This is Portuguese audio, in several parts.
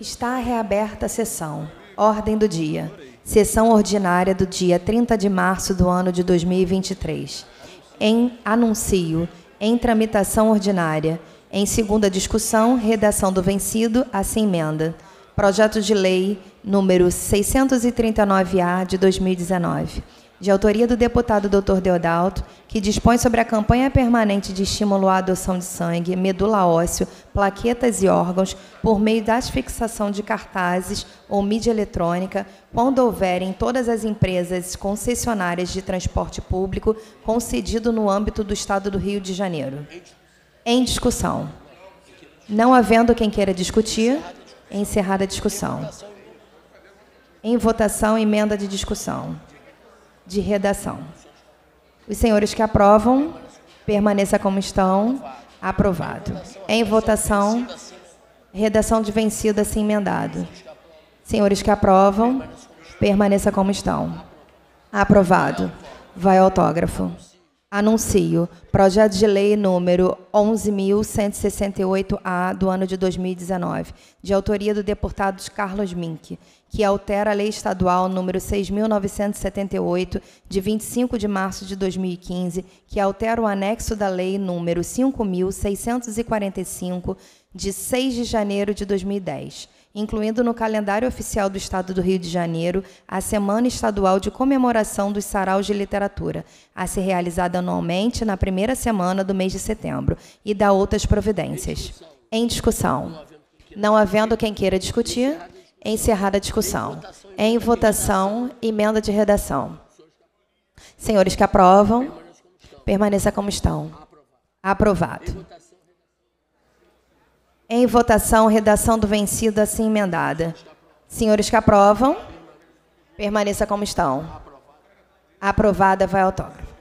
Está reaberta a sessão. Ordem do dia. Sessão ordinária do dia 30 de março do ano de 2023. Em anuncio, em tramitação ordinária. Em segunda discussão, redação do vencido, assim emenda. Projeto de lei número 639-A de 2019 de autoria do deputado Dr. Deodalto, que dispõe sobre a campanha permanente de estímulo à adoção de sangue, medula ósseo, plaquetas e órgãos por meio da fixação de cartazes ou mídia eletrônica, quando houverem todas as empresas concessionárias de transporte público concedido no âmbito do Estado do Rio de Janeiro. Em discussão. Não havendo quem queira discutir, encerrada a discussão. Em votação, emenda de discussão de redação. Os senhores que aprovam, permaneça como estão. Aprovado. Em votação, redação de vencido assim emendado. Senhores que aprovam, permaneça como estão. Aprovado. Vai autógrafo. Anuncio. Projeto de lei número 11.168-A do ano de 2019, de autoria do deputado Carlos Mink, que altera a Lei Estadual número 6.978, de 25 de março de 2015, que altera o anexo da Lei número 5.645, de 6 de janeiro de 2010, incluindo no calendário oficial do Estado do Rio de Janeiro a Semana Estadual de Comemoração dos Saraus de Literatura, a ser realizada anualmente na primeira semana do mês de setembro, e dá outras providências. Em discussão. Não havendo quem queira discutir, Encerrada a discussão. Em votação, emenda de redação. Senhores que aprovam, permaneça como estão. Aprovado. Em votação, redação do vencido assim emendada. Senhores que aprovam, permaneça como estão. Aprovada, vai autógrafo.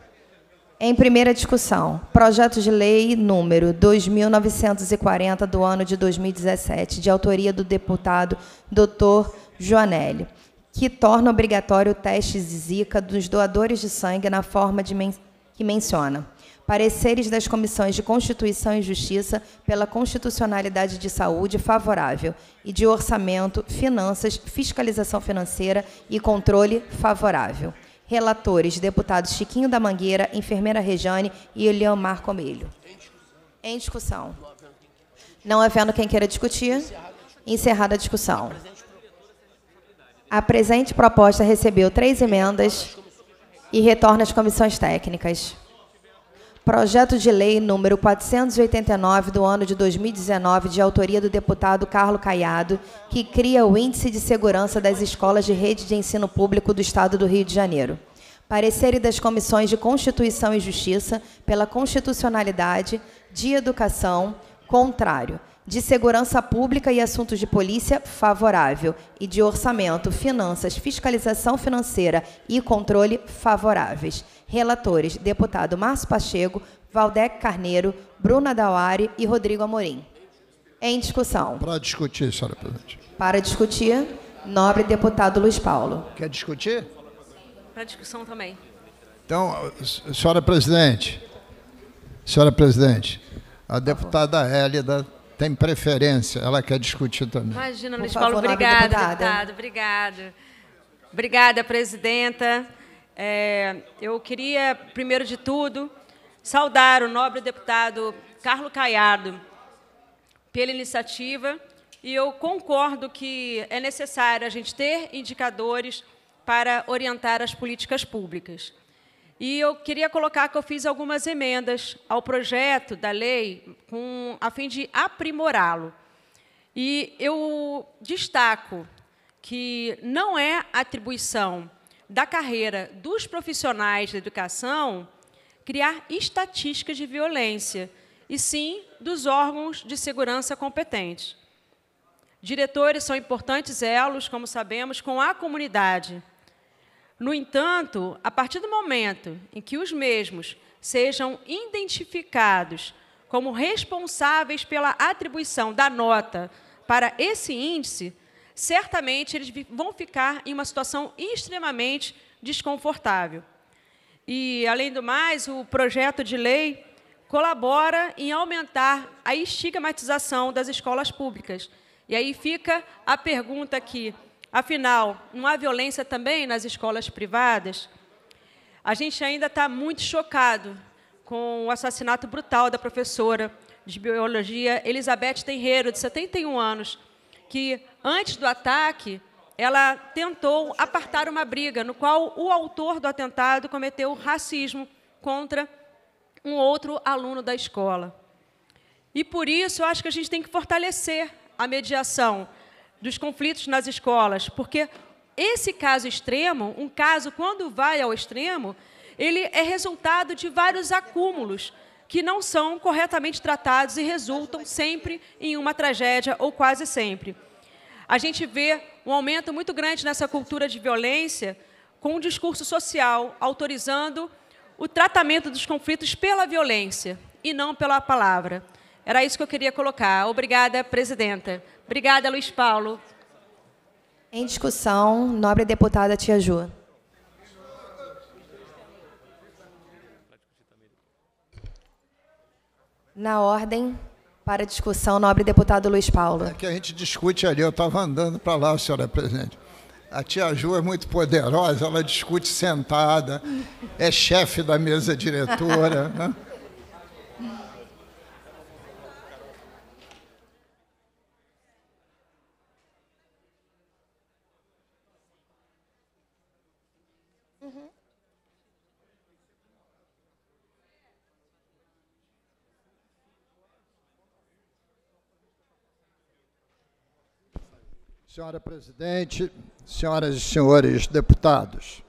Em primeira discussão, projeto de lei número 2940 do ano de 2017, de autoria do deputado Dr. Joanelli, que torna obrigatório o teste de zika dos doadores de sangue na forma men que menciona. Pareceres das comissões de Constituição e Justiça pela Constitucionalidade de Saúde favorável e de Orçamento, Finanças, Fiscalização Financeira e Controle favorável. Relatores, deputados Chiquinho da Mangueira, enfermeira Rejane e Eliamar Comelho. Em discussão. Não havendo quem queira discutir, encerrada a discussão. A presente proposta recebeu três emendas e retorna às comissões técnicas. Projeto de Lei número 489 do ano de 2019, de autoria do deputado Carlo Caiado, que cria o Índice de Segurança das Escolas de Rede de Ensino Público do Estado do Rio de Janeiro. Parecer das Comissões de Constituição e Justiça pela Constitucionalidade, de Educação, contrário. De Segurança Pública e Assuntos de Polícia, favorável. E de Orçamento, Finanças, Fiscalização Financeira e Controle, favoráveis. Relatores: deputado Márcio Pacheco, Valdec Carneiro, Bruna Dauari e Rodrigo Amorim. Em discussão. Para discutir, senhora presidente. Para discutir, nobre deputado Luiz Paulo. Quer discutir? Para discussão também. Então, senhora presidente, senhora presidente, a deputada Hélida tem preferência, ela quer discutir também. Imagina, Luiz Paulo, obrigada, deputada. deputado, obrigada. Obrigada, presidenta. É, eu queria, primeiro de tudo, saudar o nobre deputado Carlos Caiado pela iniciativa e eu concordo que é necessário a gente ter indicadores para orientar as políticas públicas. E eu queria colocar que eu fiz algumas emendas ao projeto da lei com, a fim de aprimorá-lo. E eu destaco que não é atribuição da carreira dos profissionais da educação criar estatísticas de violência, e sim dos órgãos de segurança competentes. Diretores são importantes elos, como sabemos, com a comunidade. No entanto, a partir do momento em que os mesmos sejam identificados como responsáveis pela atribuição da nota para esse índice, certamente eles vão ficar em uma situação extremamente desconfortável. E, além do mais, o projeto de lei colabora em aumentar a estigmatização das escolas públicas. E aí fica a pergunta aqui: afinal, não há violência também nas escolas privadas? A gente ainda está muito chocado com o assassinato brutal da professora de biologia Elizabeth Tenreiro, de 71 anos, que Antes do ataque, ela tentou apartar uma briga no qual o autor do atentado cometeu racismo contra um outro aluno da escola. E por isso eu acho que a gente tem que fortalecer a mediação dos conflitos nas escolas, porque esse caso extremo, um caso quando vai ao extremo, ele é resultado de vários acúmulos que não são corretamente tratados e resultam sempre em uma tragédia ou quase sempre a gente vê um aumento muito grande nessa cultura de violência com o um discurso social autorizando o tratamento dos conflitos pela violência e não pela palavra. Era isso que eu queria colocar. Obrigada, presidenta. Obrigada, Luiz Paulo. Em discussão, nobre deputada Tia Ju. Na ordem, para discussão, nobre deputado Luiz Paulo. É que a gente discute ali, eu estava andando para lá, senhora presidente. A tia Ju é muito poderosa, ela discute sentada, é chefe da mesa diretora. né? Senhora presidente, senhoras e senhores deputados,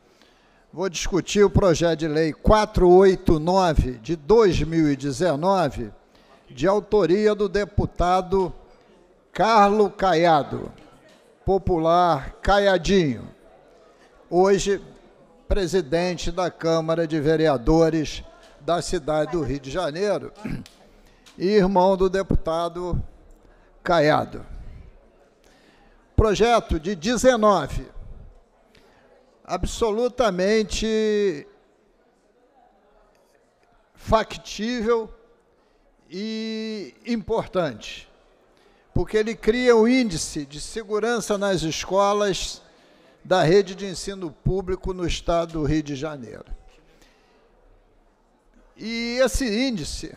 vou discutir o projeto de lei 489 de 2019, de autoria do deputado Carlos Caiado, popular Caiadinho, hoje presidente da Câmara de Vereadores da cidade do Rio de Janeiro e irmão do deputado Caiado projeto de 19, absolutamente factível e importante, porque ele cria um índice de segurança nas escolas da rede de ensino público no estado do Rio de Janeiro. E esse índice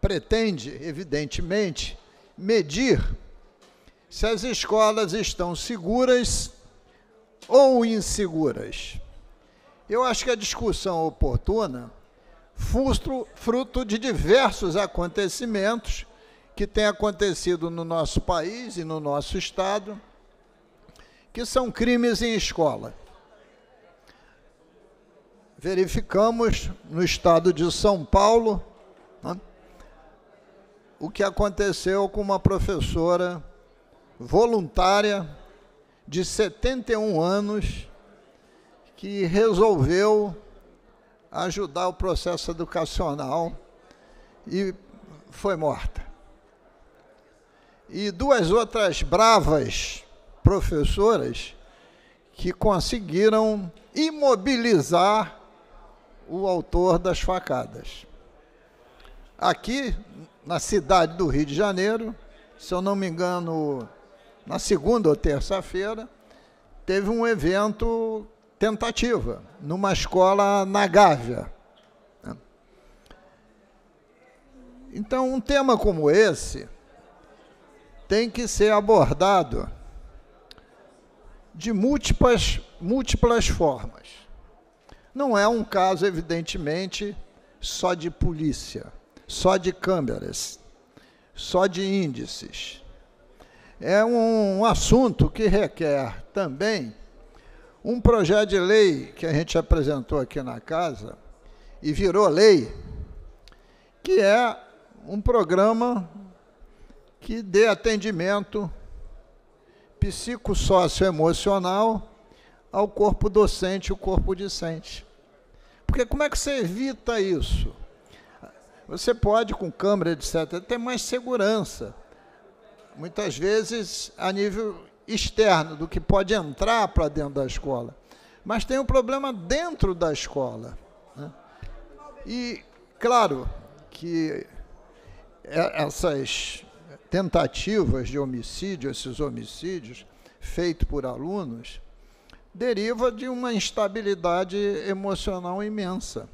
pretende, evidentemente, medir se as escolas estão seguras ou inseguras. Eu acho que a discussão oportuna, fruto de diversos acontecimentos que têm acontecido no nosso país e no nosso Estado, que são crimes em escola. Verificamos no estado de São Paulo né, o que aconteceu com uma professora voluntária de 71 anos que resolveu ajudar o processo educacional e foi morta. E duas outras bravas professoras que conseguiram imobilizar o autor das facadas. Aqui, na cidade do Rio de Janeiro, se eu não me engano, na segunda ou terça-feira, teve um evento tentativa, numa escola na Gávea. Né? Então, um tema como esse tem que ser abordado de múltiplas, múltiplas formas. Não é um caso, evidentemente, só de polícia, só de câmeras, só de índices é um assunto que requer também um projeto de lei que a gente apresentou aqui na casa e virou lei, que é um programa que dê atendimento psicossocioemocional ao corpo docente e o corpo discente. Porque como é que você evita isso? Você pode, com câmera, etc., ter mais segurança muitas vezes a nível externo, do que pode entrar para dentro da escola. Mas tem um problema dentro da escola. Né? E, claro, que é, essas tentativas de homicídio, esses homicídios feitos por alunos, deriva de uma instabilidade emocional imensa.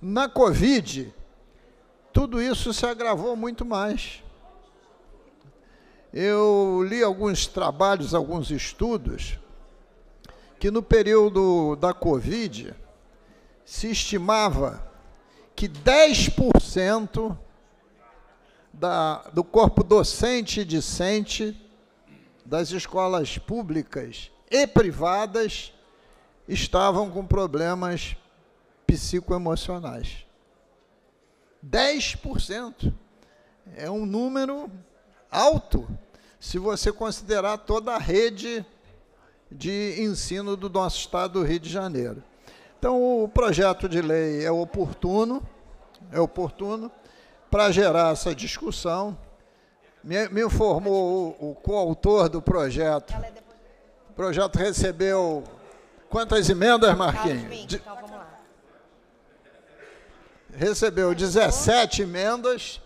Na Covid, tudo isso se agravou muito mais eu li alguns trabalhos, alguns estudos, que no período da Covid se estimava que 10% da, do corpo docente e discente das escolas públicas e privadas estavam com problemas psicoemocionais. 10% é um número alto se você considerar toda a rede de ensino do nosso estado do Rio de Janeiro. Então, o projeto de lei é oportuno, é oportuno para gerar essa discussão. Me, me informou o, o coautor do projeto. É o projeto recebeu quantas emendas, Marquinhos? Então, recebeu 17 emendas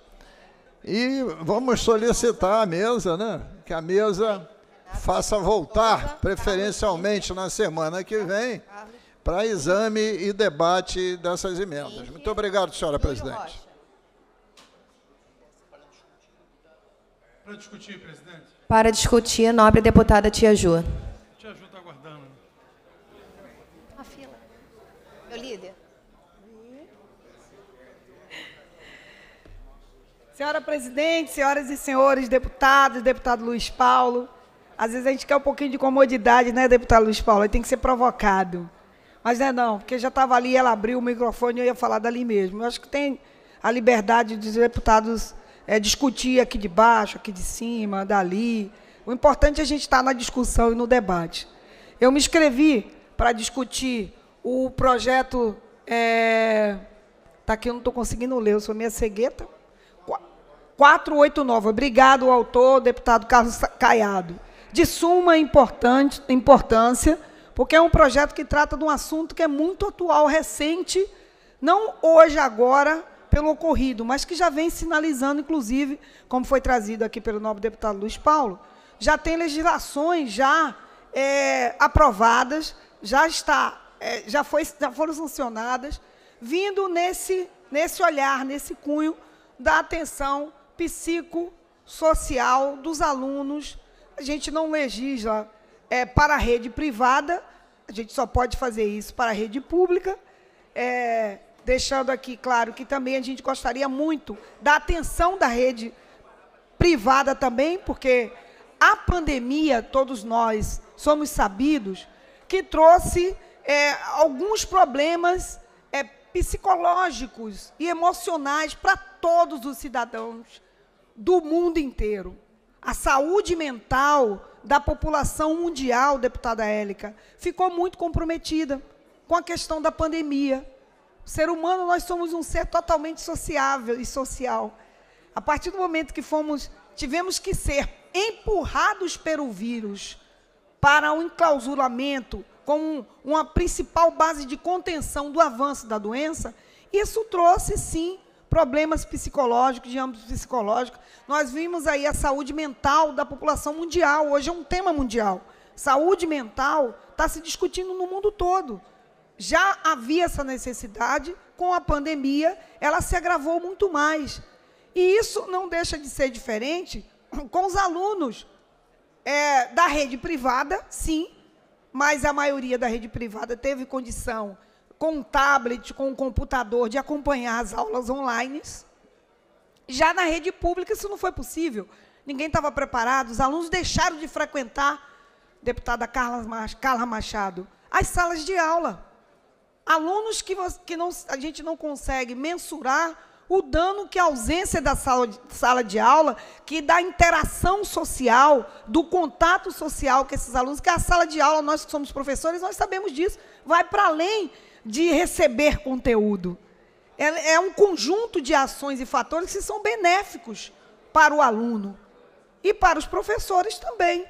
e vamos solicitar a mesa, né? Que a mesa faça voltar, preferencialmente na semana que vem, para exame e debate dessas emendas. Muito obrigado, senhora presidente. Para discutir, presidente. Para discutir, nobre deputada Tia Ju. Tia Ju está aguardando. A fila. Meu líder. Senhora presidente, senhoras e senhores deputados, deputado Luiz Paulo. Às vezes a gente quer um pouquinho de comodidade, né, deputado Luiz Paulo? Aí tem que ser provocado. Mas não é não, porque já estava ali, ela abriu o microfone e eu ia falar dali mesmo. Eu acho que tem a liberdade dos deputados é, discutir aqui de baixo, aqui de cima, dali. O importante é a gente estar tá na discussão e no debate. Eu me inscrevi para discutir o projeto. É... Tá aqui, eu não estou conseguindo ler, eu sou minha cegueta. 489. Obrigado, autor, deputado Carlos Caiado. De suma importância, porque é um projeto que trata de um assunto que é muito atual, recente, não hoje, agora, pelo ocorrido, mas que já vem sinalizando, inclusive, como foi trazido aqui pelo nobre deputado Luiz Paulo, já tem legislações já é, aprovadas, já está, é, já, foi, já foram sancionadas, vindo nesse, nesse olhar, nesse cunho da atenção psicossocial dos alunos. A gente não legisla é, para a rede privada, a gente só pode fazer isso para a rede pública. É, deixando aqui claro que também a gente gostaria muito da atenção da rede privada também, porque a pandemia, todos nós somos sabidos, que trouxe é, alguns problemas é, psicológicos e emocionais para todos os cidadãos do mundo inteiro. A saúde mental da população mundial, deputada Élica, ficou muito comprometida com a questão da pandemia. O ser humano, nós somos um ser totalmente sociável e social. A partir do momento que fomos, tivemos que ser empurrados pelo vírus para o um enclausuramento como uma principal base de contenção do avanço da doença, isso trouxe sim problemas psicológicos, de âmbito psicológico. Nós vimos aí a saúde mental da população mundial, hoje é um tema mundial. Saúde mental está se discutindo no mundo todo. Já havia essa necessidade, com a pandemia, ela se agravou muito mais. E isso não deixa de ser diferente com os alunos é, da rede privada, sim, mas a maioria da rede privada teve condição com um tablet, com um computador, de acompanhar as aulas online. Já na rede pública isso não foi possível. Ninguém estava preparado, os alunos deixaram de frequentar, deputada Carla Machado, as salas de aula. Alunos que, que não, a gente não consegue mensurar o dano que a ausência da sala de, sala de aula, que da interação social, do contato social com esses alunos, que a sala de aula, nós que somos professores, nós sabemos disso, vai para além de receber conteúdo. É, um conjunto de ações e fatores que são benéficos para o aluno e para os professores também.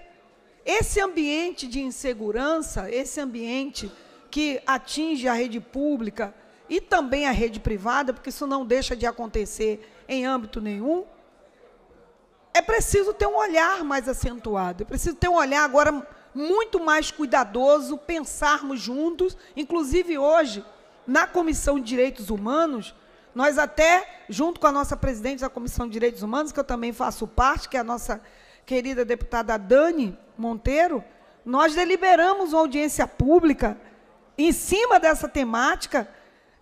Esse ambiente de insegurança, esse ambiente que atinge a rede pública e também a rede privada, porque isso não deixa de acontecer em âmbito nenhum, é preciso ter um olhar mais acentuado. É preciso ter um olhar agora muito mais cuidadoso pensarmos juntos, inclusive hoje, na Comissão de Direitos Humanos, nós até, junto com a nossa presidente da Comissão de Direitos Humanos, que eu também faço parte, que é a nossa querida deputada Dani Monteiro, nós deliberamos uma audiência pública em cima dessa temática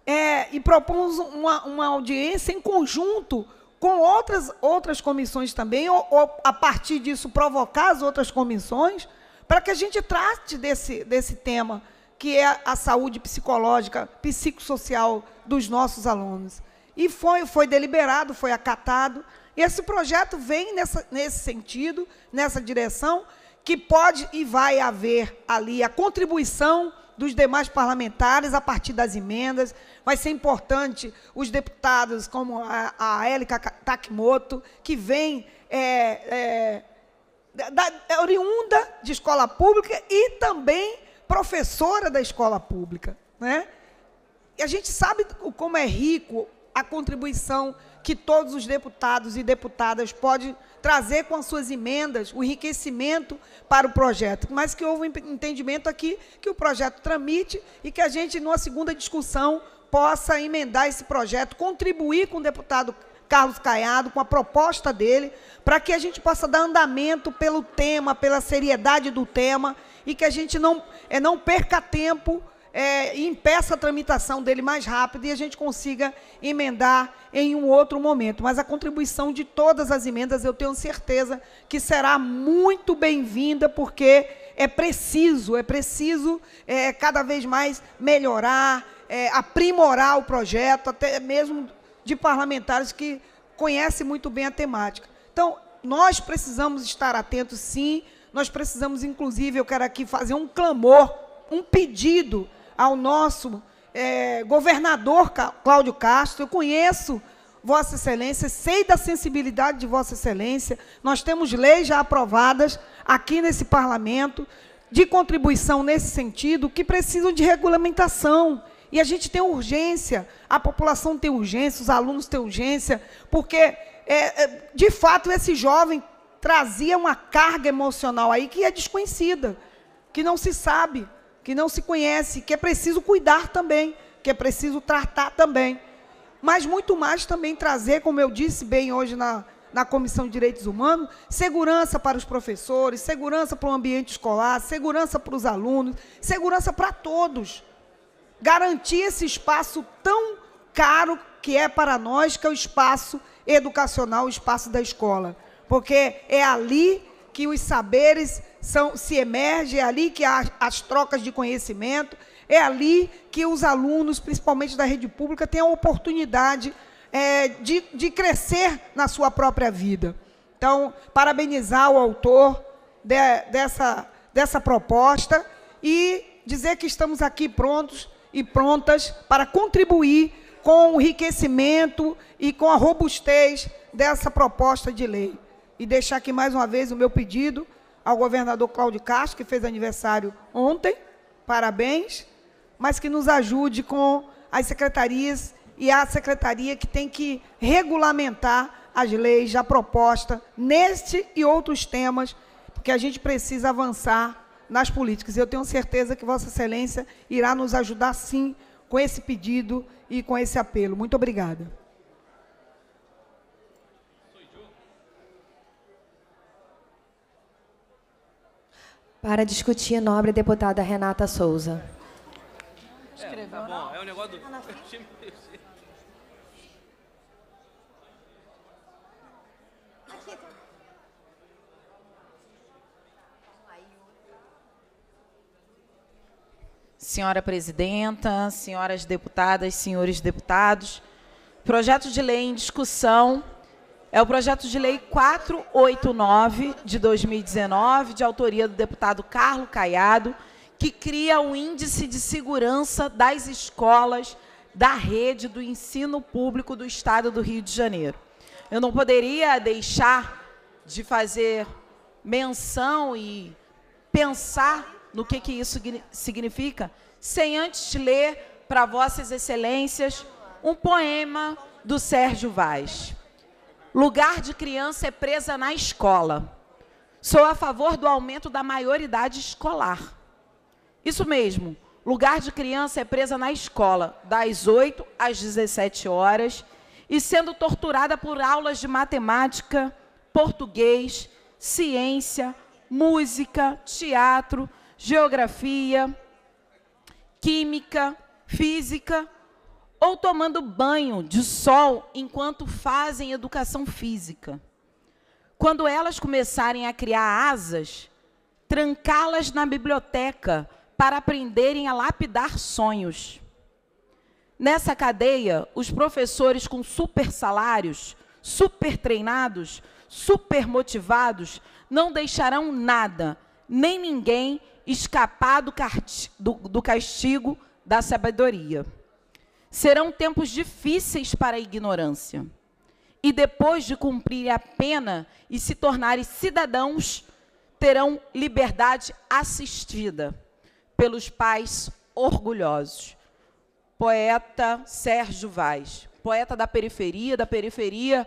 é, e propomos uma, uma, audiência em conjunto com outras, outras comissões também, ou, ou a partir disso provocar as outras comissões para que a gente trate desse, desse tema, que é a saúde psicológica, psicossocial dos nossos alunos. E foi, foi deliberado, foi acatado. E esse projeto vem nessa, nesse sentido, nessa direção, que pode e vai haver ali a contribuição dos demais parlamentares a partir das emendas. Vai ser importante os deputados, como a, a Élica Takimoto, que vem é, é, da, é oriunda de escola pública e também professora da escola pública. Né? E a gente sabe como é rico a contribuição que todos os deputados e deputadas podem trazer com as suas emendas, o enriquecimento para o projeto, mas que houve um entendimento aqui que o projeto tramite e que a gente, numa segunda discussão, possa emendar esse projeto, contribuir com o deputado Carlos Caiado, com a proposta dele, para que a gente possa dar andamento pelo tema, pela seriedade do tema e que a gente não, é, não perca tempo é, e impeça a tramitação dele mais rápido e a gente consiga emendar em um outro momento. Mas a contribuição de todas as emendas, eu tenho certeza que será muito bem-vinda, porque é preciso, é preciso é, cada vez mais melhorar, é, aprimorar o projeto, até mesmo de parlamentares que conhecem muito bem a temática. Então, nós precisamos estar atentos, sim. Nós precisamos, inclusive, eu quero aqui fazer um clamor, um pedido ao nosso é, governador Cláudio Castro. Eu conheço Vossa Excelência, sei da sensibilidade de Vossa Excelência. Nós temos leis já aprovadas aqui nesse parlamento de contribuição nesse sentido que precisam de regulamentação. E a gente tem urgência, a população tem urgência, os alunos têm urgência, porque, é, é, de fato, esse jovem trazia uma carga emocional aí que é desconhecida, que não se sabe, que não se conhece, que é preciso cuidar também, que é preciso tratar também. Mas muito mais também trazer, como eu disse bem hoje na, na Comissão de Direitos Humanos, segurança para os professores, segurança para o ambiente escolar, segurança para os alunos, segurança para todos garantir esse espaço tão caro que é para nós, que é o espaço educacional, o espaço da escola. Porque é ali que os saberes são, se emergem, é ali que há as trocas de conhecimento, é ali que os alunos, principalmente da rede pública, têm a oportunidade é, de, de crescer na sua própria vida. Então, parabenizar o autor de, dessa, dessa proposta e dizer que estamos aqui prontos e prontas para contribuir com o enriquecimento e com a robustez dessa proposta de lei. E deixar aqui mais uma vez o meu pedido ao governador Cláudio Castro, que fez aniversário ontem, parabéns, mas que nos ajude com as secretarias e a secretaria que tem que regulamentar as leis já proposta neste e outros temas, porque a gente precisa avançar nas políticas. Eu tenho certeza que Vossa Excelência irá nos ajudar, sim, com esse pedido e com esse apelo. Muito obrigada. Para discutir, nobre deputada Renata Souza. É, tá bom, é o um negócio do... senhora presidenta, senhoras deputadas, senhores deputados. Projeto de lei em discussão é o projeto de lei 489 de 2019, de autoria do deputado Carlos Caiado, que cria o índice de segurança das escolas da rede do ensino público do Estado do Rio de Janeiro. Eu não poderia deixar de fazer menção e pensar no que, que isso significa, sem antes ler para Vossas Excelências um poema do Sérgio Vaz. Lugar de criança é presa na escola. Sou a favor do aumento da maioridade escolar. Isso mesmo, lugar de criança é presa na escola, das 8 às 17 horas, e sendo torturada por aulas de matemática, português, ciência, música, teatro, geografia, química, física, ou tomando banho de sol enquanto fazem educação física. Quando elas começarem a criar asas, trancá-las na biblioteca para aprenderem a lapidar sonhos. Nessa cadeia, os professores com super salários, super treinados, super motivados, não deixarão nada, nem ninguém escapar do castigo da sabedoria. Serão tempos difíceis para a ignorância. E depois de cumprir a pena e se tornarem cidadãos, terão liberdade assistida pelos pais orgulhosos. Poeta Sérgio Vaz, poeta da periferia, da periferia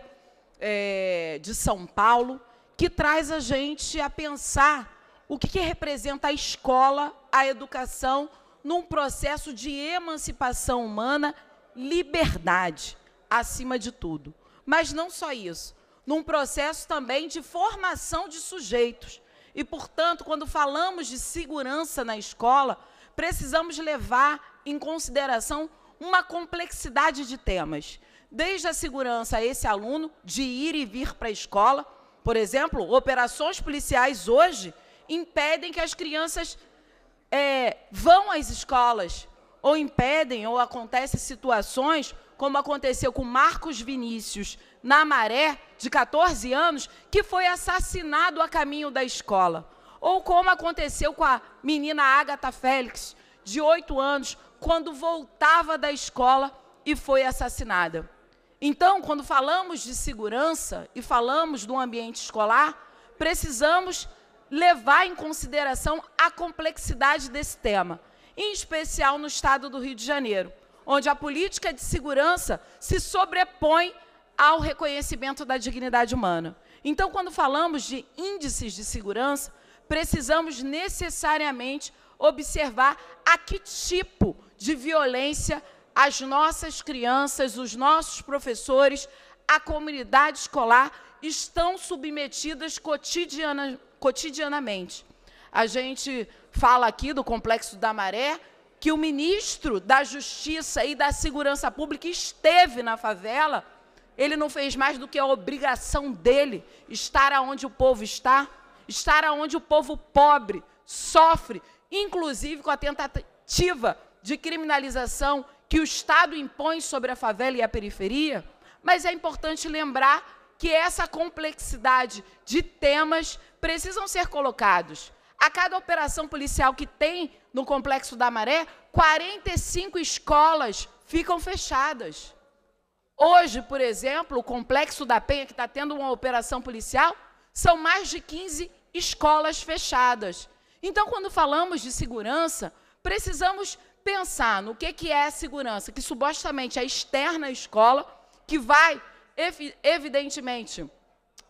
é, de São Paulo, que traz a gente a pensar o que, que representa a escola, a educação, num processo de emancipação humana, liberdade, acima de tudo. Mas não só isso, num processo também de formação de sujeitos. E, portanto, quando falamos de segurança na escola, precisamos levar em consideração uma complexidade de temas. Desde a segurança a esse aluno de ir e vir para a escola, por exemplo, operações policiais hoje impedem que as crianças é, vão às escolas, ou impedem, ou acontecem situações, como aconteceu com Marcos Vinícius, na Maré, de 14 anos, que foi assassinado a caminho da escola. Ou como aconteceu com a menina Agatha Félix, de 8 anos, quando voltava da escola e foi assassinada. Então, quando falamos de segurança e falamos do ambiente escolar, precisamos levar em consideração a complexidade desse tema, em especial no estado do Rio de Janeiro, onde a política de segurança se sobrepõe ao reconhecimento da dignidade humana. Então, quando falamos de índices de segurança, precisamos necessariamente observar a que tipo de violência as nossas crianças, os nossos professores, a comunidade escolar estão submetidas cotidiana, cotidianamente. A gente fala aqui do Complexo da Maré que o ministro da Justiça e da Segurança Pública esteve na favela. Ele não fez mais do que a obrigação dele estar aonde o povo está, estar aonde o povo pobre sofre, inclusive com a tentativa de criminalização que o Estado impõe sobre a favela e a periferia. Mas é importante lembrar que essa complexidade de temas precisam ser colocados. A cada operação policial que tem no Complexo da Maré, 45 escolas ficam fechadas. Hoje, por exemplo, o Complexo da Penha, que está tendo uma operação policial, são mais de 15 escolas fechadas. Então, quando falamos de segurança, precisamos pensar no que, que é a segurança, que supostamente é externa à escola, que vai, evidentemente,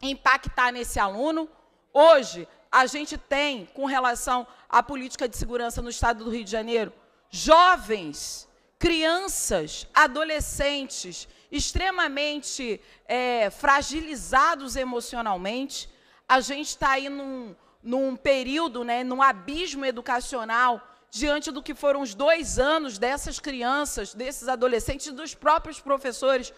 impactar nesse aluno, hoje a gente tem com relação à política de segurança no estado do Rio de Janeiro? Jovens, crianças, adolescentes extremamente é, fragilizados emocionalmente. A gente está aí num, num período, né, num abismo educacional diante do que foram os dois anos dessas crianças, desses adolescentes, dos próprios professores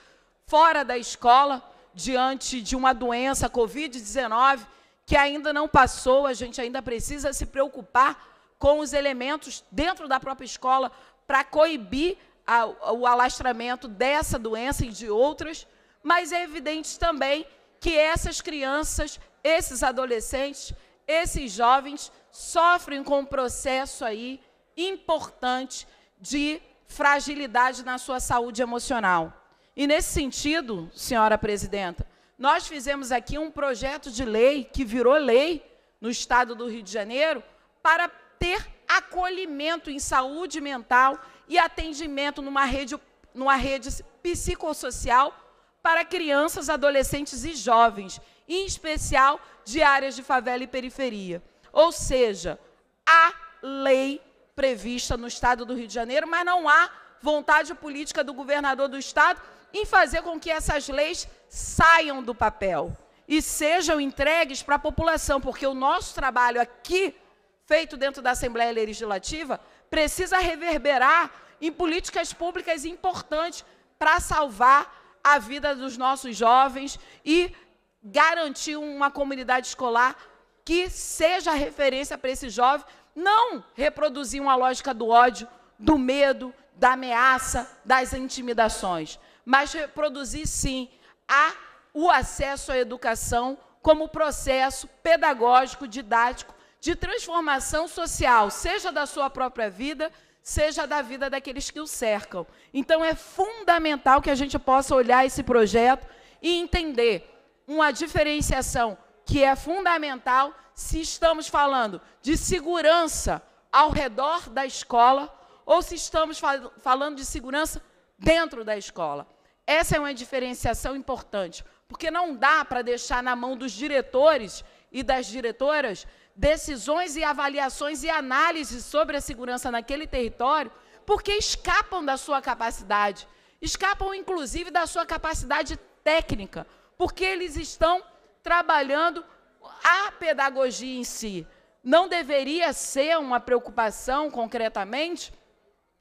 fora da escola, diante de uma doença, Covid-19, que ainda não passou, a gente ainda precisa se preocupar com os elementos dentro da própria escola para coibir a, o alastramento dessa doença e de outras, mas é evidente também que essas crianças, esses adolescentes, esses jovens sofrem com um processo aí importante de fragilidade na sua saúde emocional. E nesse sentido, senhora presidenta, nós fizemos aqui um projeto de lei que virou lei no estado do Rio de Janeiro para ter acolhimento em saúde mental e atendimento numa rede, numa rede psicossocial para crianças, adolescentes e jovens, em especial de áreas de favela e periferia. Ou seja, há lei prevista no Estado do Rio de Janeiro, mas não há vontade política do governador do Estado em fazer com que essas leis saiam do papel e sejam entregues para a população, porque o nosso trabalho aqui, feito dentro da Assembleia Legislativa, precisa reverberar em políticas públicas importantes para salvar a vida dos nossos jovens e garantir uma comunidade escolar que seja referência para esse jovem, não reproduzir uma lógica do ódio, do medo, da ameaça, das intimidações mas reproduzir sim a, o acesso à educação como processo pedagógico, didático, de transformação social, seja da sua própria vida, seja da vida daqueles que o cercam. Então, é fundamental que a gente possa olhar esse projeto e entender uma diferenciação que é fundamental se estamos falando de segurança ao redor da escola ou se estamos fal falando de segurança dentro da escola. Essa é uma diferenciação importante, porque não dá para deixar na mão dos diretores e das diretoras decisões e avaliações e análises sobre a segurança naquele território, porque escapam da sua capacidade, escapam inclusive da sua capacidade técnica, porque eles estão trabalhando a pedagogia em si. Não deveria ser uma preocupação concretamente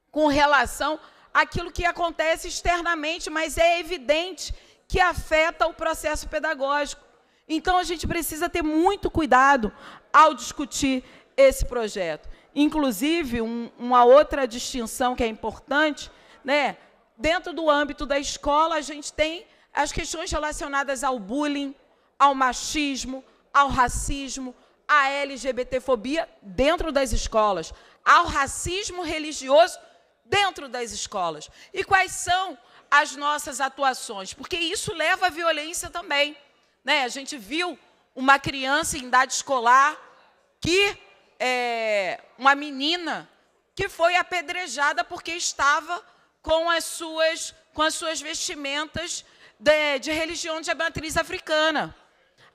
com relação aquilo que acontece externamente, mas é evidente que afeta o processo pedagógico. Então a gente precisa ter muito cuidado ao discutir esse projeto. Inclusive, um, uma outra distinção que é importante, né? Dentro do âmbito da escola, a gente tem as questões relacionadas ao bullying, ao machismo, ao racismo, à LGBTfobia dentro das escolas, ao racismo religioso dentro das escolas. E quais são as nossas atuações? Porque isso leva à violência também. Né? A gente viu uma criança em idade escolar que é, uma menina que foi apedrejada porque estava com as suas com as suas vestimentas de, de religião de matriz africana.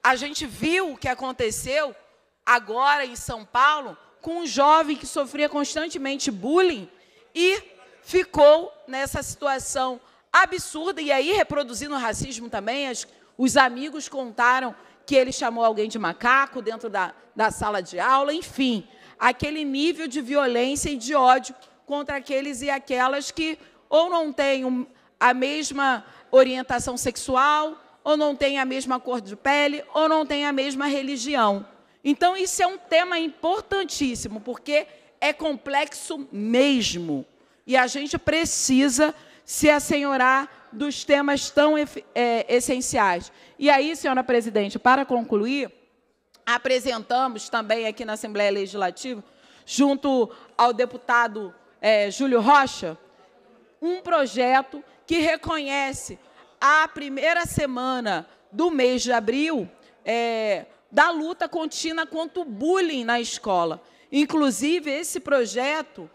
A gente viu o que aconteceu agora em São Paulo com um jovem que sofria constantemente bullying e ficou nessa situação absurda. E aí, reproduzindo o racismo também, as, os amigos contaram que ele chamou alguém de macaco dentro da, da sala de aula, enfim, aquele nível de violência e de ódio contra aqueles e aquelas que ou não têm a mesma orientação sexual, ou não têm a mesma cor de pele, ou não têm a mesma religião. Então, isso é um tema importantíssimo, porque é complexo mesmo. E a gente precisa se assenhorar dos temas tão é, essenciais. E aí, senhora presidente, para concluir, apresentamos também aqui na Assembleia Legislativa, junto ao deputado é, Júlio Rocha, um projeto que reconhece a primeira semana do mês de abril é, da luta contínua contra o bullying na escola. Inclusive, esse projeto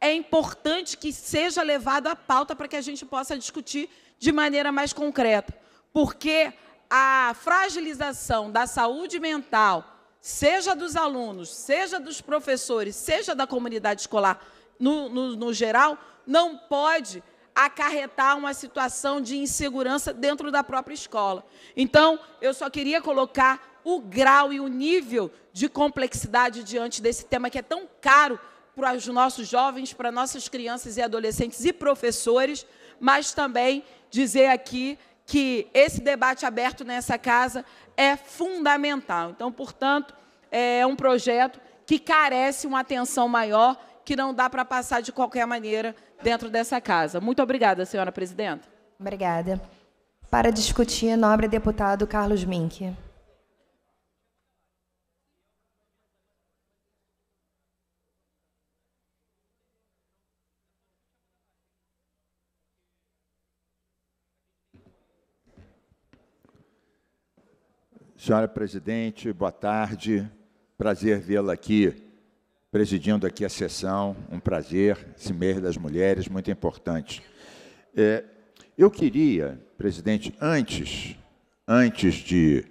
é importante que seja levado à pauta para que a gente possa discutir de maneira mais concreta, porque a fragilização da saúde mental, seja dos alunos, seja dos professores, seja da comunidade escolar no, no, no geral, não pode acarretar uma situação de insegurança dentro da própria escola. Então, eu só queria colocar o grau e o nível de complexidade diante desse tema que é tão caro para os nossos jovens, para nossas crianças e adolescentes e professores, mas também dizer aqui que esse debate aberto nessa casa é fundamental. Então, portanto, é um projeto que carece uma atenção maior, que não dá para passar de qualquer maneira dentro dessa casa. Muito obrigada, senhora presidenta. Obrigada. Para discutir, nobre deputado Carlos Mink. Senhora presidente, boa tarde. Prazer vê-la aqui, presidindo aqui a sessão. Um prazer, esse mês das mulheres, muito importante. É, eu queria, presidente, antes, antes de,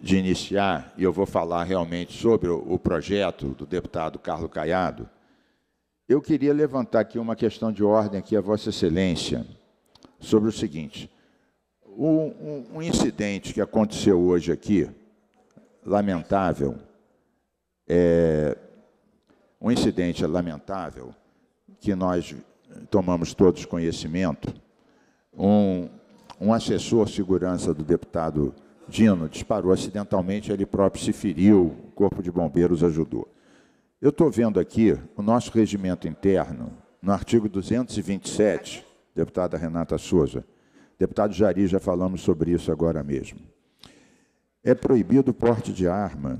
de iniciar, e eu vou falar realmente sobre o, o projeto do deputado Carlos Caiado, eu queria levantar aqui uma questão de ordem aqui a Vossa Excelência sobre o seguinte. Um, um, incidente que aconteceu hoje aqui, lamentável, é, um incidente lamentável que nós tomamos todos conhecimento. Um, um assessor segurança do deputado Dino disparou acidentalmente, ele próprio se feriu, o Corpo de Bombeiros ajudou. Eu estou vendo aqui o nosso regimento interno, no artigo 227, deputada Renata Souza, Deputado Jari, já falamos sobre isso agora mesmo. É proibido o porte de arma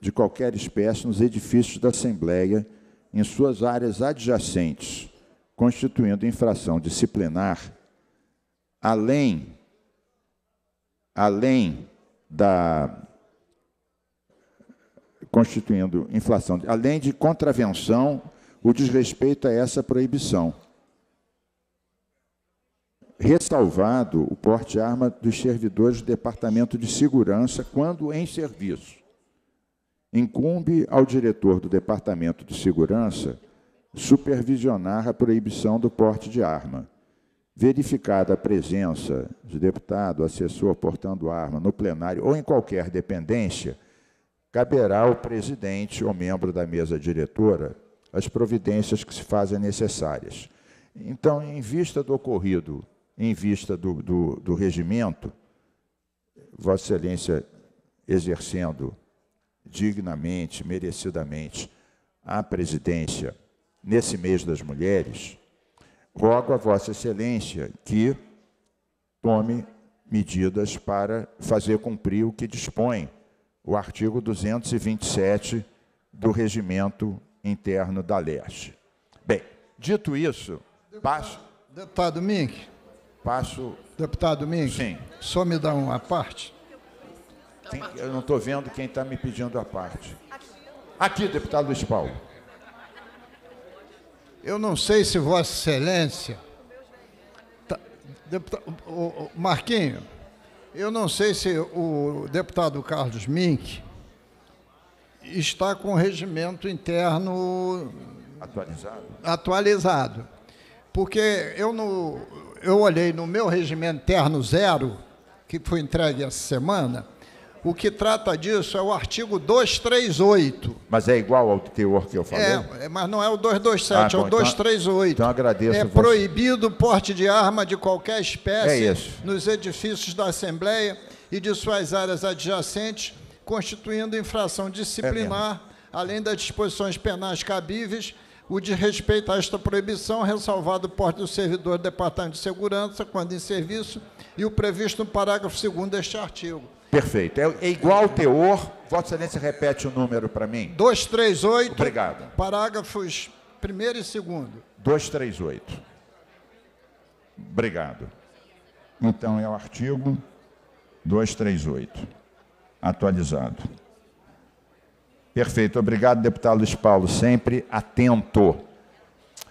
de qualquer espécie nos edifícios da Assembleia, em suas áreas adjacentes, constituindo infração disciplinar, além, além da constituindo inflação, além de contravenção, o desrespeito a essa proibição ressalvado o porte de arma dos servidores do Departamento de Segurança quando em serviço. Incumbe ao diretor do Departamento de Segurança supervisionar a proibição do porte de arma. Verificada a presença de deputado, assessor portando arma no plenário ou em qualquer dependência, caberá ao presidente ou membro da mesa diretora as providências que se fazem necessárias. Então, em vista do ocorrido em vista do, do, do regimento, Vossa Excelência exercendo dignamente, merecidamente, a presidência nesse mês das mulheres, rogo a Vossa Excelência que tome medidas para fazer cumprir o que dispõe o artigo 227 do regimento interno da Leste. Bem, dito isso, deputado, passo. Deputado Mink, passo. Deputado Domingos? Sim. Só me dá uma parte. eu não estou vendo quem está me pedindo a parte. Aqui, deputado Luiz Paulo. Eu não sei se Vossa Excelência. Tá, deputado, o, o Marquinho, eu não sei se o deputado Carlos Mink está com o regimento interno. Atualizado. Atualizado. Porque eu, não eu olhei no meu regimento Terno Zero, que foi entregue essa semana, o que trata disso é o artigo 238. Mas é igual ao teor que eu é, falei? É, mas não é o 227, ah, bom, é o 238. Então, então agradeço. É proibido o porte de arma de qualquer espécie é nos edifícios da Assembleia e de suas áreas adjacentes, constituindo infração disciplinar, é além das disposições penais cabíveis o desrespeito a esta proibição é ressalvado por do servidor do Departamento de Segurança, quando em serviço, e o previsto no parágrafo 2 deste artigo. Perfeito. É, é igual ao teor. Vossa Excelência repete o número para mim. 238. Obrigado. Parágrafos 1 e 2. 238. Obrigado. Então é o artigo 238, atualizado. Perfeito, obrigado, deputado Luiz Paulo, sempre atento.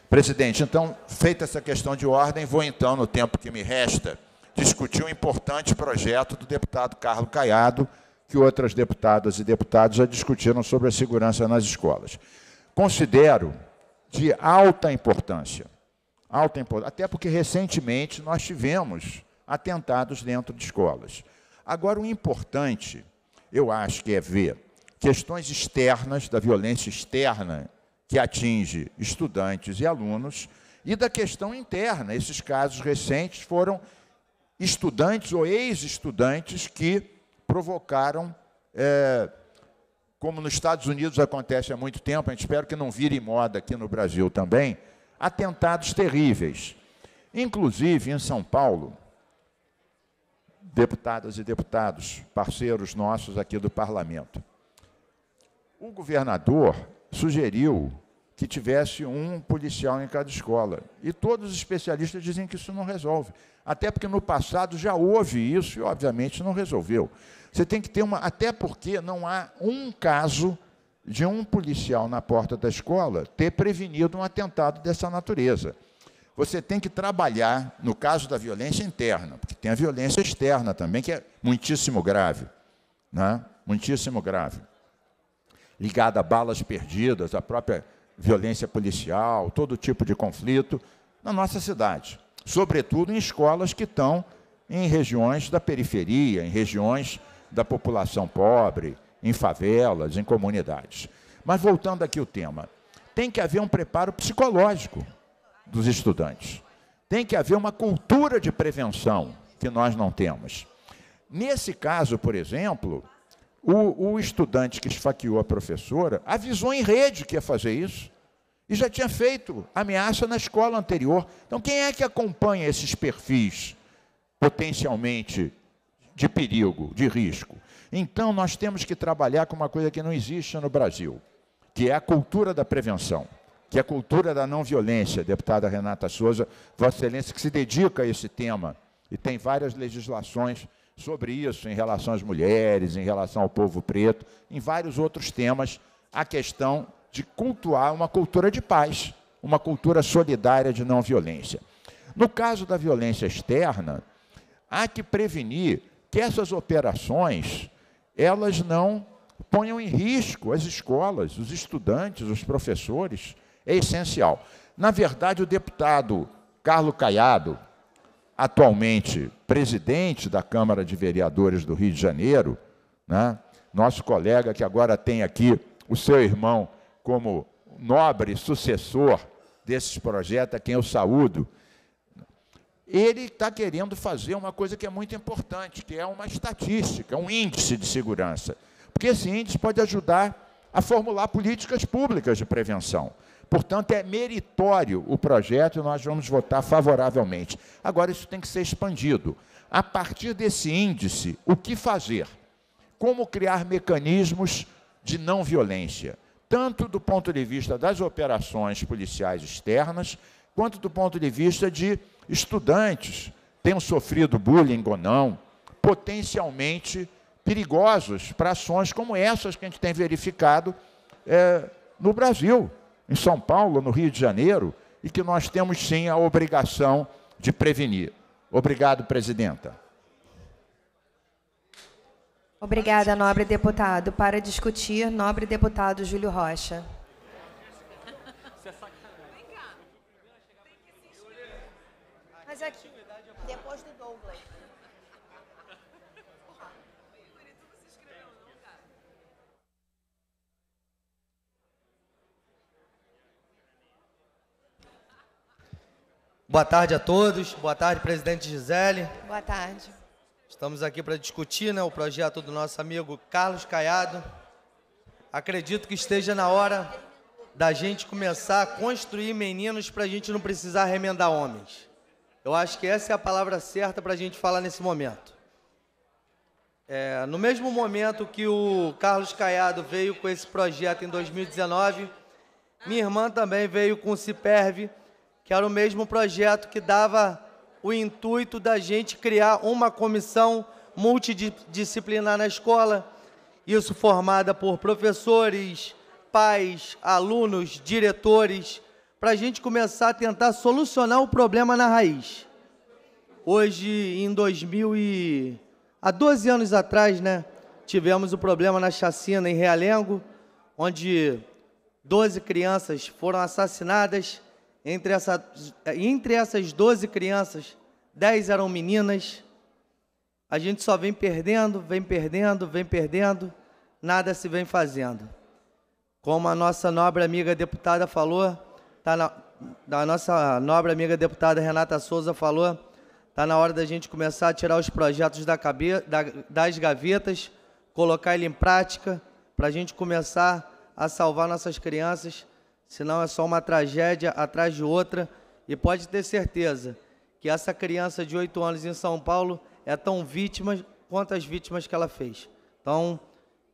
Presidente, então, feita essa questão de ordem, vou então, no tempo que me resta, discutir um importante projeto do deputado Carlos Caiado, que outras deputadas e deputados já discutiram sobre a segurança nas escolas. Considero de alta importância, alta importância, até porque recentemente nós tivemos atentados dentro de escolas. Agora, o importante, eu acho que é ver questões externas, da violência externa, que atinge estudantes e alunos, e da questão interna. Esses casos recentes foram estudantes ou ex-estudantes que provocaram, é, como nos Estados Unidos acontece há muito tempo, a gente espera que não vire moda aqui no Brasil também, atentados terríveis. Inclusive, em São Paulo, deputadas e deputados, parceiros nossos aqui do parlamento. O governador sugeriu que tivesse um policial em cada escola. E todos os especialistas dizem que isso não resolve. Até porque no passado já houve isso e, obviamente, não resolveu. Você tem que ter uma. Até porque não há um caso de um policial na porta da escola ter prevenido um atentado dessa natureza. Você tem que trabalhar, no caso da violência interna, porque tem a violência externa também, que é muitíssimo grave. Né? Muitíssimo grave ligada a balas perdidas, a própria violência policial, todo tipo de conflito na nossa cidade, sobretudo em escolas que estão em regiões da periferia, em regiões da população pobre, em favelas, em comunidades. Mas voltando aqui ao tema, tem que haver um preparo psicológico dos estudantes. Tem que haver uma cultura de prevenção que nós não temos. Nesse caso, por exemplo, o, o estudante que esfaqueou a professora avisou em rede que ia fazer isso e já tinha feito ameaça na escola anterior. Então, quem é que acompanha esses perfis potencialmente de perigo, de risco? Então, nós temos que trabalhar com uma coisa que não existe no Brasil, que é a cultura da prevenção, que é a cultura da não violência. Deputada Renata Souza, Vossa Excelência, que se dedica a esse tema e tem várias legislações sobre isso, em relação às mulheres, em relação ao povo preto, em vários outros temas, a questão de cultuar uma cultura de paz, uma cultura solidária de não violência. No caso da violência externa, há que prevenir que essas operações elas não ponham em risco as escolas, os estudantes, os professores. É essencial. Na verdade, o deputado Carlos Caiado, atualmente presidente da Câmara de Vereadores do Rio de Janeiro, né? nosso colega que agora tem aqui o seu irmão como nobre sucessor desses projetos, a quem eu saúdo, ele está querendo fazer uma coisa que é muito importante, que é uma estatística, é um índice de segurança. Porque esse índice pode ajudar a formular políticas públicas de prevenção. Portanto, é meritório o projeto e nós vamos votar favoravelmente. Agora, isso tem que ser expandido. A partir desse índice, o que fazer? Como criar mecanismos de não violência, tanto do ponto de vista das operações policiais externas, quanto do ponto de vista de estudantes, tenham sofrido bullying ou não, potencialmente perigosos para ações como essas que a gente tem verificado é, no Brasil em São Paulo, no Rio de Janeiro, e que nós temos sim a obrigação de prevenir. Obrigado, presidenta. Obrigada, nobre deputado. Para discutir, nobre deputado Júlio Rocha. É Mas aqui. Boa tarde a todos. Boa tarde, presidente Gisele. Boa tarde. Estamos aqui para discutir né, o projeto do nosso amigo Carlos Caiado. Acredito que esteja na hora da gente começar a construir meninos para a gente não precisar remendar homens. Eu acho que essa é a palavra certa para a gente falar nesse momento. É, no mesmo momento que o Carlos Caiado veio com esse projeto em 2019, minha irmã também veio com o Ciperve que era o mesmo projeto que dava o intuito da gente criar uma comissão multidisciplinar na escola, isso formada por professores, pais, alunos, diretores, para a gente começar a tentar solucionar o problema na raiz. Hoje, em 2000 e... Há 12 anos atrás, né, tivemos o problema na chacina em Realengo, onde 12 crianças foram assassinadas entre, essa, entre essas 12 crianças, 10 eram meninas. A gente só vem perdendo, vem perdendo, vem perdendo, nada se vem fazendo. Como a nossa nobre amiga deputada falou, tá na, a nossa nobre amiga deputada Renata Souza falou, tá na hora da gente começar a tirar os projetos da cabe, da, das gavetas, colocar ele em prática, para a gente começar a salvar nossas crianças senão é só uma tragédia atrás de outra. E pode ter certeza que essa criança de 8 anos em São Paulo é tão vítima quanto as vítimas que ela fez. Então,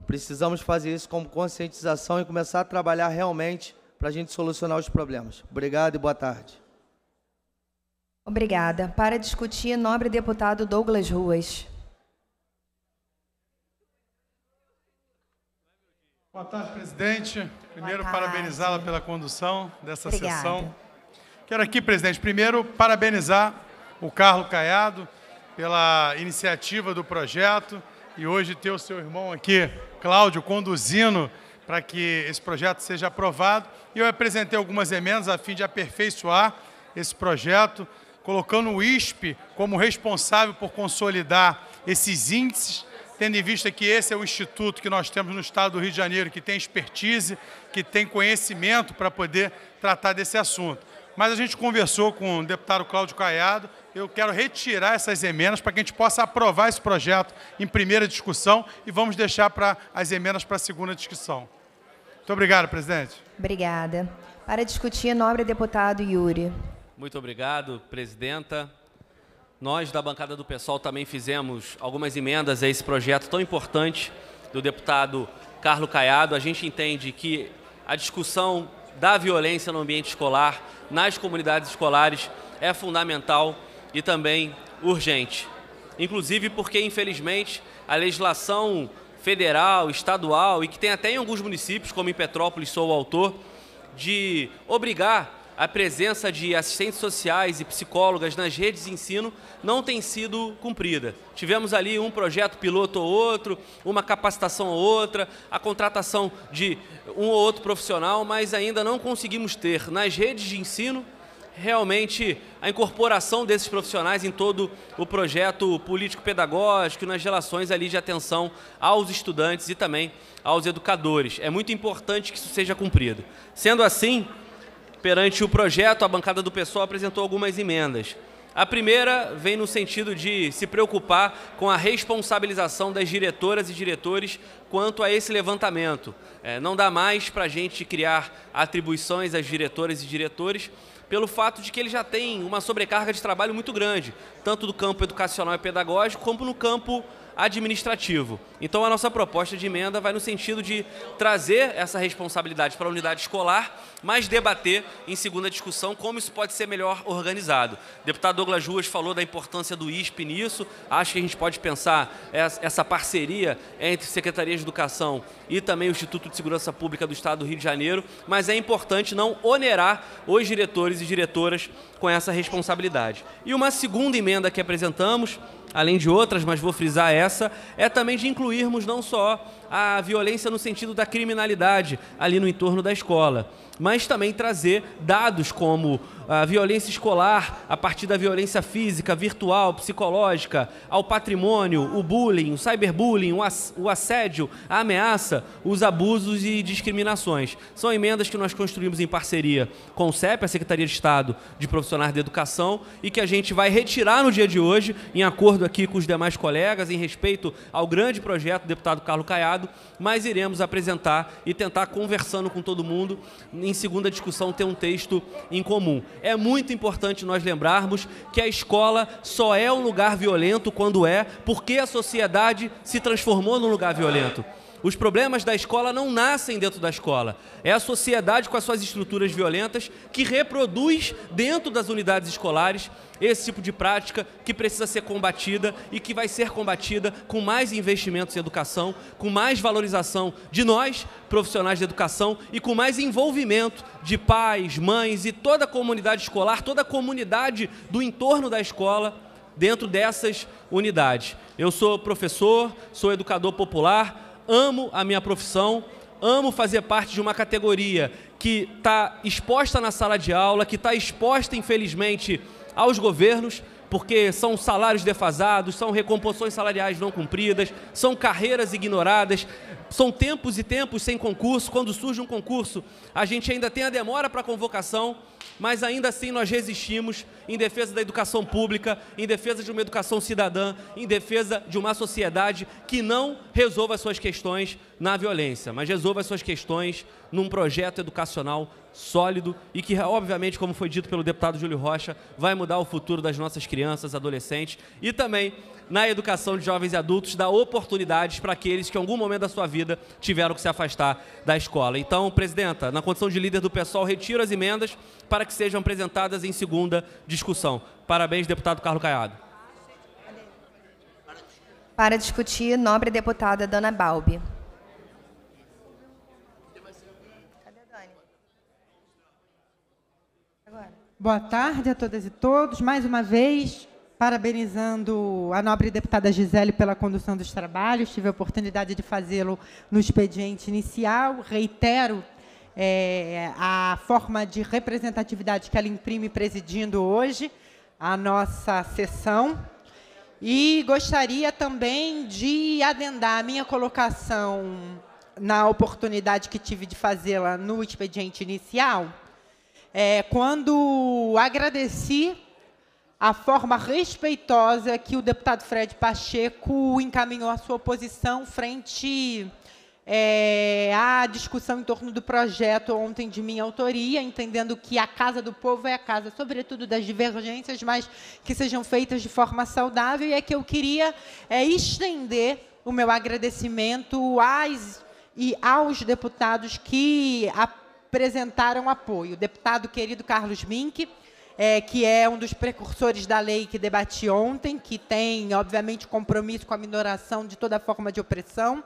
precisamos fazer isso como conscientização e começar a trabalhar realmente para a gente solucionar os problemas. Obrigado e boa tarde. Obrigada. Para discutir, nobre deputado Douglas Ruas. Boa tarde, presidente. Primeiro, parabenizá-la pela condução dessa Obrigada. sessão. Quero aqui, presidente, primeiro parabenizar o Carlos Caiado pela iniciativa do projeto e hoje ter o seu irmão aqui, Cláudio, conduzindo para que esse projeto seja aprovado. E eu apresentei algumas emendas a fim de aperfeiçoar esse projeto, colocando o ISP como responsável por consolidar esses índices tendo em vista que esse é o instituto que nós temos no estado do Rio de Janeiro, que tem expertise, que tem conhecimento para poder tratar desse assunto. Mas a gente conversou com o deputado Cláudio Caiado, eu quero retirar essas emendas para que a gente possa aprovar esse projeto em primeira discussão e vamos deixar para as emendas para a segunda discussão. Muito obrigado, presidente. Obrigada. Para discutir, nobre deputado Yuri. Muito obrigado, presidenta. Nós, da bancada do PSOL, também fizemos algumas emendas a esse projeto tão importante do deputado Carlos Caiado. A gente entende que a discussão da violência no ambiente escolar, nas comunidades escolares, é fundamental e também urgente. Inclusive porque, infelizmente, a legislação federal, estadual e que tem até em alguns municípios, como em Petrópolis, sou o autor, de obrigar a presença de assistentes sociais e psicólogas nas redes de ensino não tem sido cumprida. Tivemos ali um projeto piloto ou outro, uma capacitação ou outra, a contratação de um ou outro profissional, mas ainda não conseguimos ter nas redes de ensino realmente a incorporação desses profissionais em todo o projeto político-pedagógico, nas relações ali de atenção aos estudantes e também aos educadores. É muito importante que isso seja cumprido. Sendo assim, Perante o projeto, a bancada do PSOL apresentou algumas emendas. A primeira vem no sentido de se preocupar com a responsabilização das diretoras e diretores quanto a esse levantamento. É, não dá mais para a gente criar atribuições às diretoras e diretores pelo fato de que eles já têm uma sobrecarga de trabalho muito grande, tanto do campo educacional e pedagógico como no campo administrativo. Então a nossa proposta de emenda vai no sentido de trazer essa responsabilidade para a unidade escolar, mas debater em segunda discussão como isso pode ser melhor organizado. O deputado Douglas Ruas falou da importância do ISP nisso, acho que a gente pode pensar essa parceria entre Secretaria de Educação e também o Instituto de Segurança Pública do Estado do Rio de Janeiro, mas é importante não onerar os diretores e diretoras com essa responsabilidade. E uma segunda emenda que apresentamos além de outras, mas vou frisar essa, é também de incluirmos não só a violência no sentido da criminalidade ali no entorno da escola, mas também trazer dados como a violência escolar, a partir da violência física, virtual, psicológica, ao patrimônio, o bullying, o cyberbullying, o assédio, a ameaça, os abusos e discriminações. São emendas que nós construímos em parceria com o CEP, a Secretaria de Estado de Profissionais da Educação, e que a gente vai retirar no dia de hoje, em acordo aqui com os demais colegas, em respeito ao grande projeto do deputado Carlos Caiado, mas iremos apresentar e tentar, conversando com todo mundo, em segunda discussão, ter um texto em comum é muito importante nós lembrarmos que a escola só é um lugar violento quando é porque a sociedade se transformou num lugar violento. Os problemas da escola não nascem dentro da escola. É a sociedade com as suas estruturas violentas que reproduz dentro das unidades escolares esse tipo de prática que precisa ser combatida e que vai ser combatida com mais investimentos em educação, com mais valorização de nós, profissionais de educação, e com mais envolvimento de pais, mães e toda a comunidade escolar, toda a comunidade do entorno da escola dentro dessas unidades. Eu sou professor, sou educador popular, amo a minha profissão, amo fazer parte de uma categoria que está exposta na sala de aula, que está exposta, infelizmente, aos governos, porque são salários defasados, são recomposições salariais não cumpridas, são carreiras ignoradas, são tempos e tempos sem concurso. Quando surge um concurso, a gente ainda tem a demora para a convocação, mas ainda assim nós resistimos em defesa da educação pública, em defesa de uma educação cidadã, em defesa de uma sociedade que não resolva as suas questões na violência, mas resolva as suas questões num projeto educacional sólido e que, obviamente, como foi dito pelo deputado Júlio Rocha, vai mudar o futuro das nossas crianças, adolescentes e também na educação de jovens e adultos, dá oportunidades para aqueles que em algum momento da sua vida tiveram que se afastar da escola. Então, presidenta, na condição de líder do pessoal, retiro as emendas para que sejam apresentadas em segunda discussão. Parabéns, deputado Carlos Caiado. Para discutir, nobre deputada Dana Balbi. Boa tarde a todas e todos. Mais uma vez, parabenizando a nobre deputada Gisele pela condução dos trabalhos. Tive a oportunidade de fazê-lo no expediente inicial. Reitero é, a forma de representatividade que ela imprime presidindo hoje a nossa sessão. E gostaria também de adendar a minha colocação na oportunidade que tive de fazê-la no expediente inicial, é, quando agradeci a forma respeitosa que o deputado Fred Pacheco encaminhou a sua posição frente é, à discussão em torno do projeto ontem de minha autoria, entendendo que a casa do povo é a casa, sobretudo das divergências, mas que sejam feitas de forma saudável. E é que eu queria é, estender o meu agradecimento às e aos deputados que apresentaram apoio. O deputado querido Carlos Mink, é, que é um dos precursores da lei que debati ontem, que tem, obviamente, compromisso com a minoração de toda forma de opressão.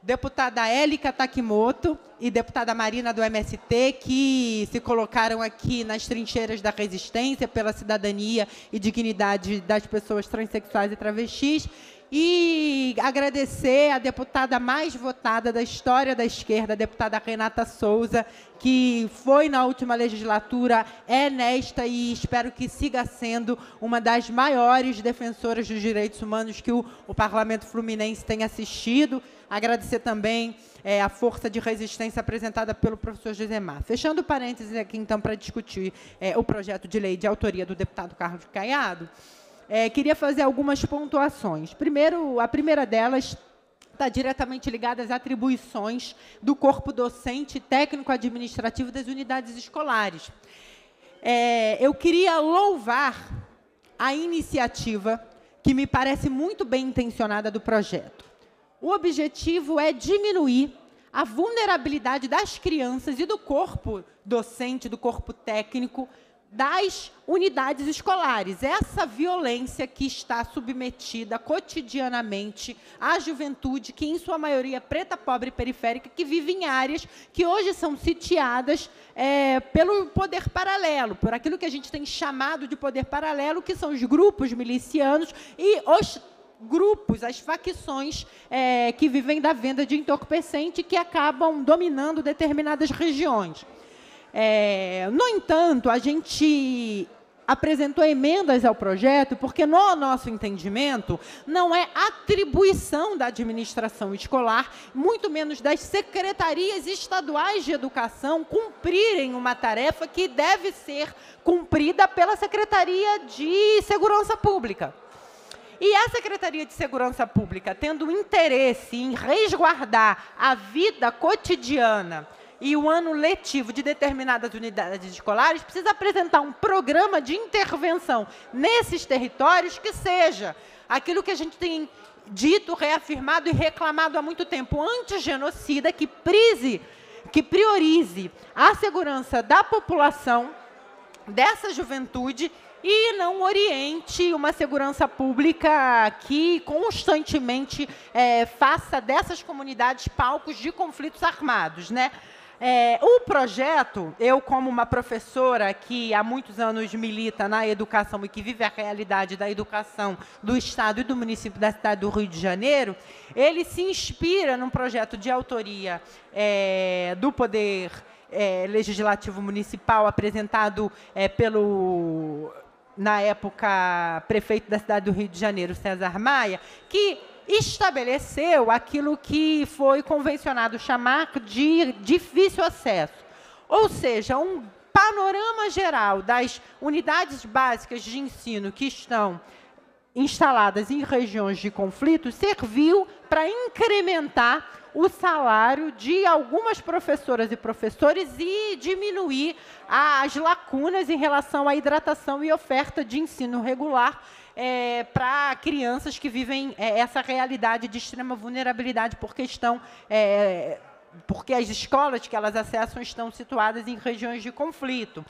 Deputada Élica Takimoto e deputada Marina do MST, que se colocaram aqui nas trincheiras da resistência pela cidadania e dignidade das pessoas transexuais e travestis, e agradecer a deputada mais votada da história da esquerda, a deputada Renata Souza, que foi na última legislatura, é nesta e espero que siga sendo uma das maiores defensoras dos direitos humanos que o, o Parlamento Fluminense tem assistido. Agradecer também é, a força de resistência apresentada pelo professor Gisemar. Fechando parênteses aqui, então, para discutir é, o projeto de lei de autoria do deputado Carlos Caiado é, queria fazer algumas pontuações. Primeiro, a primeira delas está diretamente ligada às atribuições do corpo docente técnico-administrativo das unidades escolares. É, eu queria louvar a iniciativa que me parece muito bem intencionada do projeto. O objetivo é diminuir a vulnerabilidade das crianças e do corpo docente, do corpo técnico, das unidades escolares. Essa violência que está submetida cotidianamente à juventude, que em sua maioria é preta, pobre e periférica, que vive em áreas que hoje são sitiadas é, pelo poder paralelo, por aquilo que a gente tem chamado de poder paralelo, que são os grupos milicianos e os grupos, as facções é, que vivem da venda de entorpecente que acabam dominando determinadas regiões. É, no entanto, a gente apresentou emendas ao projeto porque, no nosso entendimento, não é atribuição da administração escolar, muito menos das secretarias estaduais de educação, cumprirem uma tarefa que deve ser cumprida pela Secretaria de Segurança Pública. E a Secretaria de Segurança Pública, tendo interesse em resguardar a vida cotidiana e o ano letivo de determinadas unidades escolares precisa apresentar um programa de intervenção nesses territórios que seja aquilo que a gente tem dito, reafirmado e reclamado há muito tempo, antigenocida, que prise, que priorize a segurança da população, dessa juventude e não oriente uma segurança pública que constantemente é, faça dessas comunidades palcos de conflitos armados, né? É, o projeto, eu como uma professora que há muitos anos milita na educação e que vive a realidade da educação do Estado e do município da cidade do Rio de Janeiro, ele se inspira num projeto de autoria é, do Poder é, Legislativo Municipal apresentado é, pelo na época prefeito da cidade do Rio de Janeiro, César Maia, que estabeleceu aquilo que foi convencionado chamar de difícil acesso, ou seja, um panorama geral das unidades básicas de ensino que estão instaladas em regiões de conflito serviu para incrementar o salário de algumas professoras e professores e diminuir as lacunas em relação à hidratação e oferta de ensino regular é, para crianças que vivem é, essa realidade de extrema vulnerabilidade por questão. É, porque as escolas que elas acessam estão situadas em regiões de conflito.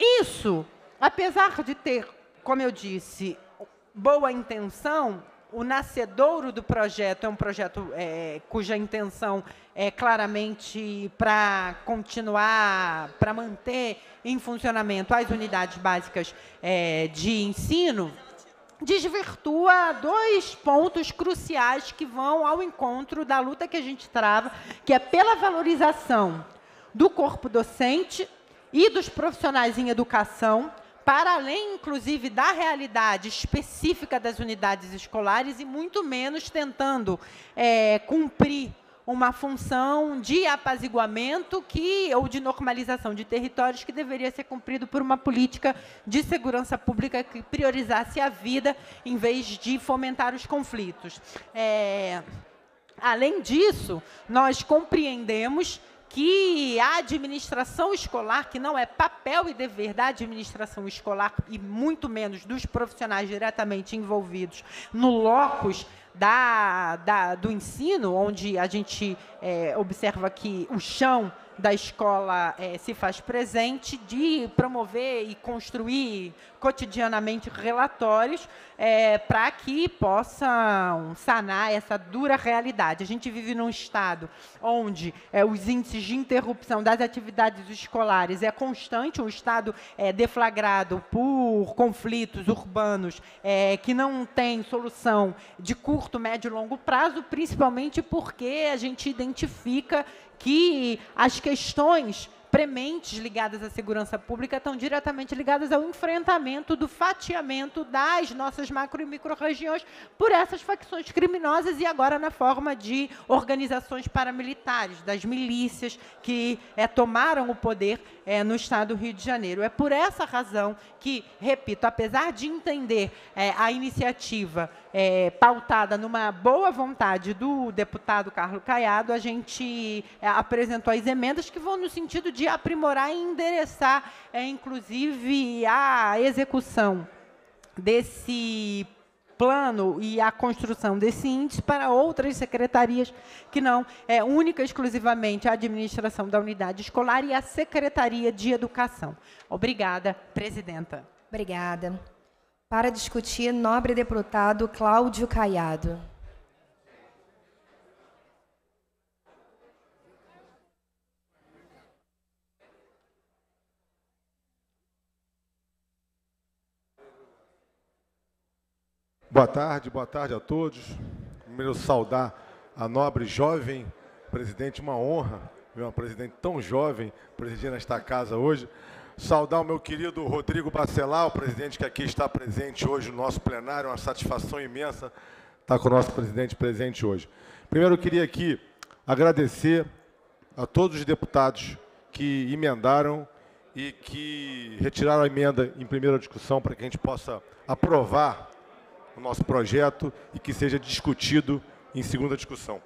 Isso, apesar de ter, como eu disse, boa intenção, o nascedouro do projeto é um projeto é, cuja intenção é claramente para continuar, para manter em funcionamento as unidades básicas é, de ensino, desvirtua dois pontos cruciais que vão ao encontro da luta que a gente trava, que é pela valorização do corpo docente e dos profissionais em educação para além, inclusive, da realidade específica das unidades escolares e muito menos tentando é, cumprir uma função de apaziguamento que ou de normalização de territórios que deveria ser cumprido por uma política de segurança pública que priorizasse a vida em vez de fomentar os conflitos. É, além disso, nós compreendemos que a administração escolar, que não é papel e dever da administração escolar e muito menos dos profissionais diretamente envolvidos no locus da, da do ensino, onde a gente é, observa que o chão da escola é, se faz presente de promover e construir cotidianamente relatórios é, eh, para que possam sanar essa dura realidade. A gente vive num estado onde é, os índices de interrupção das atividades escolares é constante, um estado deflagrado por conflitos urbanos que não tem solução de curto, médio e longo prazo, principalmente porque a gente identifica que as questões prementes ligadas à segurança pública estão diretamente ligadas ao enfrentamento do fatiamento das nossas macro e micro-regiões por essas facções criminosas e agora na forma de organizações paramilitares, das milícias que é, tomaram o poder é, no estado do Rio de Janeiro. É por essa razão que, repito, apesar de entender é, a iniciativa é, pautada numa boa vontade do deputado Carlos Caiado, a gente é, apresentou as emendas que vão no sentido de aprimorar e endereçar, é, inclusive, a execução desse plano e a construção desse índice para outras secretarias que não é única exclusivamente a administração da unidade escolar e a Secretaria de Educação. Obrigada, presidenta. Obrigada. Para discutir, nobre deputado Cláudio Caiado. Boa tarde, boa tarde a todos. Primeiro, saudar a nobre jovem presidente, uma honra ver uma presidente tão jovem presidindo esta casa hoje saudar o meu querido Rodrigo Bacelar, o presidente que aqui está presente hoje no nosso plenário, é uma satisfação imensa estar com o nosso presidente presente hoje. Primeiro, eu queria aqui agradecer a todos os deputados que emendaram e que retiraram a emenda em primeira discussão para que a gente possa aprovar o nosso projeto e que seja discutido em segunda discussão.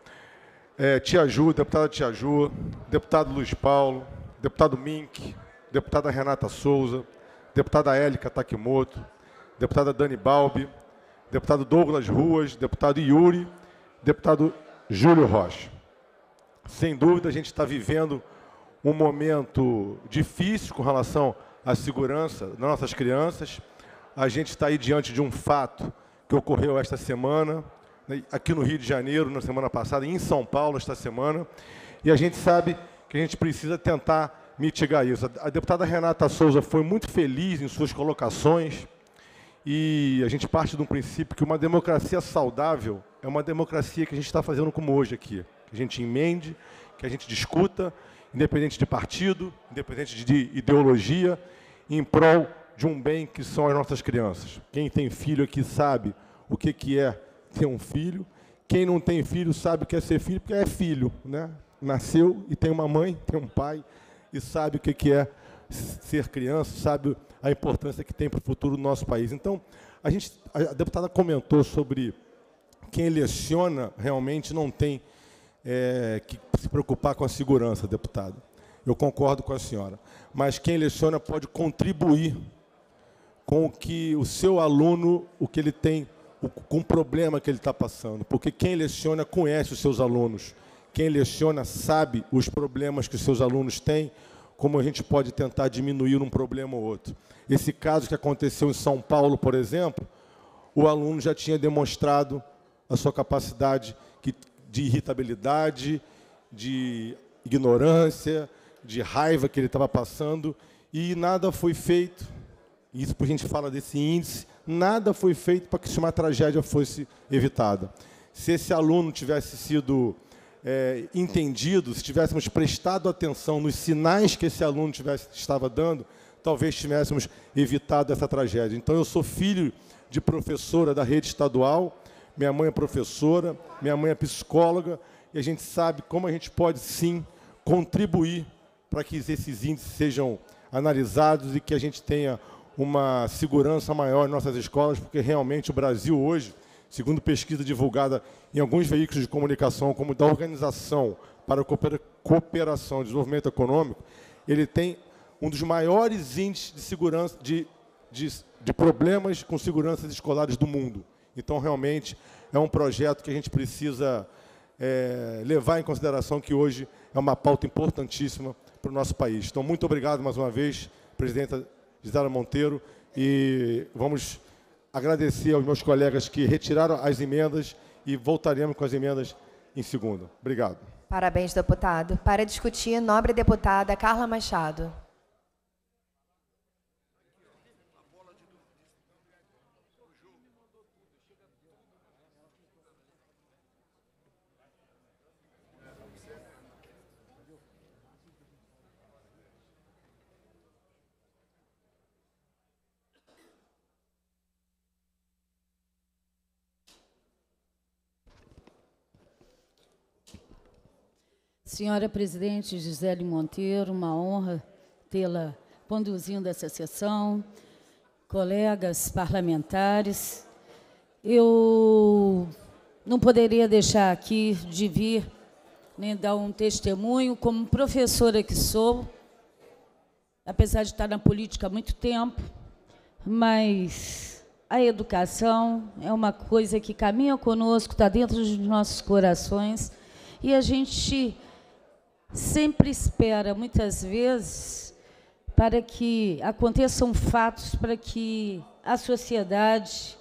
É, Tia Ju, deputada Tia Ju, deputado Luiz Paulo, deputado Mink, deputada Renata Souza, deputada Élica Takimoto, deputada Dani Balbi, deputado Douglas Ruas, deputado Yuri, deputado Júlio Rocha. Sem dúvida, a gente está vivendo um momento difícil com relação à segurança das nossas crianças. A gente está aí diante de um fato que ocorreu esta semana, né, aqui no Rio de Janeiro, na semana passada, em São Paulo, esta semana, e a gente sabe que a gente precisa tentar mitigar isso. A deputada Renata Souza foi muito feliz em suas colocações e a gente parte de um princípio que uma democracia saudável é uma democracia que a gente está fazendo como hoje aqui. Que a gente emende, que a gente discuta, independente de partido, independente de ideologia, em prol de um bem que são as nossas crianças. Quem tem filho aqui sabe o que, que é ter um filho. Quem não tem filho sabe o que é ser filho, porque é filho. Né? Nasceu e tem uma mãe, tem um pai, e sabe o que é ser criança, sabe a importância que tem para o futuro do nosso país. Então, a, gente, a deputada comentou sobre quem leciona realmente não tem é, que se preocupar com a segurança, deputado. Eu concordo com a senhora. Mas quem leciona pode contribuir com o que o seu aluno, o que ele tem, o, com o problema que ele está passando. Porque quem leciona conhece os seus alunos. Quem leciona sabe os problemas que os seus alunos têm, como a gente pode tentar diminuir um problema ou outro. Esse caso que aconteceu em São Paulo, por exemplo, o aluno já tinha demonstrado a sua capacidade de irritabilidade, de ignorância, de raiva que ele estava passando, e nada foi feito. Isso por a gente fala desse índice, nada foi feito para que uma tragédia fosse evitada. Se esse aluno tivesse sido é, entendido, se tivéssemos prestado atenção nos sinais que esse aluno tivesse, estava dando, talvez tivéssemos evitado essa tragédia. Então, eu sou filho de professora da rede estadual, minha mãe é professora, minha mãe é psicóloga, e a gente sabe como a gente pode sim contribuir para que esses índices sejam analisados e que a gente tenha uma segurança maior em nossas escolas, porque realmente o Brasil hoje Segundo pesquisa divulgada em alguns veículos de comunicação, como da Organização para a Cooperação e Desenvolvimento Econômico, ele tem um dos maiores índices de segurança de, de, de problemas com seguranças escolares do mundo. Então, realmente, é um projeto que a gente precisa é, levar em consideração que hoje é uma pauta importantíssima para o nosso país. Então, muito obrigado mais uma vez, presidenta Gisela Monteiro, e vamos agradecer aos meus colegas que retiraram as emendas e voltaremos com as emendas em segundo. Obrigado. Parabéns, deputado. Para discutir, nobre deputada Carla Machado. Senhora Presidente Gisele Monteiro, uma honra tê-la conduzindo essa sessão, colegas parlamentares. Eu não poderia deixar aqui de vir nem dar um testemunho, como professora que sou, apesar de estar na política há muito tempo, mas a educação é uma coisa que caminha conosco, está dentro dos nossos corações, e a gente sempre espera, muitas vezes, para que aconteçam fatos, para que a sociedade,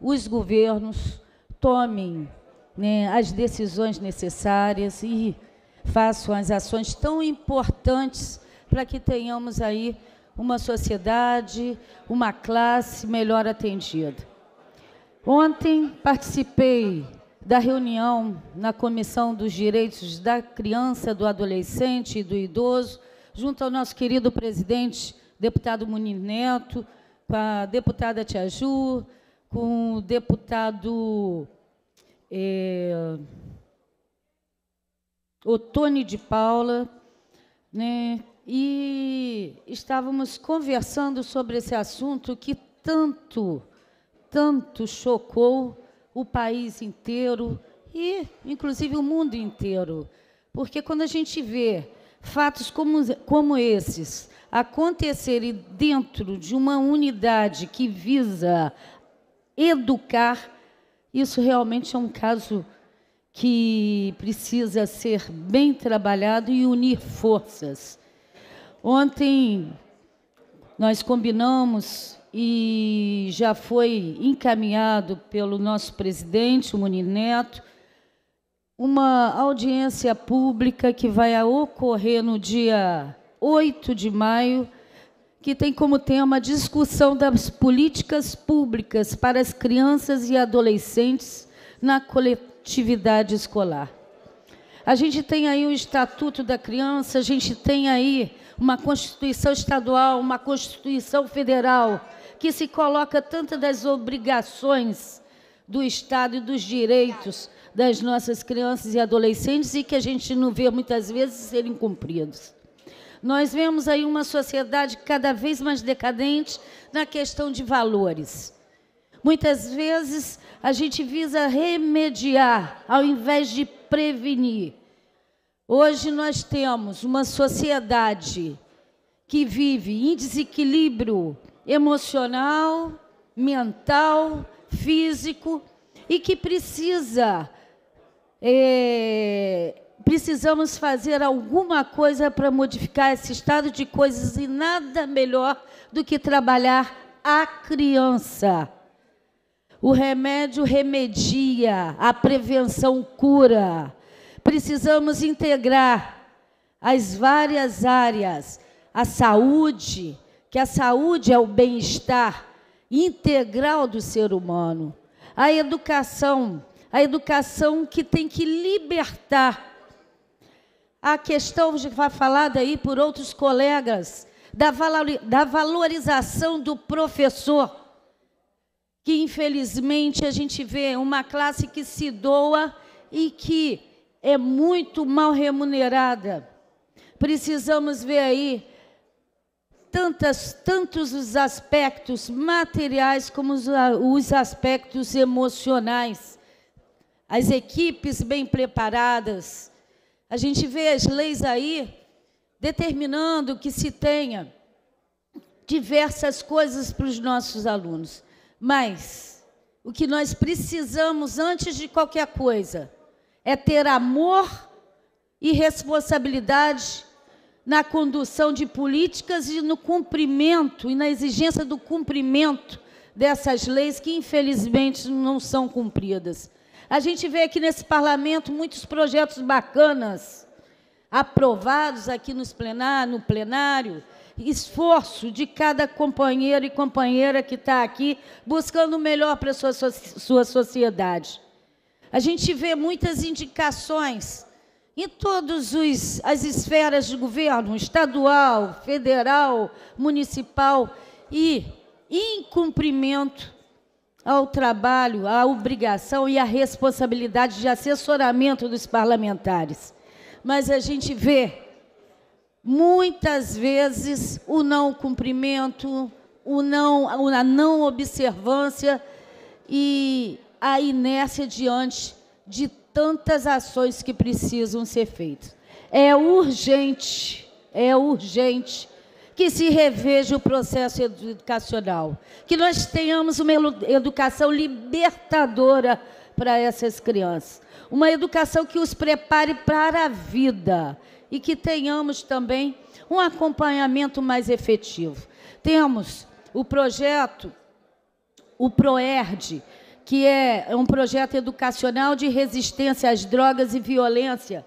os governos tomem né, as decisões necessárias e façam as ações tão importantes para que tenhamos aí uma sociedade, uma classe melhor atendida. Ontem participei da reunião na Comissão dos Direitos da Criança, do Adolescente e do Idoso, junto ao nosso querido presidente, deputado Munir Neto, com a deputada Tia Ju, com o deputado é, Otone de Paula, né, e estávamos conversando sobre esse assunto que tanto, tanto chocou o país inteiro e, inclusive, o mundo inteiro. Porque quando a gente vê fatos como, como esses acontecerem dentro de uma unidade que visa educar, isso realmente é um caso que precisa ser bem trabalhado e unir forças. Ontem nós combinamos e já foi encaminhado pelo nosso presidente, o Munir Neto, uma audiência pública que vai ocorrer no dia 8 de maio, que tem como tema a discussão das políticas públicas para as crianças e adolescentes na coletividade escolar. A gente tem aí o Estatuto da Criança, a gente tem aí uma Constituição Estadual, uma Constituição Federal, que se coloca tanto das obrigações do Estado e dos direitos das nossas crianças e adolescentes e que a gente não vê muitas vezes serem cumpridos. Nós vemos aí uma sociedade cada vez mais decadente na questão de valores. Muitas vezes a gente visa remediar ao invés de prevenir. Hoje nós temos uma sociedade que vive em desequilíbrio emocional, mental, físico e que precisa é, precisamos fazer alguma coisa para modificar esse estado de coisas e nada melhor do que trabalhar a criança. O remédio remedia, a prevenção cura. Precisamos integrar as várias áreas, a saúde, que a saúde é o bem-estar integral do ser humano. A educação, a educação que tem que libertar a questão que foi falada aí por outros colegas da, da valorização do professor, que infelizmente a gente vê uma classe que se doa e que é muito mal remunerada. Precisamos ver aí tantas, tantos os aspectos materiais como os, ah, os aspectos emocionais. As equipes bem preparadas. A gente vê as leis aí determinando que se tenha diversas coisas para os nossos alunos. Mas o que nós precisamos antes de qualquer coisa é ter amor e responsabilidade na condução de políticas e no cumprimento e na exigência do cumprimento dessas leis que, infelizmente, não são cumpridas. A gente vê aqui nesse parlamento muitos projetos bacanas aprovados aqui nos no plenário, esforço de cada companheiro e companheira que está aqui buscando o melhor para a sua, sua sociedade. A gente vê muitas indicações em todas as esferas de governo, estadual, federal, municipal, e incumprimento ao trabalho, à obrigação e à responsabilidade de assessoramento dos parlamentares. Mas a gente vê, muitas vezes, o não cumprimento, o não, a não observância e a inércia diante de tantas ações que precisam ser feitas. É urgente, é urgente que se reveja o processo educacional, que nós tenhamos uma educação libertadora para essas crianças, uma educação que os prepare para a vida e que tenhamos também um acompanhamento mais efetivo. Temos o projeto, o PROERD, que é um projeto educacional de resistência às drogas e violência,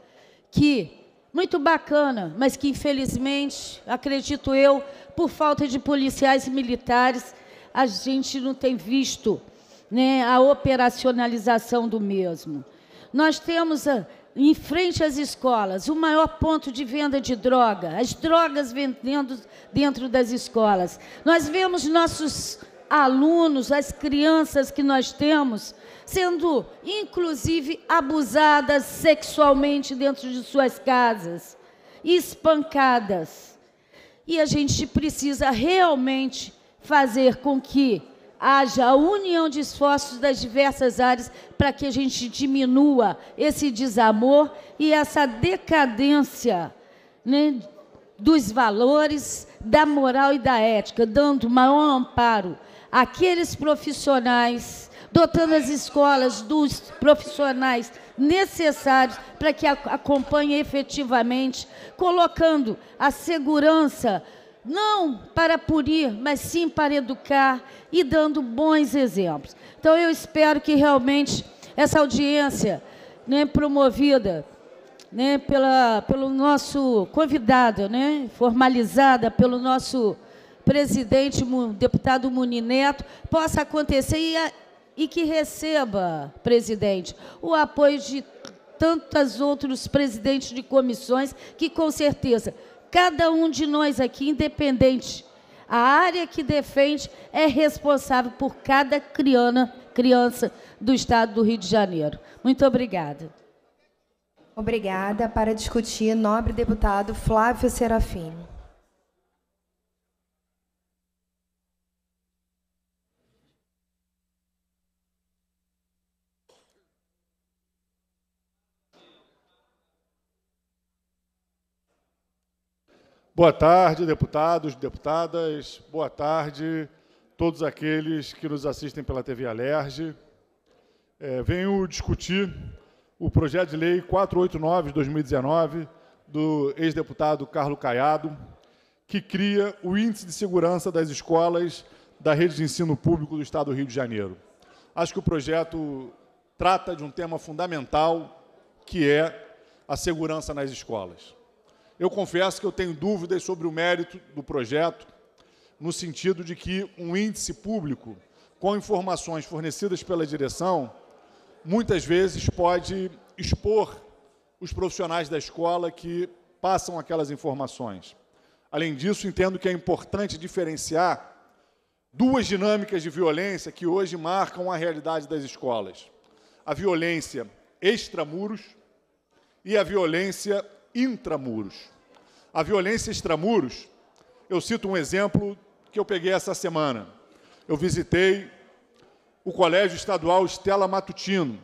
que muito bacana, mas que infelizmente, acredito eu, por falta de policiais militares, a gente não tem visto né, a operacionalização do mesmo. Nós temos ah, em frente às escolas o maior ponto de venda de droga, as drogas vendendo dentro das escolas. Nós vemos nossos alunos, as crianças que nós temos, sendo inclusive abusadas sexualmente dentro de suas casas, espancadas. E a gente precisa realmente fazer com que haja a união de esforços das diversas áreas para que a gente diminua esse desamor e essa decadência né, dos valores, da moral e da ética, dando maior amparo aqueles profissionais, dotando as escolas dos profissionais necessários para que acompanhem efetivamente, colocando a segurança não para punir, mas sim para educar e dando bons exemplos. Então eu espero que realmente essa audiência, né, promovida, né, pela, pelo nosso convidado, né, formalizada pelo nosso presidente, deputado Munineto, possa acontecer e, a, e que receba, presidente, o apoio de tantos outros presidentes de comissões que, com certeza, cada um de nós aqui, independente, a área que defende é responsável por cada criana, criança do Estado do Rio de Janeiro. Muito obrigada. Obrigada. Para discutir, nobre deputado Flávio Serafim. Boa tarde, deputados, deputadas. Boa tarde, todos aqueles que nos assistem pela TV Alerge. É, venho discutir o projeto de lei 489 de 2019 do ex-deputado Carlos Caiado, que cria o Índice de Segurança das Escolas da Rede de Ensino Público do Estado do Rio de Janeiro. Acho que o projeto trata de um tema fundamental, que é a segurança nas escolas eu confesso que eu tenho dúvidas sobre o mérito do projeto, no sentido de que um índice público com informações fornecidas pela direção, muitas vezes pode expor os profissionais da escola que passam aquelas informações. Além disso, entendo que é importante diferenciar duas dinâmicas de violência que hoje marcam a realidade das escolas: a violência extramuros e a violência intramuros. A violência extramuros, eu cito um exemplo que eu peguei essa semana. Eu visitei o Colégio Estadual Estela Matutino,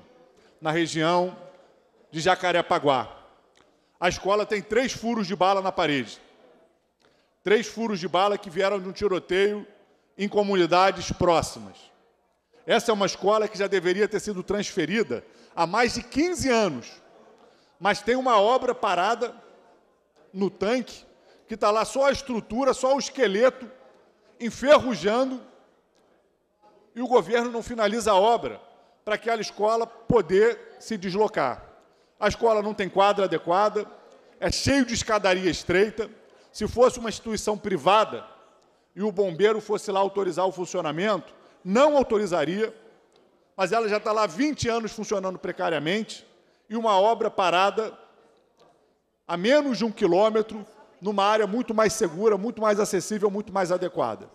na região de Jacarepaguá. A escola tem três furos de bala na parede. Três furos de bala que vieram de um tiroteio em comunidades próximas. Essa é uma escola que já deveria ter sido transferida há mais de 15 anos mas tem uma obra parada no tanque, que está lá só a estrutura, só o esqueleto, enferrujando, e o governo não finaliza a obra para aquela escola poder se deslocar. A escola não tem quadra adequada, é cheio de escadaria estreita. Se fosse uma instituição privada e o bombeiro fosse lá autorizar o funcionamento, não autorizaria, mas ela já está lá 20 anos funcionando precariamente e uma obra parada a menos de um quilômetro, numa área muito mais segura, muito mais acessível, muito mais adequada.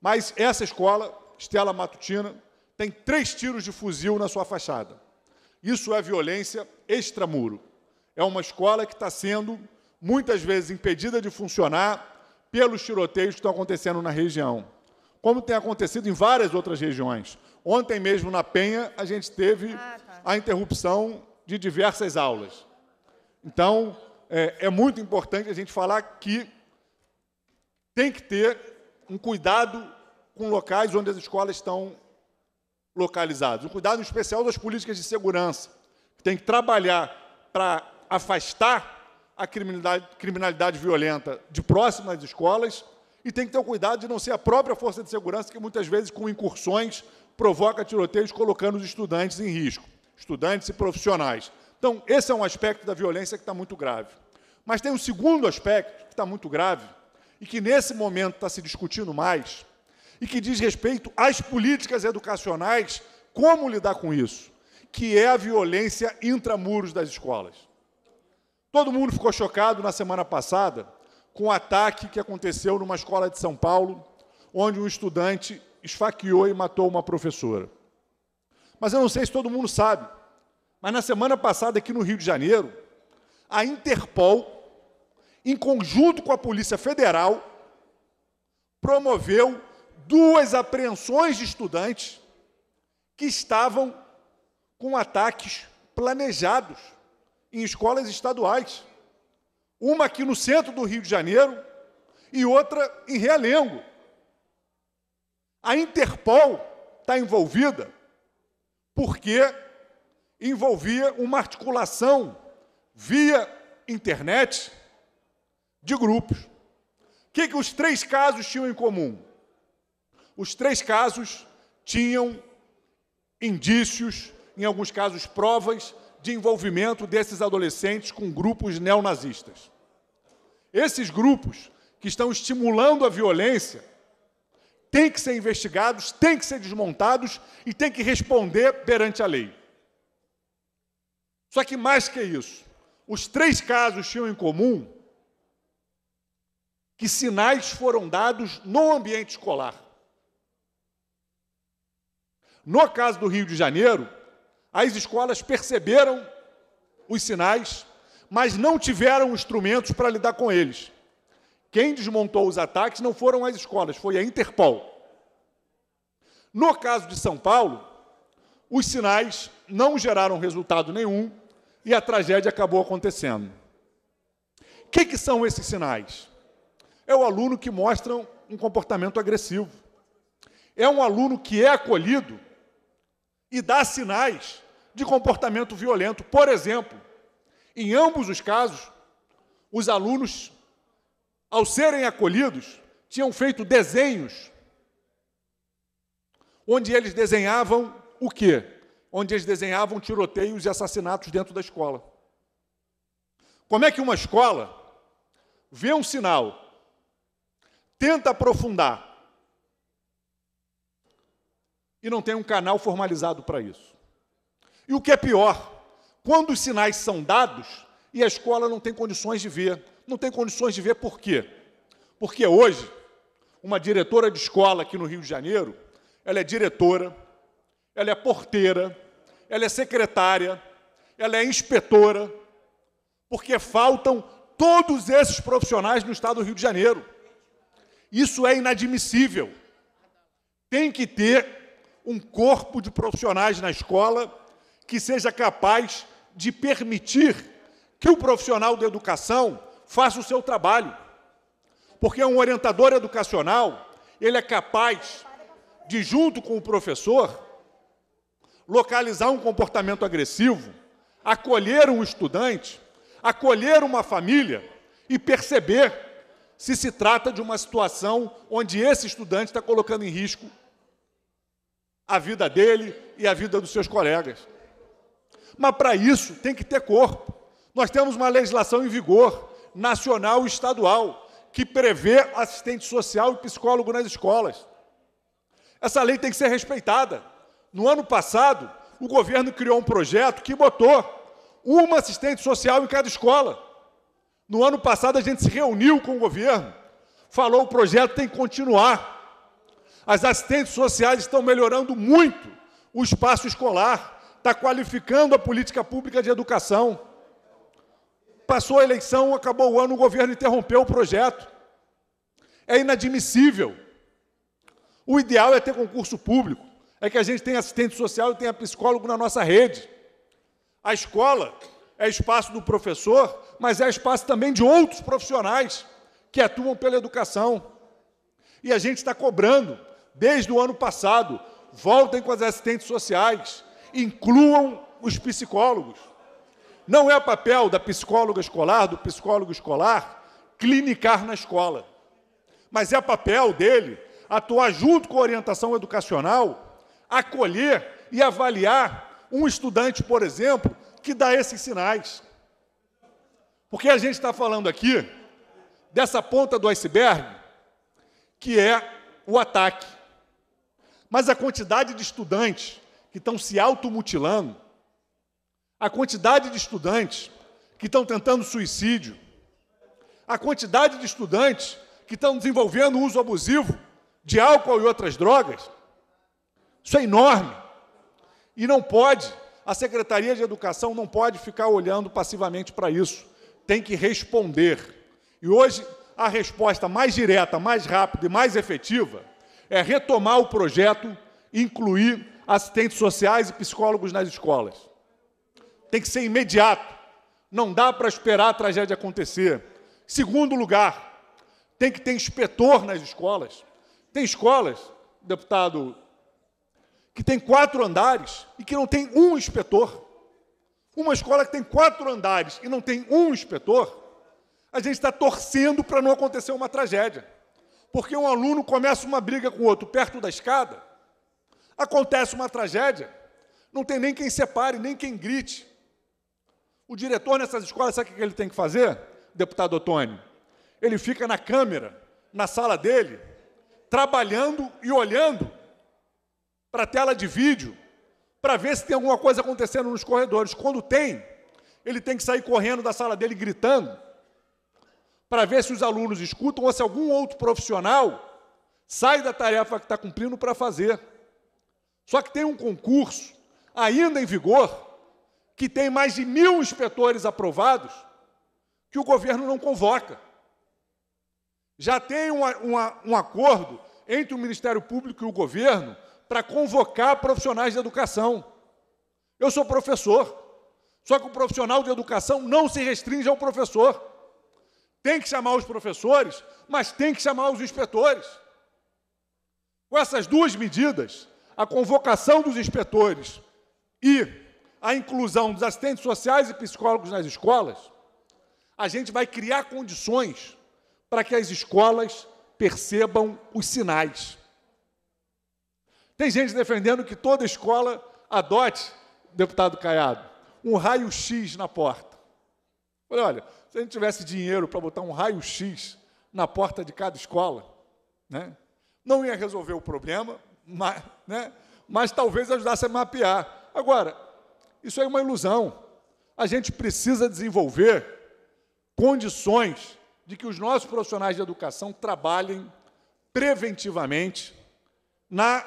Mas essa escola, Estela Matutina, tem três tiros de fuzil na sua fachada. Isso é violência extramuro. É uma escola que está sendo, muitas vezes, impedida de funcionar pelos tiroteios que estão acontecendo na região, como tem acontecido em várias outras regiões. Ontem mesmo, na Penha, a gente teve ah, tá. a interrupção de diversas aulas. Então, é, é muito importante a gente falar que tem que ter um cuidado com locais onde as escolas estão localizadas. Um cuidado especial das políticas de segurança, que tem que trabalhar para afastar a criminalidade, criminalidade violenta de próximo às escolas e tem que ter o cuidado de não ser a própria força de segurança que muitas vezes com incursões provoca tiroteios colocando os estudantes em risco estudantes e profissionais. Então, esse é um aspecto da violência que está muito grave. Mas tem um segundo aspecto que está muito grave e que nesse momento está se discutindo mais e que diz respeito às políticas educacionais, como lidar com isso, que é a violência intramuros das escolas. Todo mundo ficou chocado na semana passada com o ataque que aconteceu numa escola de São Paulo, onde um estudante esfaqueou e matou uma professora. Mas eu não sei se todo mundo sabe, mas na semana passada aqui no Rio de Janeiro, a Interpol, em conjunto com a Polícia Federal, promoveu duas apreensões de estudantes que estavam com ataques planejados em escolas estaduais. Uma aqui no centro do Rio de Janeiro e outra em Realengo. A Interpol está envolvida porque envolvia uma articulação via internet de grupos. O que, que os três casos tinham em comum? Os três casos tinham indícios, em alguns casos provas, de envolvimento desses adolescentes com grupos neonazistas. Esses grupos que estão estimulando a violência têm que ser investigados, têm que ser desmontados e têm que responder perante a lei. Só que mais que isso, os três casos tinham em comum que sinais foram dados no ambiente escolar. No caso do Rio de Janeiro, as escolas perceberam os sinais, mas não tiveram instrumentos para lidar com eles. Quem desmontou os ataques não foram as escolas, foi a Interpol. No caso de São Paulo, os sinais não geraram resultado nenhum e a tragédia acabou acontecendo. O que, que, são esses sinais? É o aluno que mostra um comportamento agressivo. É um aluno que é acolhido e dá sinais de comportamento violento. Por exemplo, em ambos os casos, os alunos ao serem acolhidos, tinham feito desenhos onde eles desenhavam o quê? Onde eles desenhavam tiroteios e assassinatos dentro da escola. Como é que uma escola vê um sinal, tenta aprofundar e não tem um canal formalizado para isso? E o que é pior, quando os sinais são dados e a escola não tem condições de ver, não tem condições de ver por quê. Porque hoje, uma diretora de escola aqui no Rio de Janeiro, ela é diretora, ela é porteira, ela é secretária, ela é inspetora, porque faltam todos esses profissionais no estado do Rio de Janeiro. Isso é inadmissível. Tem que ter um corpo de profissionais na escola que seja capaz de permitir que o profissional da educação faça o seu trabalho. Porque um orientador educacional, ele é capaz de, junto com o professor, localizar um comportamento agressivo, acolher um estudante, acolher uma família e perceber se se trata de uma situação onde esse estudante está colocando em risco a vida dele e a vida dos seus colegas. Mas para isso tem que ter corpo. Nós temos uma legislação em vigor nacional e estadual, que prevê assistente social e psicólogo nas escolas. Essa lei tem que ser respeitada. No ano passado, o governo criou um projeto que botou uma assistente social em cada escola. No ano passado, a gente se reuniu com o governo, falou o projeto tem que continuar. As assistentes sociais estão melhorando muito o espaço escolar, está qualificando a política pública de educação. Passou a eleição, acabou o ano, o governo interrompeu o projeto. É inadmissível. O ideal é ter concurso público, é que a gente tenha assistente social e tenha psicólogo na nossa rede. A escola é espaço do professor, mas é espaço também de outros profissionais que atuam pela educação. E a gente está cobrando, desde o ano passado, voltem com as assistentes sociais, incluam os psicólogos. Não é papel da psicóloga escolar, do psicólogo escolar, clinicar na escola. Mas é papel dele atuar junto com a orientação educacional, acolher e avaliar um estudante, por exemplo, que dá esses sinais. Porque a gente está falando aqui dessa ponta do iceberg, que é o ataque. Mas a quantidade de estudantes que estão se automutilando a quantidade de estudantes que estão tentando suicídio, a quantidade de estudantes que estão desenvolvendo uso abusivo de álcool e outras drogas. Isso é enorme. E não pode, a Secretaria de Educação não pode ficar olhando passivamente para isso. Tem que responder. E hoje, a resposta mais direta, mais rápida e mais efetiva é retomar o projeto, incluir assistentes sociais e psicólogos nas escolas. Tem que ser imediato. Não dá para esperar a tragédia acontecer. Segundo lugar, tem que ter inspetor nas escolas. Tem escolas, deputado, que tem quatro andares e que não tem um inspetor. Uma escola que tem quatro andares e não tem um inspetor, a gente está torcendo para não acontecer uma tragédia. Porque um aluno começa uma briga com o outro perto da escada, acontece uma tragédia, não tem nem quem separe, nem quem grite. O diretor nessas escolas, sabe o que ele tem que fazer, deputado Otônio? Ele fica na câmera, na sala dele, trabalhando e olhando para a tela de vídeo, para ver se tem alguma coisa acontecendo nos corredores. Quando tem, ele tem que sair correndo da sala dele gritando, para ver se os alunos escutam ou se algum outro profissional sai da tarefa que está cumprindo para fazer. Só que tem um concurso ainda em vigor que tem mais de mil inspetores aprovados, que o governo não convoca. Já tem uma, uma, um acordo entre o Ministério Público e o governo para convocar profissionais de educação. Eu sou professor, só que o profissional de educação não se restringe ao professor. Tem que chamar os professores, mas tem que chamar os inspetores. Com essas duas medidas, a convocação dos inspetores e a inclusão dos assistentes sociais e psicólogos nas escolas, a gente vai criar condições para que as escolas percebam os sinais. Tem gente defendendo que toda escola adote, deputado Caiado, um raio-x na porta. olha, se a gente tivesse dinheiro para botar um raio-x na porta de cada escola, né, não ia resolver o problema, mas, né, mas talvez ajudasse a mapear. Agora, isso é uma ilusão. A gente precisa desenvolver condições de que os nossos profissionais de educação trabalhem preventivamente na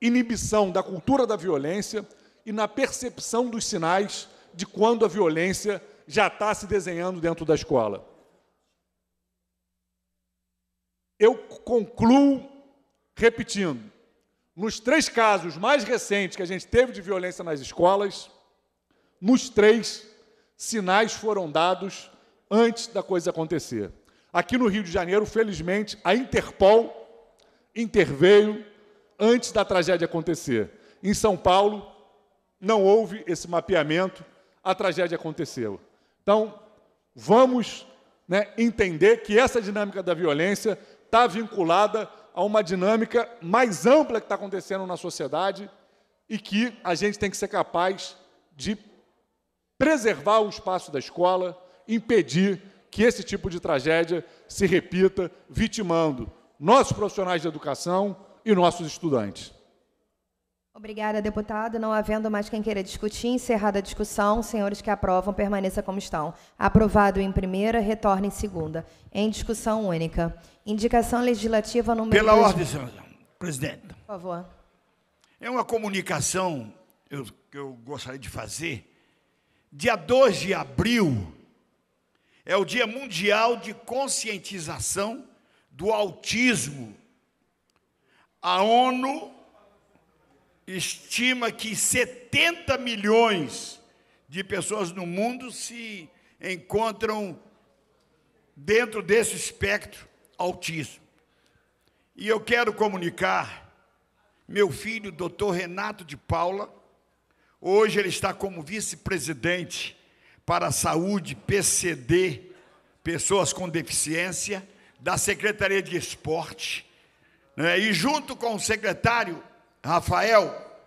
inibição da cultura da violência e na percepção dos sinais de quando a violência já está se desenhando dentro da escola. Eu concluo repetindo: nos três casos mais recentes que a gente teve de violência nas escolas, nos três, sinais foram dados antes da coisa acontecer. Aqui no Rio de Janeiro, felizmente, a Interpol interveio antes da tragédia acontecer. Em São Paulo, não houve esse mapeamento, a tragédia aconteceu. Então, vamos né, entender que essa dinâmica da violência está vinculada a uma dinâmica mais ampla que está acontecendo na sociedade e que a gente tem que ser capaz de preservar o espaço da escola, impedir que esse tipo de tragédia se repita, vitimando nossos profissionais de educação e nossos estudantes. Obrigada, deputado. Não havendo mais quem queira discutir, encerrada a discussão, senhores que aprovam, permaneça como estão. Aprovado em primeira, retorna em segunda. Em discussão única. Indicação legislativa número... Pela dois... ordem, senhora presidente. Por favor. É uma comunicação que eu, eu gostaria de fazer Dia 2 de abril é o Dia Mundial de Conscientização do Autismo. A ONU estima que 70 milhões de pessoas no mundo se encontram dentro desse espectro autismo. E eu quero comunicar meu filho, doutor Renato de Paula, Hoje ele está como vice-presidente para a saúde PCD, pessoas com deficiência, da Secretaria de Esporte. Né? E junto com o secretário Rafael,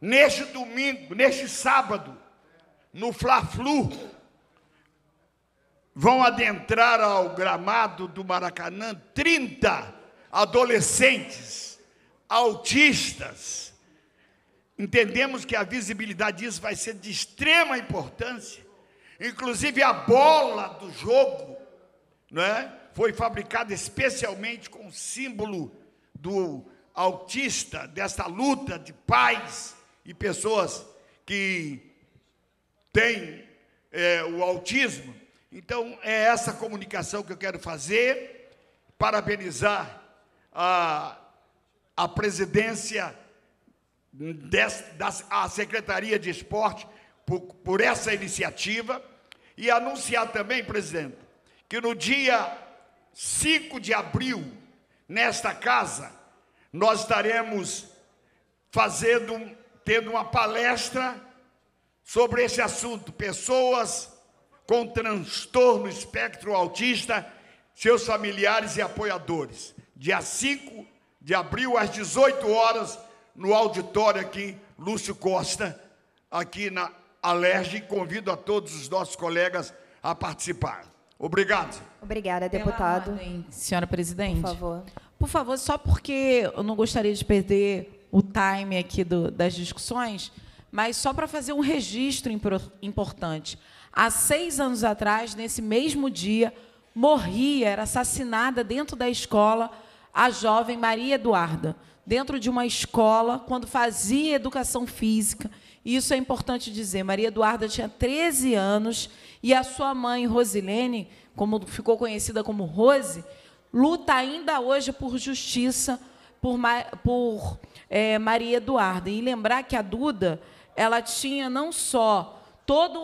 neste domingo, neste sábado, no Fla-Flu, vão adentrar ao gramado do Maracanã 30 adolescentes autistas entendemos que a visibilidade disso vai ser de extrema importância. Inclusive a bola do jogo, é, foi fabricada especialmente com o símbolo do autista dessa luta de pais e pessoas que têm é, o autismo. Então é essa comunicação que eu quero fazer, parabenizar a, a presidência des, Secretaria de Esporte por, por essa iniciativa e anunciar também, presidente, que no dia 5 de abril, nesta casa, nós estaremos fazendo, tendo uma palestra sobre esse assunto, pessoas com transtorno espectro autista, seus familiares e apoiadores. Dia 5 de abril, às 18 horas, no auditório aqui, Lúcio Costa, aqui na Alerj, convido a todos os nossos colegas a participar. Obrigado. Obrigada, deputado. Ordem, senhora presidente. Por favor. Por favor, só porque eu não gostaria de perder o time aqui do, das discussões, mas só para fazer um registro importante. Há seis anos atrás, nesse mesmo dia, morria, era assassinada dentro da escola, a jovem Maria Eduarda dentro de uma escola, quando fazia educação física. isso é importante dizer. Maria Eduarda tinha 13 anos e a sua mãe, Rosilene, como ficou conhecida como Rose, luta ainda hoje por justiça por, por é, Maria Eduarda. E lembrar que a Duda ela tinha não só toda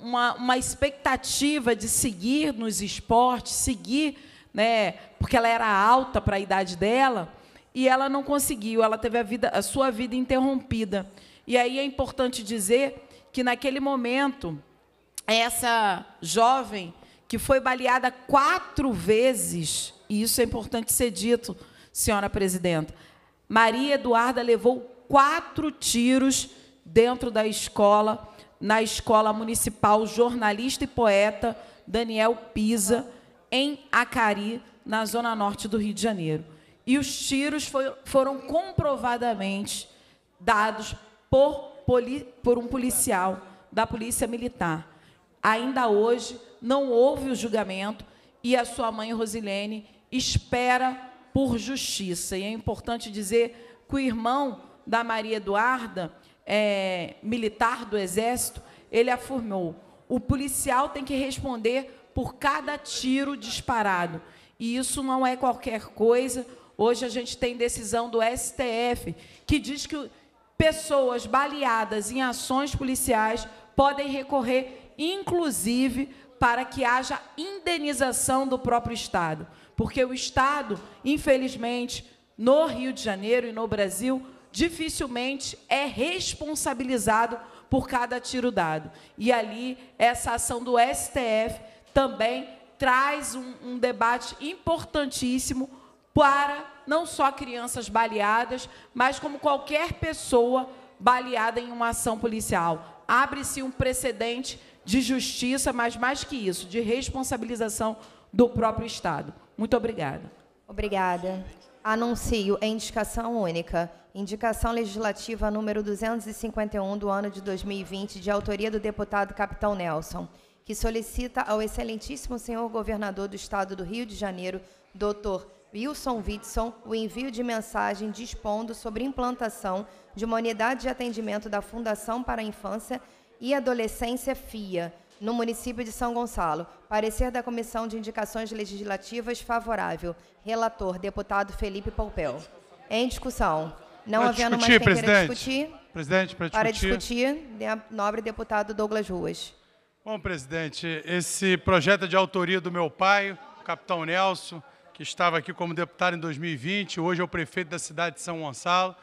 uma, uma expectativa de seguir nos esportes, seguir, né, porque ela era alta para a idade dela, e ela não conseguiu, ela teve a, vida, a sua vida interrompida. E aí é importante dizer que, naquele momento, essa jovem que foi baleada quatro vezes, e isso é importante ser dito, senhora presidenta, Maria Eduarda levou quatro tiros dentro da escola, na escola municipal jornalista e poeta Daniel Pisa, em Acari, na zona norte do Rio de Janeiro e os tiros foi, foram comprovadamente dados por, poli, por um policial da Polícia Militar. Ainda hoje não houve o julgamento e a sua mãe Rosilene espera por justiça. E é importante dizer que o irmão da Maria Eduarda, é, militar do Exército, ele afirmou: o policial tem que responder por cada tiro disparado. E isso não é qualquer coisa. Hoje a gente tem decisão do STF que diz que pessoas baleadas em ações policiais podem recorrer, inclusive, para que haja indenização do próprio Estado. Porque o Estado, infelizmente, no Rio de Janeiro e no Brasil, dificilmente é responsabilizado por cada tiro dado. E ali, essa ação do STF também traz um, um debate importantíssimo para não só crianças baleadas, mas como qualquer pessoa baleada em uma ação policial. Abre-se um precedente de justiça, mas mais que isso, de responsabilização do próprio Estado. Muito obrigada. Obrigada. Anuncio a indicação única. Indicação legislativa número 251 do ano de 2020, de autoria do deputado Capitão Nelson, que solicita ao excelentíssimo senhor governador do Estado do Rio de Janeiro, doutor Wilson Witson o envio de mensagem dispondo sobre implantação de uma unidade de atendimento da Fundação para a Infância e Adolescência FIA, no município de São Gonçalo. Parecer da Comissão de Indicações Legislativas favorável. Relator, deputado Felipe Poupel. Em discussão. Não para havendo discutir, mais quem presidente. discutir. Presidente, para, para discutir. Para discutir, né, nobre deputado Douglas Ruas. Bom, presidente, esse projeto é de autoria do meu pai, o capitão Nelson que estava aqui como deputado em 2020, hoje é o prefeito da cidade de São Gonçalo.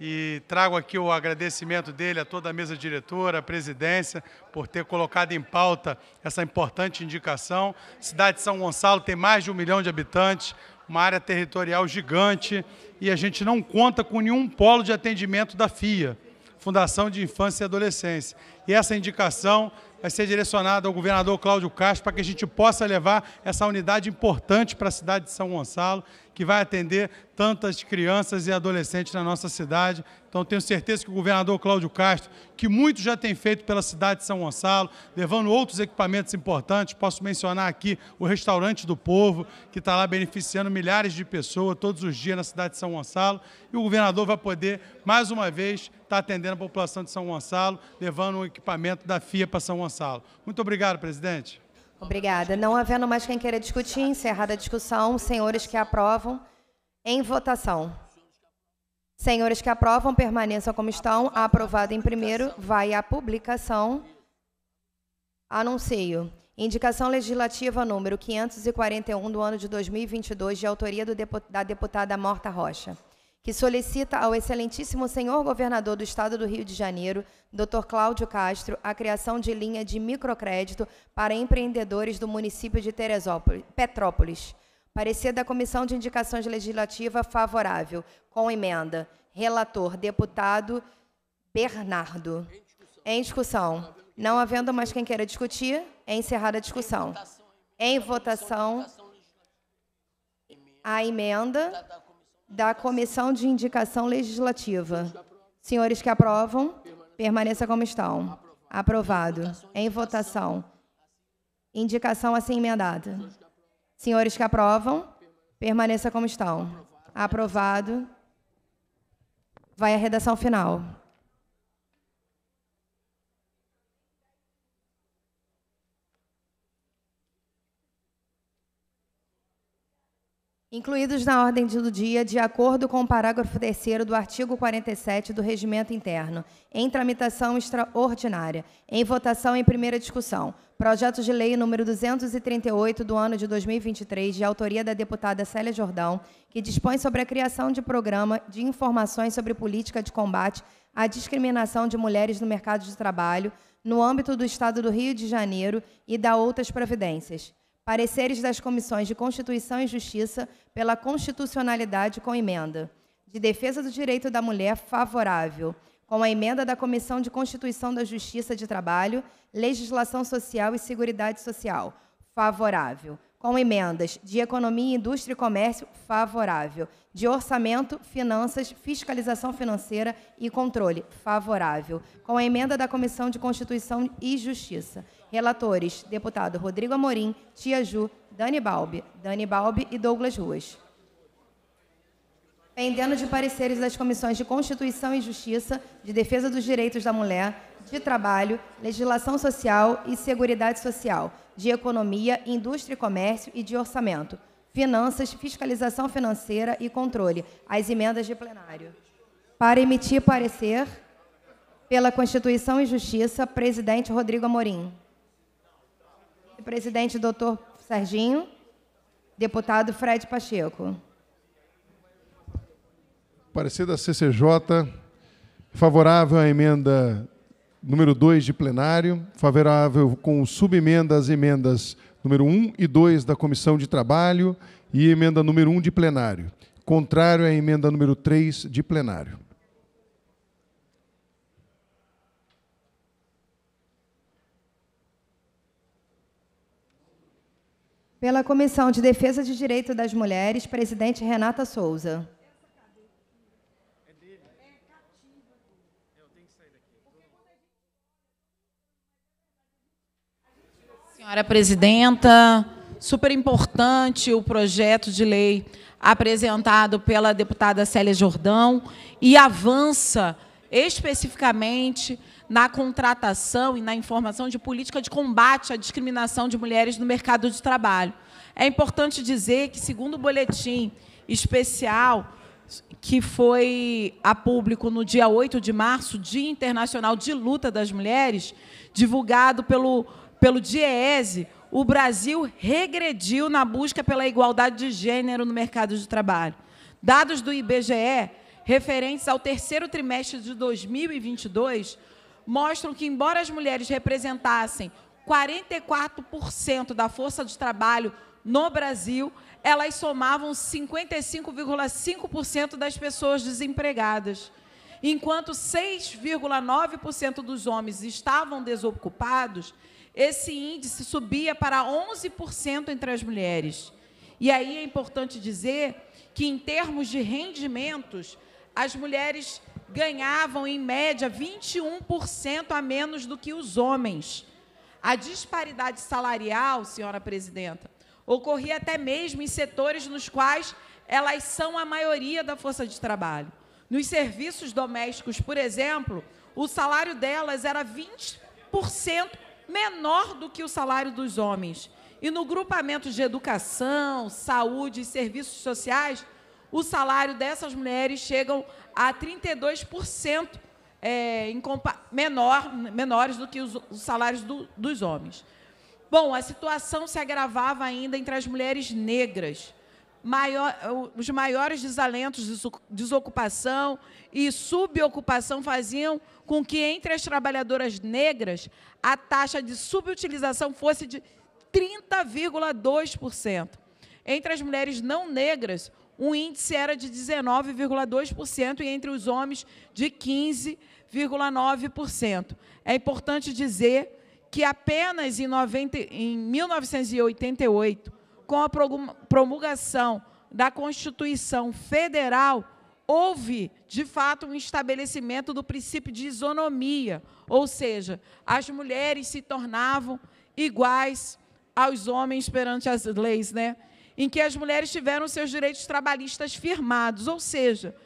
E trago aqui o agradecimento dele a toda a mesa diretora, a presidência, por ter colocado em pauta essa importante indicação. Cidade de São Gonçalo tem mais de um milhão de habitantes, uma área territorial gigante, e a gente não conta com nenhum polo de atendimento da FIA. Fundação de Infância e Adolescência. E essa indicação vai ser direcionada ao governador Cláudio Castro para que a gente possa levar essa unidade importante para a cidade de São Gonçalo, que vai atender tantas crianças e adolescentes na nossa cidade. Então tenho certeza que o governador Cláudio Castro, que muito já tem feito pela cidade de São Gonçalo, levando outros equipamentos importantes, posso mencionar aqui o restaurante do povo, que está lá beneficiando milhares de pessoas todos os dias na cidade de São Gonçalo, e o governador vai poder, mais uma vez, está atendendo a população de São Gonçalo, levando o equipamento da FIA para São Gonçalo. Muito obrigado, presidente. Obrigada. Não havendo mais quem queira discutir, encerrada a discussão, senhores que aprovam, em votação. Senhores que aprovam, permaneçam como estão. Aprovado em primeiro, vai à publicação. Anuncio. Indicação legislativa número 541 do ano de 2022, de autoria da deputada Morta Rocha que solicita ao excelentíssimo senhor governador do estado do Rio de Janeiro, Dr. Cláudio Castro, a criação de linha de microcrédito para empreendedores do município de Teresópolis, Petrópolis. Parecer da Comissão de Indicações Legislativa favorável, com emenda. Relator, deputado Bernardo. Em discussão. Não havendo mais quem queira discutir, é encerrada a discussão. Em votação, a emenda da Comissão de Indicação Legislativa. Senhores que aprovam, permaneça como estão. Aprovado. Em votação. Indicação assim emendada. Senhores que aprovam, permaneça como estão. Aprovado. Vai à redação final. incluídos na ordem do dia de acordo com o parágrafo 3 do artigo 47 do Regimento Interno, em tramitação extraordinária, em votação em primeira discussão. Projeto de Lei número 238 do ano de 2023, de autoria da deputada Célia Jordão, que dispõe sobre a criação de programa de informações sobre política de combate à discriminação de mulheres no mercado de trabalho, no âmbito do Estado do Rio de Janeiro e da outras providências. Pareceres das Comissões de Constituição e Justiça pela constitucionalidade com emenda. De defesa do direito da mulher, favorável. Com a emenda da Comissão de Constituição da Justiça de Trabalho, Legislação Social e Seguridade Social, favorável. Com emendas de Economia, Indústria e Comércio, favorável. De Orçamento, Finanças, Fiscalização Financeira e Controle, favorável. Com a emenda da Comissão de Constituição e Justiça. Relatores: deputado Rodrigo Amorim, Tia Ju, Dani Balbi, Dani Balbi e Douglas Ruas. Pendendo de pareceres das comissões de Constituição e Justiça, de Defesa dos Direitos da Mulher, de Trabalho, Legislação Social e Seguridade Social, de Economia, Indústria e Comércio e de Orçamento, Finanças, Fiscalização Financeira e Controle, as emendas de plenário. Para emitir parecer, pela Constituição e Justiça, presidente Rodrigo Amorim presidente doutor Serginho, deputado Fred Pacheco. Parecer da CCJ, favorável à emenda número 2 de plenário, favorável com subemenda às emendas número 1 um e 2 da Comissão de Trabalho e emenda número 1 um de plenário. Contrário à emenda número 3 de plenário. Pela Comissão de Defesa de Direitos das Mulheres, presidente Renata Souza. Senhora presidenta, super importante o projeto de lei apresentado pela deputada Célia Jordão e avança especificamente na contratação e na informação de política de combate à discriminação de mulheres no mercado de trabalho. É importante dizer que, segundo o boletim especial que foi a público no dia 8 de março, Dia Internacional de Luta das Mulheres, divulgado pelo, pelo DIEESE, o Brasil regrediu na busca pela igualdade de gênero no mercado de trabalho. Dados do IBGE, referentes ao terceiro trimestre de 2022, mostram que, embora as mulheres representassem 44% da força de trabalho no Brasil, elas somavam 55,5% das pessoas desempregadas. Enquanto 6,9% dos homens estavam desocupados, esse índice subia para 11% entre as mulheres. E aí é importante dizer que, em termos de rendimentos, as mulheres ganhavam, em média, 21% a menos do que os homens. A disparidade salarial, senhora presidenta, ocorria até mesmo em setores nos quais elas são a maioria da força de trabalho. Nos serviços domésticos, por exemplo, o salário delas era 20% menor do que o salário dos homens. E no grupamento de educação, saúde e serviços sociais, o salário dessas mulheres chegam a 32% é, menor, menores do que os, os salários do, dos homens. Bom, a situação se agravava ainda entre as mulheres negras. Maior, os maiores desalentos de desocupação e subocupação faziam com que, entre as trabalhadoras negras, a taxa de subutilização fosse de 30,2%. Entre as mulheres não negras, o índice era de 19,2% e entre os homens de 15,9%. É importante dizer que apenas em, 90, em 1988, com a promulgação da Constituição Federal, houve, de fato, um estabelecimento do princípio de isonomia, ou seja, as mulheres se tornavam iguais aos homens perante as leis, né? em que as mulheres tiveram seus direitos trabalhistas firmados, ou seja,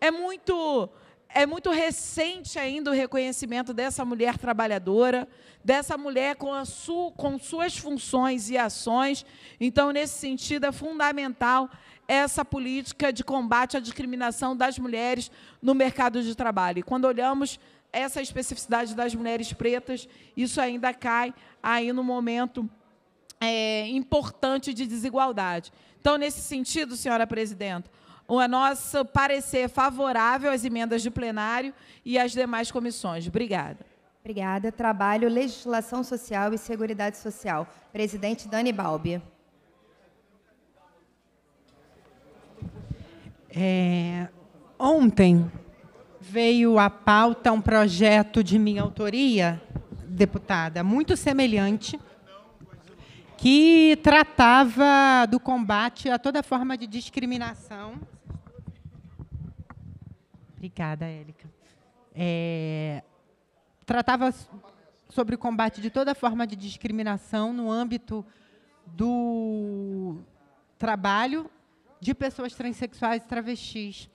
é muito é muito recente ainda o reconhecimento dessa mulher trabalhadora, dessa mulher com, a su, com suas funções e ações. Então, nesse sentido, é fundamental essa política de combate à discriminação das mulheres no mercado de trabalho. E quando olhamos essa especificidade das mulheres pretas, isso ainda cai aí no momento é, importante de desigualdade. Então, nesse sentido, senhora presidenta, o nosso parecer favorável às emendas de plenário e às demais comissões. Obrigada. Obrigada. Trabalho, Legislação Social e Seguridade Social. Presidente Dani Balbi. É, ontem veio à pauta um projeto de minha autoria, deputada, muito semelhante que tratava do combate a toda forma de discriminação. Obrigada, Érica. É, tratava sobre o combate de toda forma de discriminação no âmbito do trabalho de pessoas transexuais e travestis.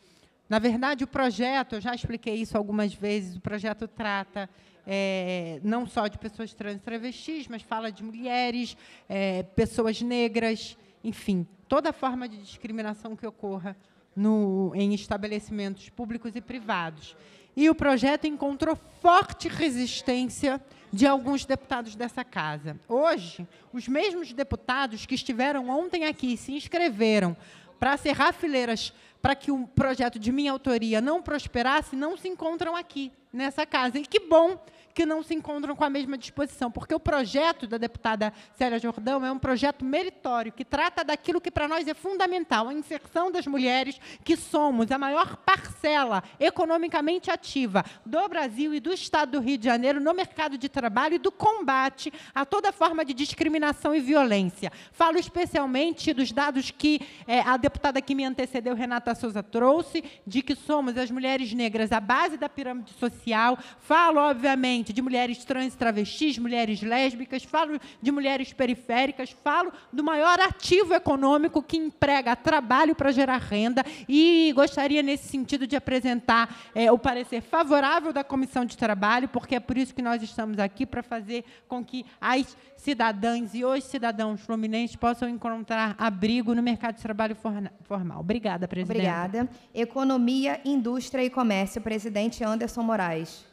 Na verdade, o projeto, eu já expliquei isso algumas vezes, o projeto trata é, não só de pessoas trans e travestis, mas fala de mulheres, é, pessoas negras, enfim, toda forma de discriminação que ocorra no, em estabelecimentos públicos e privados. E o projeto encontrou forte resistência de alguns deputados dessa casa. Hoje, os mesmos deputados que estiveram ontem aqui e se inscreveram para cerrar fileiras para que o projeto de minha autoria não prosperasse, não se encontram aqui nessa casa. E que bom que não se encontram com a mesma disposição, porque o projeto da deputada Célia Jordão é um projeto meritório, que trata daquilo que para nós é fundamental, a inserção das mulheres, que somos a maior parcela economicamente ativa do Brasil e do Estado do Rio de Janeiro no mercado de trabalho e do combate a toda forma de discriminação e violência. Falo especialmente dos dados que é, a deputada que me antecedeu, Renata Souza, trouxe, de que somos as mulheres negras a base da pirâmide social. Falo, obviamente, de mulheres trans e travestis, mulheres lésbicas, falo de mulheres periféricas, falo do maior ativo econômico que emprega trabalho para gerar renda e gostaria, nesse sentido, de apresentar é, o parecer favorável da Comissão de Trabalho, porque é por isso que nós estamos aqui, para fazer com que as cidadãs e os cidadãos fluminenses possam encontrar abrigo no mercado de trabalho formal. Obrigada, presidente. Obrigada. Economia, Indústria e Comércio, presidente Anderson Moraes.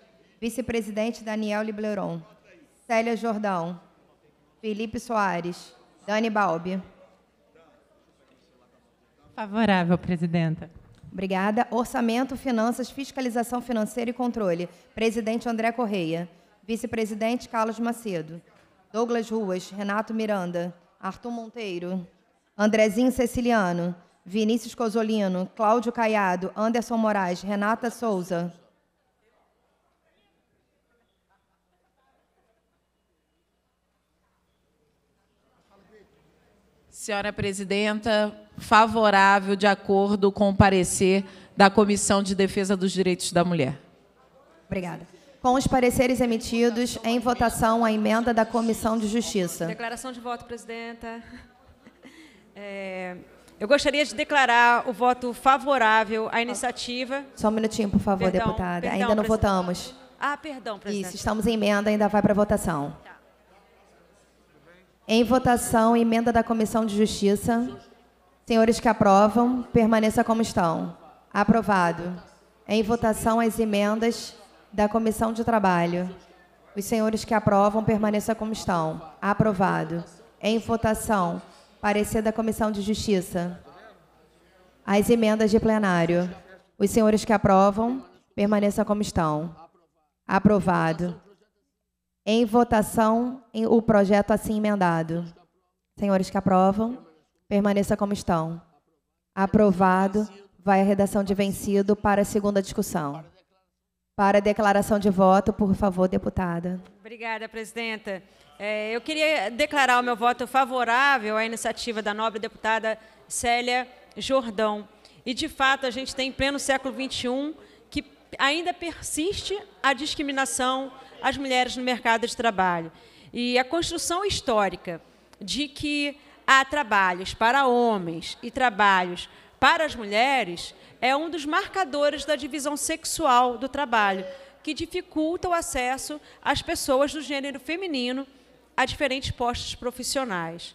Vice-presidente Daniel Libleron. Célia Jordão. Felipe Soares. Dani Balbi. Favorável, presidenta. Obrigada. Orçamento, Finanças, Fiscalização Financeira e Controle. Presidente André Correia. Vice-presidente Carlos Macedo. Douglas Ruas, Renato Miranda, Arthur Monteiro, Andrezinho Ceciliano, Vinícius Cozolino, Cláudio Caiado, Anderson Moraes, Renata Souza. Senhora presidenta, favorável de acordo com o parecer da Comissão de Defesa dos Direitos da Mulher. Obrigada. Com os pareceres emitidos, em votação a emenda da Comissão de Justiça. Declaração de voto, presidenta. É, eu gostaria de declarar o voto favorável à iniciativa. Só um minutinho, por favor, perdão, deputada. Perdão, ainda não votamos. Ah, perdão, presidente. Isso, estamos em emenda, ainda vai para votação. Tá. Em votação, emenda da Comissão de Justiça. Senhores que aprovam, permaneça como estão. Aprovado. Em votação, as emendas da Comissão de Trabalho. Os senhores que aprovam, permaneça como estão. Aprovado. Em votação, parecer da Comissão de Justiça. As emendas de plenário. Os senhores que aprovam, permaneça como estão. Aprovado. Em votação, o projeto assim emendado. Senhores que aprovam, permaneça como estão. Aprovado, vai a redação de vencido para a segunda discussão. Para a declaração de voto, por favor, deputada. Obrigada, presidenta. É, eu queria declarar o meu voto favorável à iniciativa da nobre deputada Célia Jordão. E, de fato, a gente tem, em pleno século XXI, que ainda persiste a discriminação as mulheres no mercado de trabalho. E a construção histórica de que há trabalhos para homens e trabalhos para as mulheres é um dos marcadores da divisão sexual do trabalho, que dificulta o acesso às pessoas do gênero feminino a diferentes postos profissionais.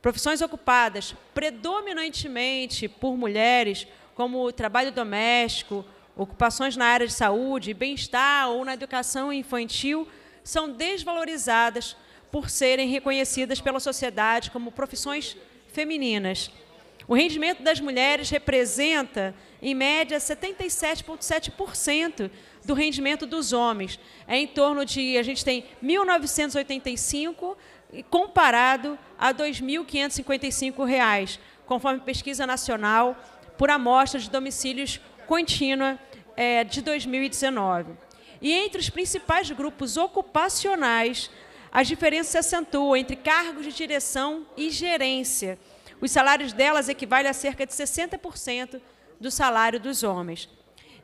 Profissões ocupadas predominantemente por mulheres, como o trabalho doméstico, ocupações na área de saúde, bem-estar ou na educação infantil são desvalorizadas por serem reconhecidas pela sociedade como profissões femininas. O rendimento das mulheres representa, em média, 77,7% do rendimento dos homens. É em torno de, a gente tem 1.985 comparado a R$ reais, conforme pesquisa nacional por amostra de domicílios contínua é, de 2019. E entre os principais grupos ocupacionais, as diferenças se acentuam entre cargos de direção e gerência. Os salários delas equivalem a cerca de 60% do salário dos homens.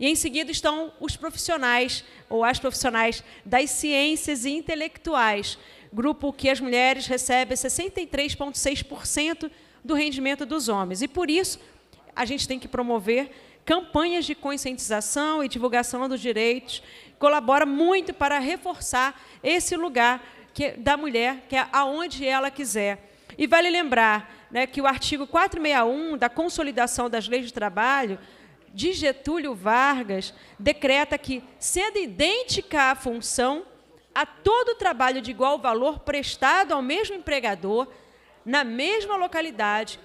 E em seguida estão os profissionais ou as profissionais das ciências e intelectuais, grupo que as mulheres recebem 63,6% do rendimento dos homens. E por isso a gente tem que promover campanhas de conscientização e divulgação dos direitos, colabora muito para reforçar esse lugar que, da mulher, que é aonde ela quiser. E vale lembrar né, que o artigo 461 da Consolidação das Leis de Trabalho, de Getúlio Vargas, decreta que, sendo idêntica a função, a todo trabalho de igual valor prestado ao mesmo empregador, na mesma localidade,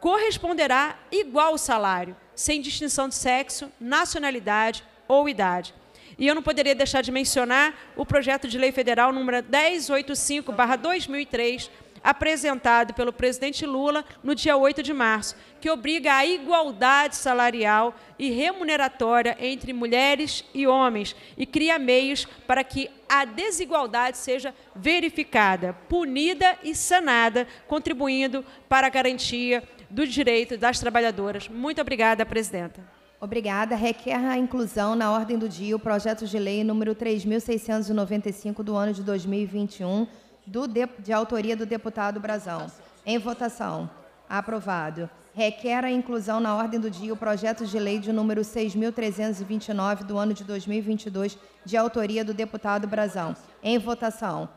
corresponderá igual salário sem distinção de sexo, nacionalidade ou idade. E eu não poderia deixar de mencionar o projeto de lei federal número 1085/2003, apresentado pelo presidente Lula no dia 8 de março, que obriga a igualdade salarial e remuneratória entre mulheres e homens e cria meios para que a desigualdade seja verificada, punida e sanada, contribuindo para a garantia do direito das trabalhadoras. Muito obrigada, presidenta. Obrigada. Requer a inclusão na ordem do dia o projeto de lei número 3.695 do ano de 2021, do de, de autoria do deputado Brazão. Em votação. Aprovado. Requer a inclusão na ordem do dia o projeto de lei de número 6.329 do ano de 2022, de autoria do deputado Brazão. Em votação.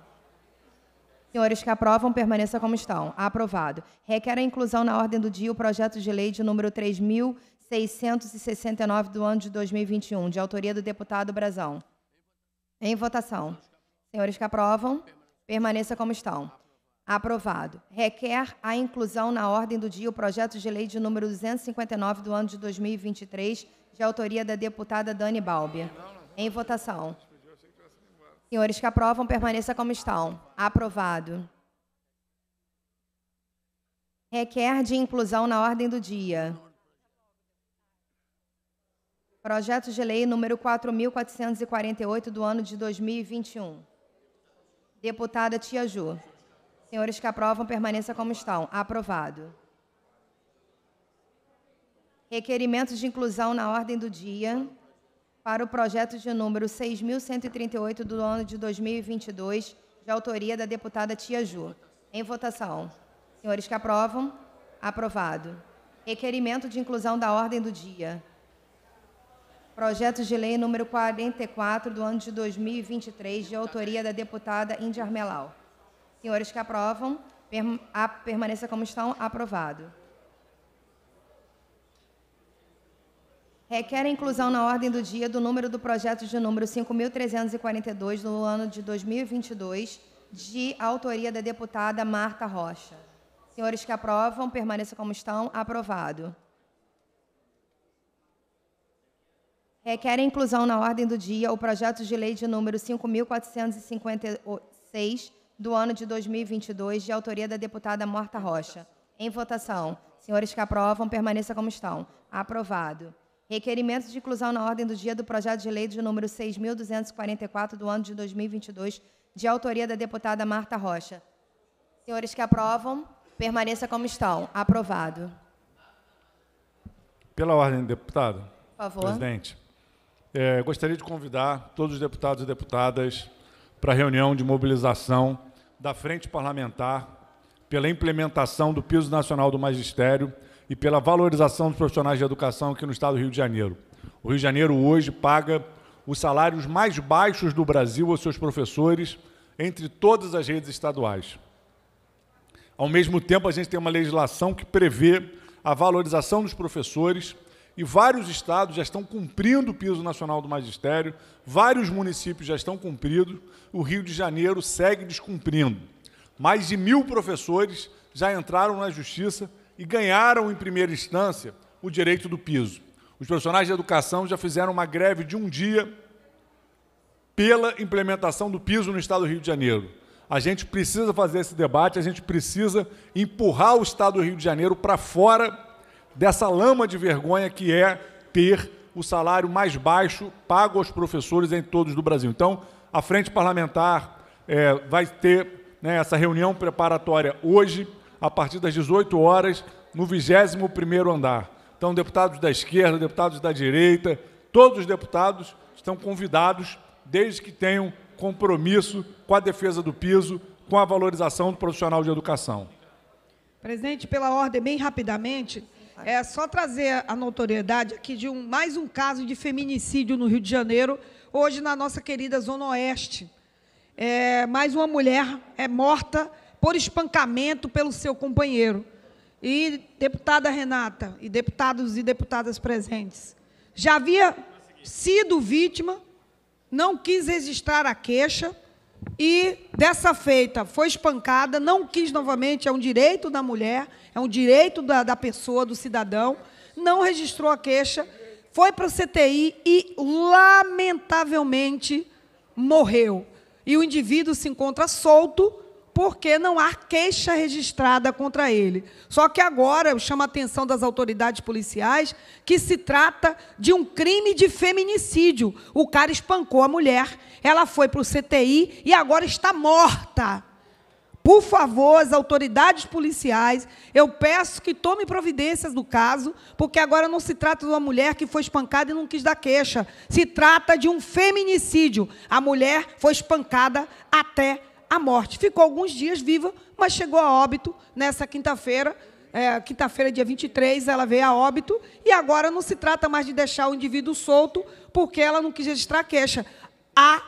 Senhores que aprovam, permaneça como estão. Aprovado. Requer a inclusão na ordem do dia o projeto de lei de número 3.669 do ano de 2021, de autoria do deputado Brazão. Em votação. Senhores que aprovam, permaneça como estão. Aprovado. Requer a inclusão na ordem do dia o projeto de lei de número 259 do ano de 2023, de autoria da deputada Dani Balbi. Em votação. Senhores que aprovam, permaneça como estão. Aprovado. Requer de inclusão na ordem do dia. Projeto de lei número 4.448 do ano de 2021. Deputada Tia Ju. Senhores que aprovam, permaneça como estão. Aprovado. Requerimento de inclusão na ordem do dia para o projeto de número 6.138 do ano de 2022, de autoria da deputada Tia Ju. Em votação. Senhores que aprovam? Aprovado. Requerimento de inclusão da ordem do dia. Projeto de lei número 44 do ano de 2023, de autoria da deputada Índia Armelau. Senhores que aprovam, permaneça como estão, aprovado. Requer a inclusão na ordem do dia do número do projeto de número 5.342 do ano de 2022, de autoria da deputada Marta Rocha. Senhores que aprovam, permaneçam como estão. Aprovado. Requer a inclusão na ordem do dia o projeto de lei de número 5.456 do ano de 2022, de autoria da deputada Marta Rocha. Em votação. Senhores que aprovam, permaneça como estão. Aprovado. Requerimento de inclusão na ordem do dia do projeto de lei de número 6.244 do ano de 2022, de autoria da deputada Marta Rocha. Senhores que aprovam, permaneça como estão. Aprovado. Pela ordem, deputado. Por favor. Presidente, é, gostaria de convidar todos os deputados e deputadas para a reunião de mobilização da Frente Parlamentar pela implementação do Piso Nacional do Magistério e pela valorização dos profissionais de educação aqui no estado do Rio de Janeiro. O Rio de Janeiro hoje paga os salários mais baixos do Brasil aos seus professores entre todas as redes estaduais. Ao mesmo tempo, a gente tem uma legislação que prevê a valorização dos professores e vários estados já estão cumprindo o piso nacional do magistério, vários municípios já estão cumpridos, o Rio de Janeiro segue descumprindo. Mais de mil professores já entraram na justiça e ganharam, em primeira instância, o direito do piso. Os profissionais de educação já fizeram uma greve de um dia pela implementação do piso no Estado do Rio de Janeiro. A gente precisa fazer esse debate, a gente precisa empurrar o Estado do Rio de Janeiro para fora dessa lama de vergonha que é ter o salário mais baixo pago aos professores em todos do Brasil. Então, a frente parlamentar é, vai ter né, essa reunião preparatória hoje a partir das 18 horas, no 21º andar. Então, deputados da esquerda, deputados da direita, todos os deputados estão convidados, desde que tenham compromisso com a defesa do piso, com a valorização do profissional de educação. Presidente, pela ordem, bem rapidamente, é só trazer a notoriedade aqui de um, mais um caso de feminicídio no Rio de Janeiro, hoje na nossa querida Zona Oeste. É, mais uma mulher é morta por espancamento pelo seu companheiro. E deputada Renata e deputados e deputadas presentes, já havia sido vítima, não quis registrar a queixa e dessa feita foi espancada, não quis novamente, é um direito da mulher, é um direito da, da pessoa, do cidadão, não registrou a queixa, foi para o CTI e, lamentavelmente, morreu. E o indivíduo se encontra solto porque não há queixa registrada contra ele. Só que agora eu chamo a atenção das autoridades policiais que se trata de um crime de feminicídio. O cara espancou a mulher, ela foi para o CTI e agora está morta. Por favor, as autoridades policiais, eu peço que tomem providências do caso, porque agora não se trata de uma mulher que foi espancada e não quis dar queixa. Se trata de um feminicídio. A mulher foi espancada até a morte. Ficou alguns dias viva, mas chegou a óbito nessa quinta-feira. É, quinta-feira, dia 23, ela veio a óbito. E agora não se trata mais de deixar o indivíduo solto, porque ela não quis registrar queixa. A,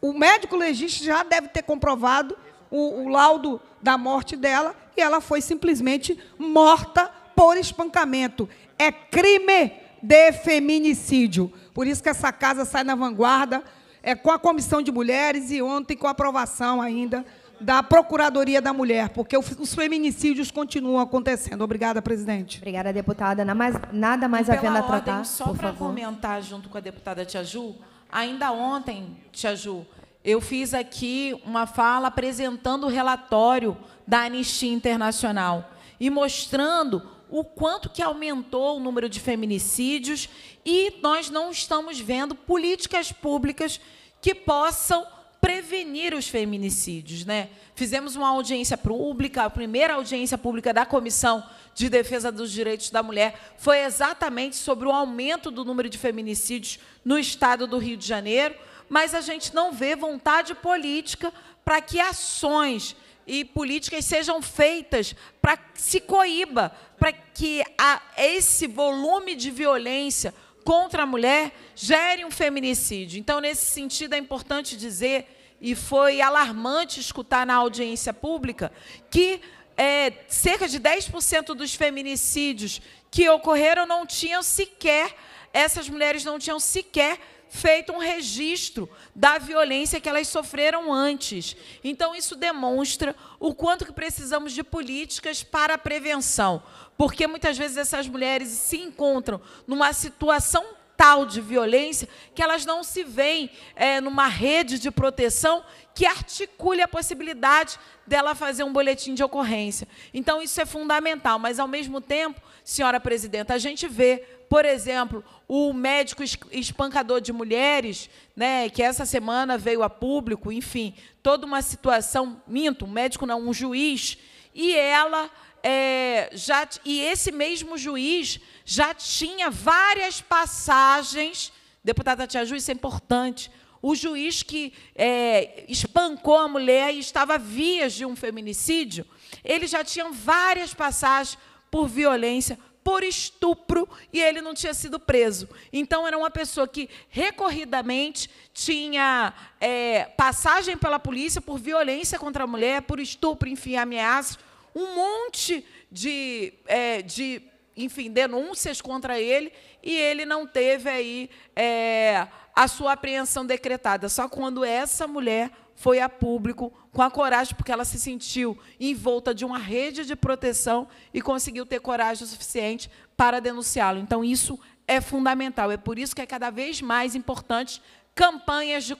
o médico legista já deve ter comprovado o, o laudo da morte dela e ela foi simplesmente morta por espancamento. É crime de feminicídio. Por isso que essa casa sai na vanguarda é com a Comissão de Mulheres e ontem com a aprovação ainda da Procuradoria da Mulher, porque os feminicídios continuam acontecendo. Obrigada, presidente. Obrigada, deputada. Nada mais, nada mais a ver a tratar. Ordem, só para comentar junto com a deputada Tia Ju, ainda ontem, Tia Ju, eu fiz aqui uma fala apresentando o relatório da Anistia Internacional e mostrando o quanto que aumentou o número de feminicídios e nós não estamos vendo políticas públicas que possam prevenir os feminicídios, né? Fizemos uma audiência pública, a primeira audiência pública da Comissão de Defesa dos Direitos da Mulher foi exatamente sobre o aumento do número de feminicídios no estado do Rio de Janeiro, mas a gente não vê vontade política para que ações e políticas sejam feitas para que se coíba, para que a, esse volume de violência contra a mulher gere um feminicídio. Então, nesse sentido, é importante dizer, e foi alarmante escutar na audiência pública, que é, cerca de 10% dos feminicídios que ocorreram não tinham sequer, essas mulheres não tinham sequer feito um registro da violência que elas sofreram antes. Então isso demonstra o quanto que precisamos de políticas para a prevenção, porque muitas vezes essas mulheres se encontram numa situação tal de violência que elas não se veem é, numa rede de proteção que articule a possibilidade dela fazer um boletim de ocorrência. Então, isso é fundamental, mas, ao mesmo tempo, senhora presidenta, a gente vê, por exemplo, o médico espancador de mulheres, né, que essa semana veio a público, enfim, toda uma situação, minto, um médico não, um juiz, e ela é, já, e esse mesmo juiz já tinha várias passagens. Deputada Tia Ju, isso é importante. O juiz que é, espancou a mulher e estava a vias de um feminicídio, ele já tinha várias passagens por violência, por estupro, e ele não tinha sido preso. Então, era uma pessoa que recorridamente tinha é, passagem pela polícia por violência contra a mulher, por estupro, enfim, ameaças um monte de, é, de enfim, denúncias contra ele e ele não teve aí é, a sua apreensão decretada. Só quando essa mulher foi a público com a coragem, porque ela se sentiu envolta de uma rede de proteção e conseguiu ter coragem o suficiente para denunciá-lo. Então, isso é fundamental. É por isso que é cada vez mais importante campanhas de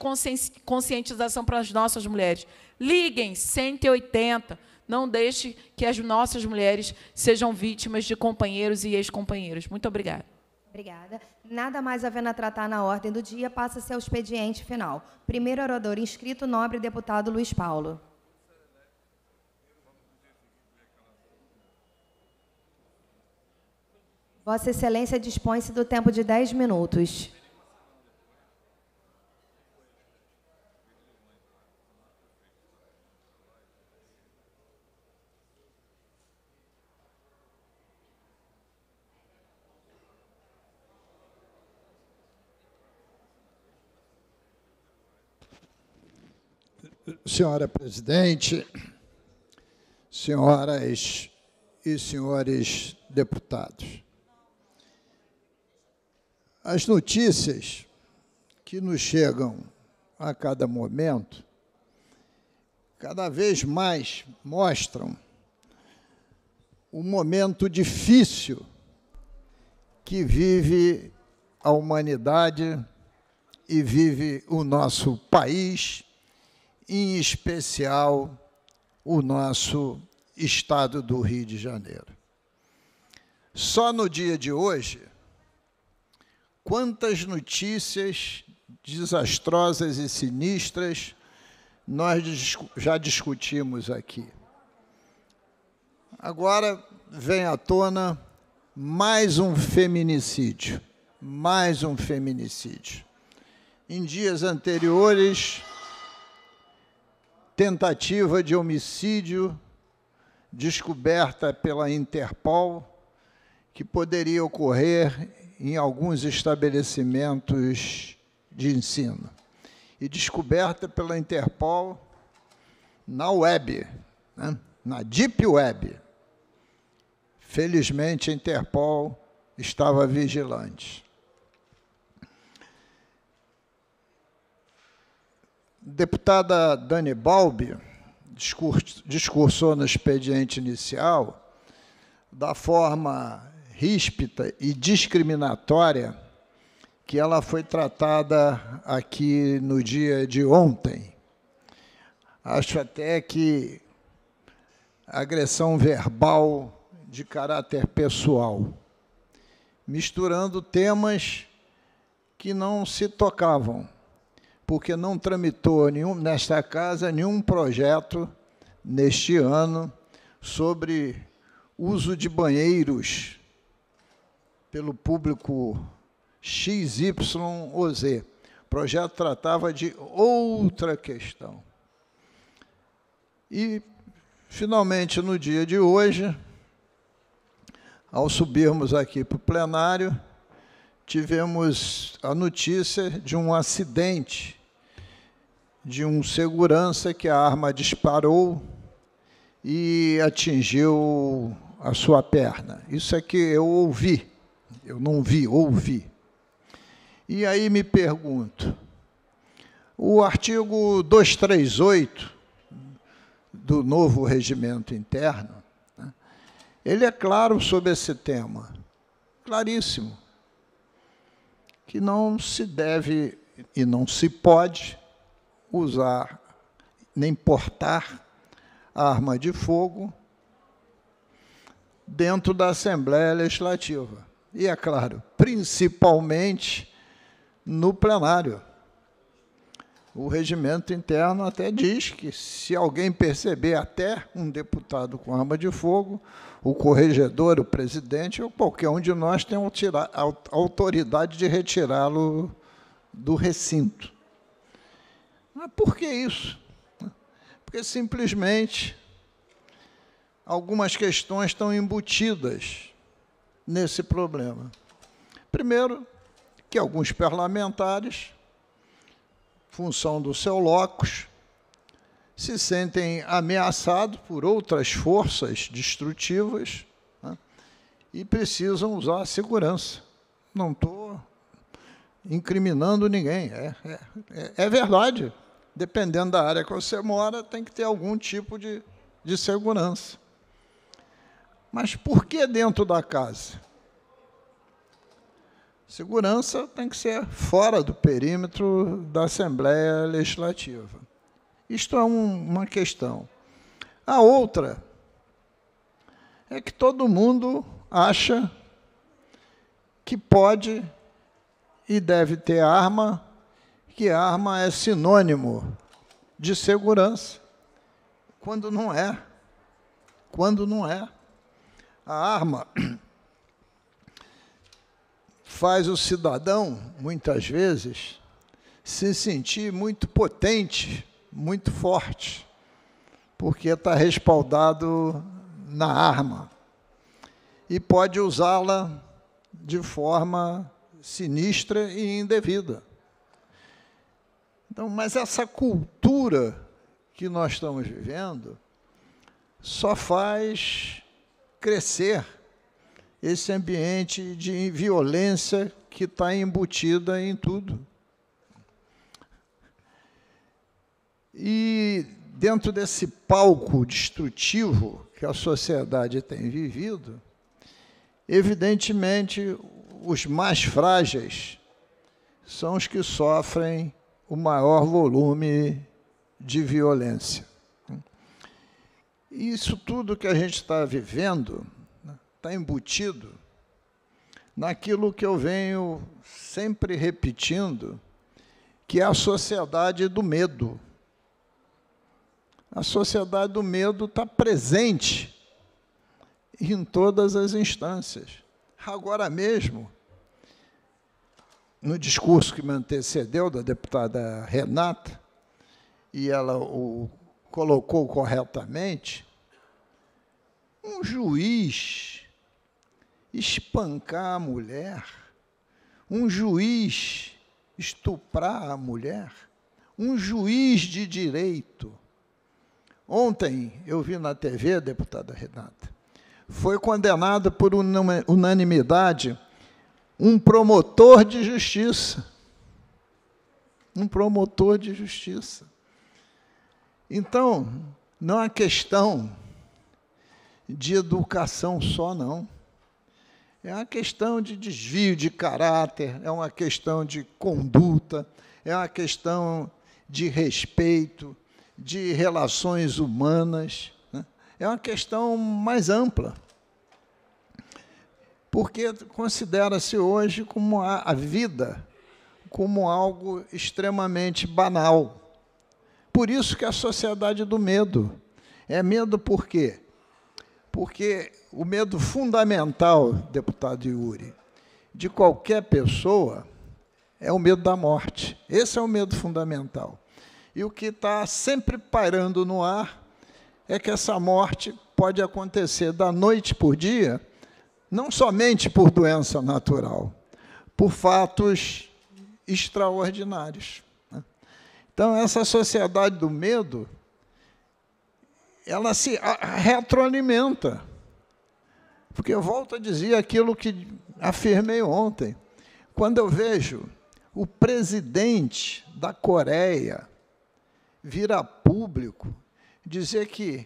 conscientização para as nossas mulheres. Liguem 180 não deixe que as nossas mulheres sejam vítimas de companheiros e ex-companheiros. Muito obrigada. Obrigada. Nada mais havendo a tratar na ordem do dia, passa-se ao expediente final. Primeiro orador inscrito, nobre deputado Luiz Paulo. Vossa Excelência dispõe-se do tempo de 10 minutos. senhora presidente, senhoras e senhores deputados. As notícias que nos chegam a cada momento, cada vez mais mostram o momento difícil que vive a humanidade e vive o nosso país em especial o nosso estado do Rio de Janeiro. Só no dia de hoje, quantas notícias desastrosas e sinistras nós já discutimos aqui. Agora vem à tona mais um feminicídio, mais um feminicídio. Em dias anteriores, tentativa de homicídio descoberta pela Interpol que poderia ocorrer em alguns estabelecimentos de ensino. E descoberta pela Interpol na web, né? na Deep Web. Felizmente, a Interpol estava vigilante. Deputada Dani Balbi discursou no expediente inicial da forma ríspida e discriminatória que ela foi tratada aqui no dia de ontem. Acho até que agressão verbal de caráter pessoal, misturando temas que não se tocavam porque não tramitou nenhum, nesta casa nenhum projeto neste ano sobre uso de banheiros pelo público XY ou Z. O projeto tratava de outra questão. E, finalmente, no dia de hoje, ao subirmos aqui para o plenário, tivemos a notícia de um acidente de um segurança que a arma disparou e atingiu a sua perna. Isso é que eu ouvi, eu não vi, ouvi. E aí me pergunto, o artigo 238 do novo regimento interno, né, ele é claro sobre esse tema, claríssimo, que não se deve e não se pode usar nem portar arma de fogo dentro da Assembleia Legislativa. E, é claro, principalmente no plenário. O regimento interno até diz que, se alguém perceber até um deputado com arma de fogo, o corregedor, o presidente ou qualquer um de nós tem autoridade de retirá-lo do recinto. Mas ah, por que isso? Porque simplesmente algumas questões estão embutidas nesse problema. Primeiro, que alguns parlamentares, função do seu locus, se sentem ameaçados por outras forças destrutivas né, e precisam usar a segurança. Não estou incriminando ninguém, é, é, é, é verdade dependendo da área que você mora, tem que ter algum tipo de, de segurança. Mas por que dentro da casa? Segurança tem que ser fora do perímetro da Assembleia Legislativa. Isto é um, uma questão. A outra é que todo mundo acha que pode e deve ter arma que arma é sinônimo de segurança, quando não é. Quando não é. A arma faz o cidadão, muitas vezes, se sentir muito potente, muito forte, porque está respaldado na arma e pode usá-la de forma sinistra e indevida. Então, mas essa cultura que nós estamos vivendo só faz crescer esse ambiente de violência que está embutida em tudo. E dentro desse palco destrutivo que a sociedade tem vivido, evidentemente os mais frágeis são os que sofrem o maior volume de violência. E isso tudo que a gente está vivendo né, está embutido naquilo que eu venho sempre repetindo, que é a sociedade do medo. A sociedade do medo está presente em todas as instâncias. Agora mesmo, no discurso que me antecedeu da deputada Renata, e ela o colocou corretamente, um juiz espancar a mulher, um juiz estuprar a mulher, um juiz de direito. Ontem eu vi na TV, deputada Renata, foi condenado por unanimidade um promotor de justiça. Um promotor de justiça. Então, não é questão de educação só, não. É uma questão de desvio de caráter, é uma questão de conduta, é uma questão de respeito, de relações humanas. Né? É uma questão mais ampla porque considera-se hoje como a, a vida como algo extremamente banal. Por isso que a sociedade do medo. É medo por quê? Porque o medo fundamental, deputado Yuri, de qualquer pessoa é o medo da morte. Esse é o medo fundamental. E o que está sempre pairando no ar é que essa morte pode acontecer da noite por dia não somente por doença natural, por fatos extraordinários. Né? Então, essa sociedade do medo, ela se retroalimenta. Porque eu volto a dizer aquilo que afirmei ontem. Quando eu vejo o presidente da Coreia vir a público dizer que,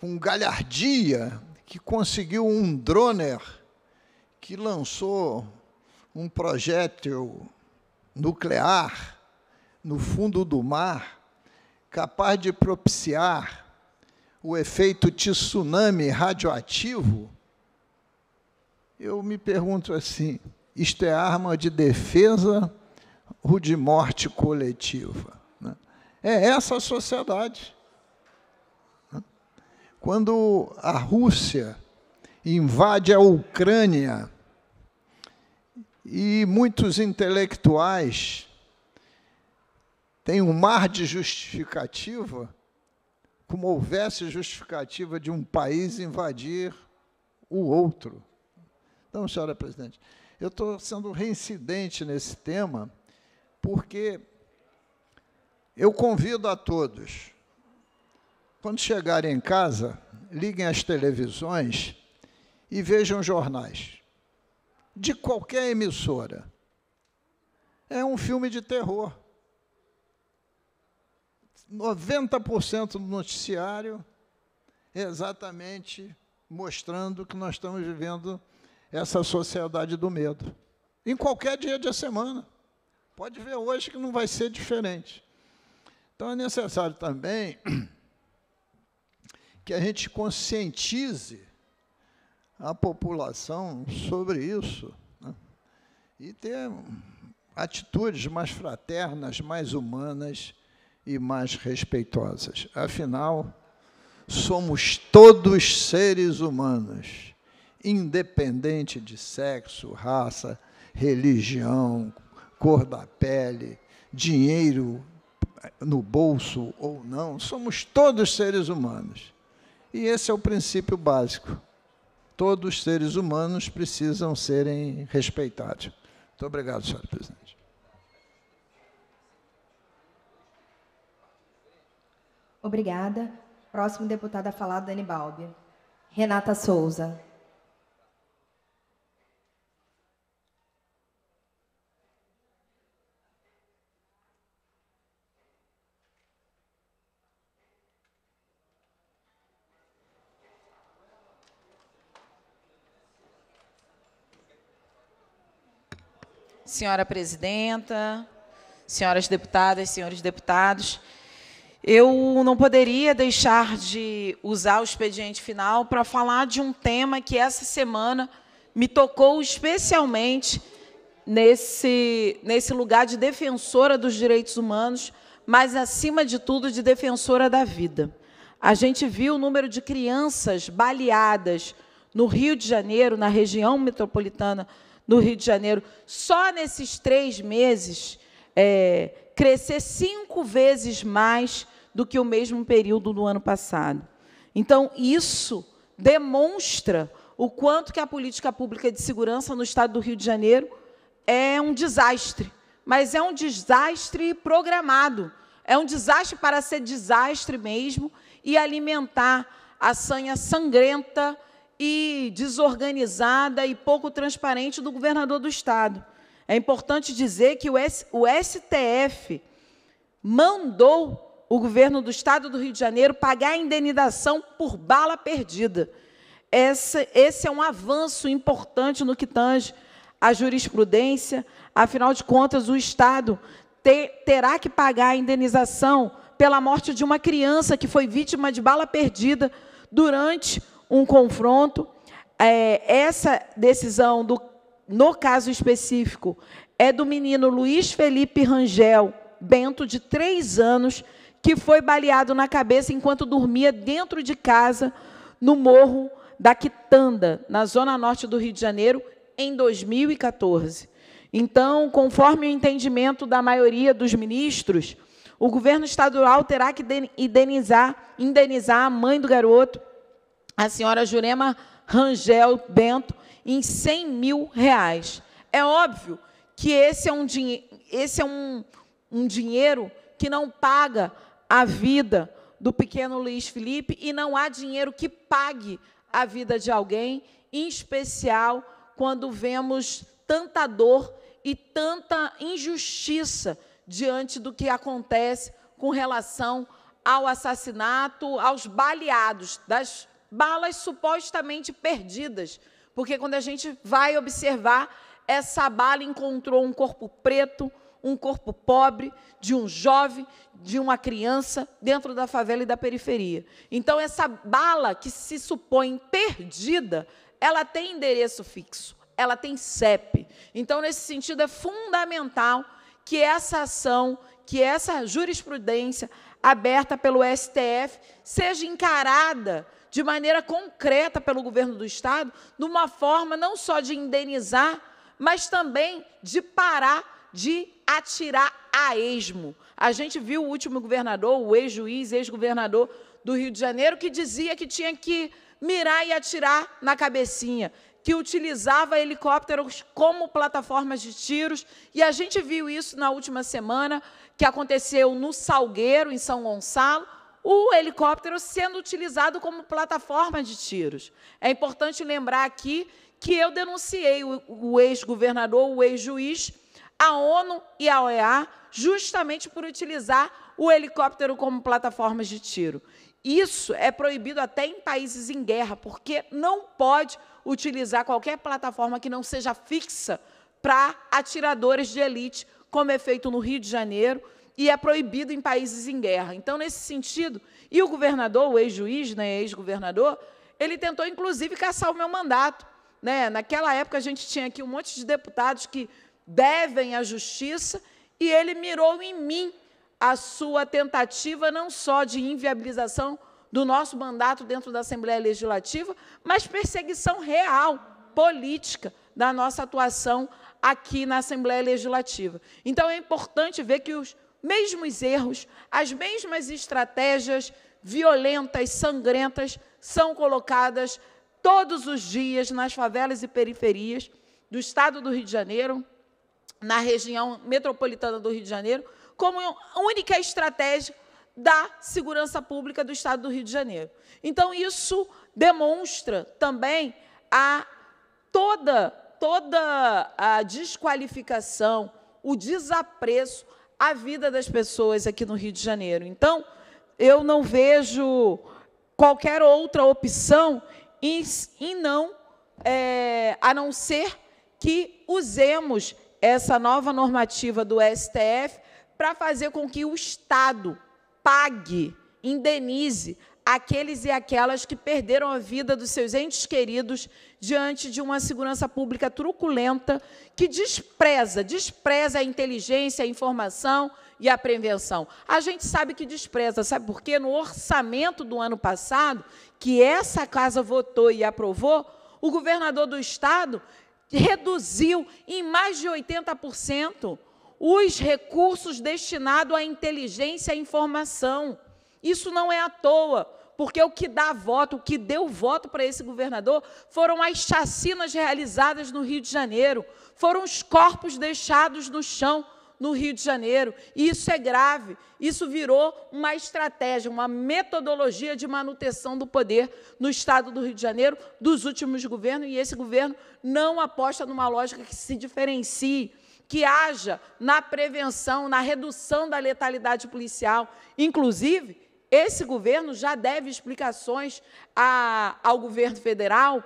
com galhardia, que conseguiu um drone que lançou um projétil nuclear no fundo do mar, capaz de propiciar o efeito tsunami radioativo, eu me pergunto assim: isto é arma de defesa ou de morte coletiva? Né? É essa a sociedade. Quando a Rússia invade a Ucrânia e muitos intelectuais têm um mar de justificativa, como houvesse justificativa de um país invadir o outro. Então, senhora presidente, eu estou sendo reincidente nesse tema, porque eu convido a todos quando chegarem em casa, liguem as televisões e vejam jornais. De qualquer emissora. É um filme de terror. 90% do noticiário é exatamente mostrando que nós estamos vivendo essa sociedade do medo. Em qualquer dia da semana. Pode ver hoje que não vai ser diferente. Então é necessário também que a gente conscientize a população sobre isso né? e ter atitudes mais fraternas, mais humanas e mais respeitosas. Afinal, somos todos seres humanos, independente de sexo, raça, religião, cor da pele, dinheiro no bolso ou não, somos todos seres humanos. E esse é o princípio básico. Todos os seres humanos precisam serem respeitados. Muito obrigado, senhor presidente. Obrigada. Próximo deputado a falar, Dani Balbi. Renata Souza. Senhora presidenta, senhoras deputadas, senhores deputados, eu não poderia deixar de usar o expediente final para falar de um tema que essa semana me tocou especialmente nesse, nesse lugar de defensora dos direitos humanos, mas, acima de tudo, de defensora da vida. A gente viu o número de crianças baleadas no Rio de Janeiro, na região metropolitana do Rio de Janeiro, só nesses três meses, é, crescer cinco vezes mais do que o mesmo período do ano passado. Então, isso demonstra o quanto que a política pública de segurança no estado do Rio de Janeiro é um desastre, mas é um desastre programado, é um desastre para ser desastre mesmo e alimentar a sanha sangrenta e desorganizada e pouco transparente do governador do Estado. É importante dizer que o, STF mandou o governo do Estado do Rio de Janeiro pagar a indenização por bala perdida. Esse, esse é um avanço importante no que tange à jurisprudência. Afinal de contas, o Estado te, terá que pagar a indenização pela morte de uma criança que foi vítima de bala perdida durante um confronto. É, essa decisão, do, no caso específico, é do menino Luiz Felipe Rangel Bento, de três anos, que foi baleado na cabeça enquanto dormia dentro de casa no morro da Quitanda, na zona norte do Rio de Janeiro, em 2014. Então, conforme o entendimento da maioria dos ministros, o governo estadual terá que indenizar, indenizar a mãe do garoto a senhora Jurema Rangel Bento em 100 mil reais. É óbvio que esse é um, esse é um, um dinheiro que não paga a vida do pequeno Luiz Felipe e não há dinheiro que pague a vida de alguém, em especial quando vemos tanta dor e tanta injustiça diante do que acontece com relação ao assassinato, aos baleados das balas supostamente perdidas, porque quando a gente vai observar, essa bala encontrou um corpo preto, um corpo pobre, de um jovem, de uma criança, dentro da favela e da periferia. Então, essa bala que se supõe perdida, ela tem endereço fixo, ela tem CEP. Então, nesse sentido, é fundamental que essa ação, que essa jurisprudência aberta pelo STF seja encarada de maneira concreta pelo governo do Estado, numa forma não só de indenizar, mas também de parar de atirar a esmo. A gente viu o último governador, o ex-juiz, ex-governador do Rio de Janeiro, que dizia que tinha que mirar e atirar na cabecinha, que utilizava helicópteros como plataformas de tiros. E a gente viu isso na última semana, que aconteceu no Salgueiro, em São Gonçalo, o helicóptero sendo utilizado como plataforma de tiros. É importante lembrar aqui que eu denunciei o, ex-governador, o ex-juiz, a ONU e a OEA, justamente por utilizar o helicóptero como plataforma de tiro. Isso é proibido até em países em guerra, porque não pode utilizar qualquer plataforma que não seja fixa para atiradores de elite, como é feito no Rio de Janeiro, e é proibido em países em guerra. Então, nesse sentido, e o governador, o ex-juiz, né, ex-governador, ele tentou, inclusive, caçar o meu mandato. Né? Naquela época, a gente tinha aqui um monte de deputados que devem à justiça, e ele mirou em mim a sua tentativa não só de inviabilização do nosso mandato dentro da Assembleia Legislativa, mas perseguição real, política, da nossa atuação aqui na Assembleia Legislativa. Então, é importante ver que os mesmos erros, as mesmas estratégias violentas, sangrentas, são colocadas todos os dias nas favelas e periferias do estado do Rio de Janeiro, na região metropolitana do Rio de Janeiro, como única estratégia da segurança pública do estado do Rio de Janeiro. Então, isso demonstra também a toda, toda a desqualificação, o desapreço a vida das pessoas aqui no Rio de Janeiro. Então, eu não vejo qualquer outra opção em, em não, é, a não ser que usemos essa nova normativa do STF para fazer com que o Estado pague, indenize aqueles e aquelas que perderam a vida dos seus entes queridos diante de uma segurança pública truculenta que despreza, despreza a inteligência, a informação e a prevenção. A gente sabe que despreza, sabe por quê? No orçamento do ano passado, que essa casa votou e aprovou, o governador do estado reduziu em mais de 80% os recursos destinados à inteligência e à informação. Isso não é à toa porque o que dá voto, o que deu voto para esse governador foram as chacinas realizadas no Rio de Janeiro, foram os corpos deixados no chão no Rio de Janeiro. E isso é grave. Isso virou uma estratégia, uma metodologia de manutenção do poder no Estado do Rio de Janeiro dos últimos governos. E esse governo não aposta numa lógica que se diferencie, que haja na prevenção, na redução da letalidade policial. Inclusive, esse governo já deve explicações a, ao governo federal,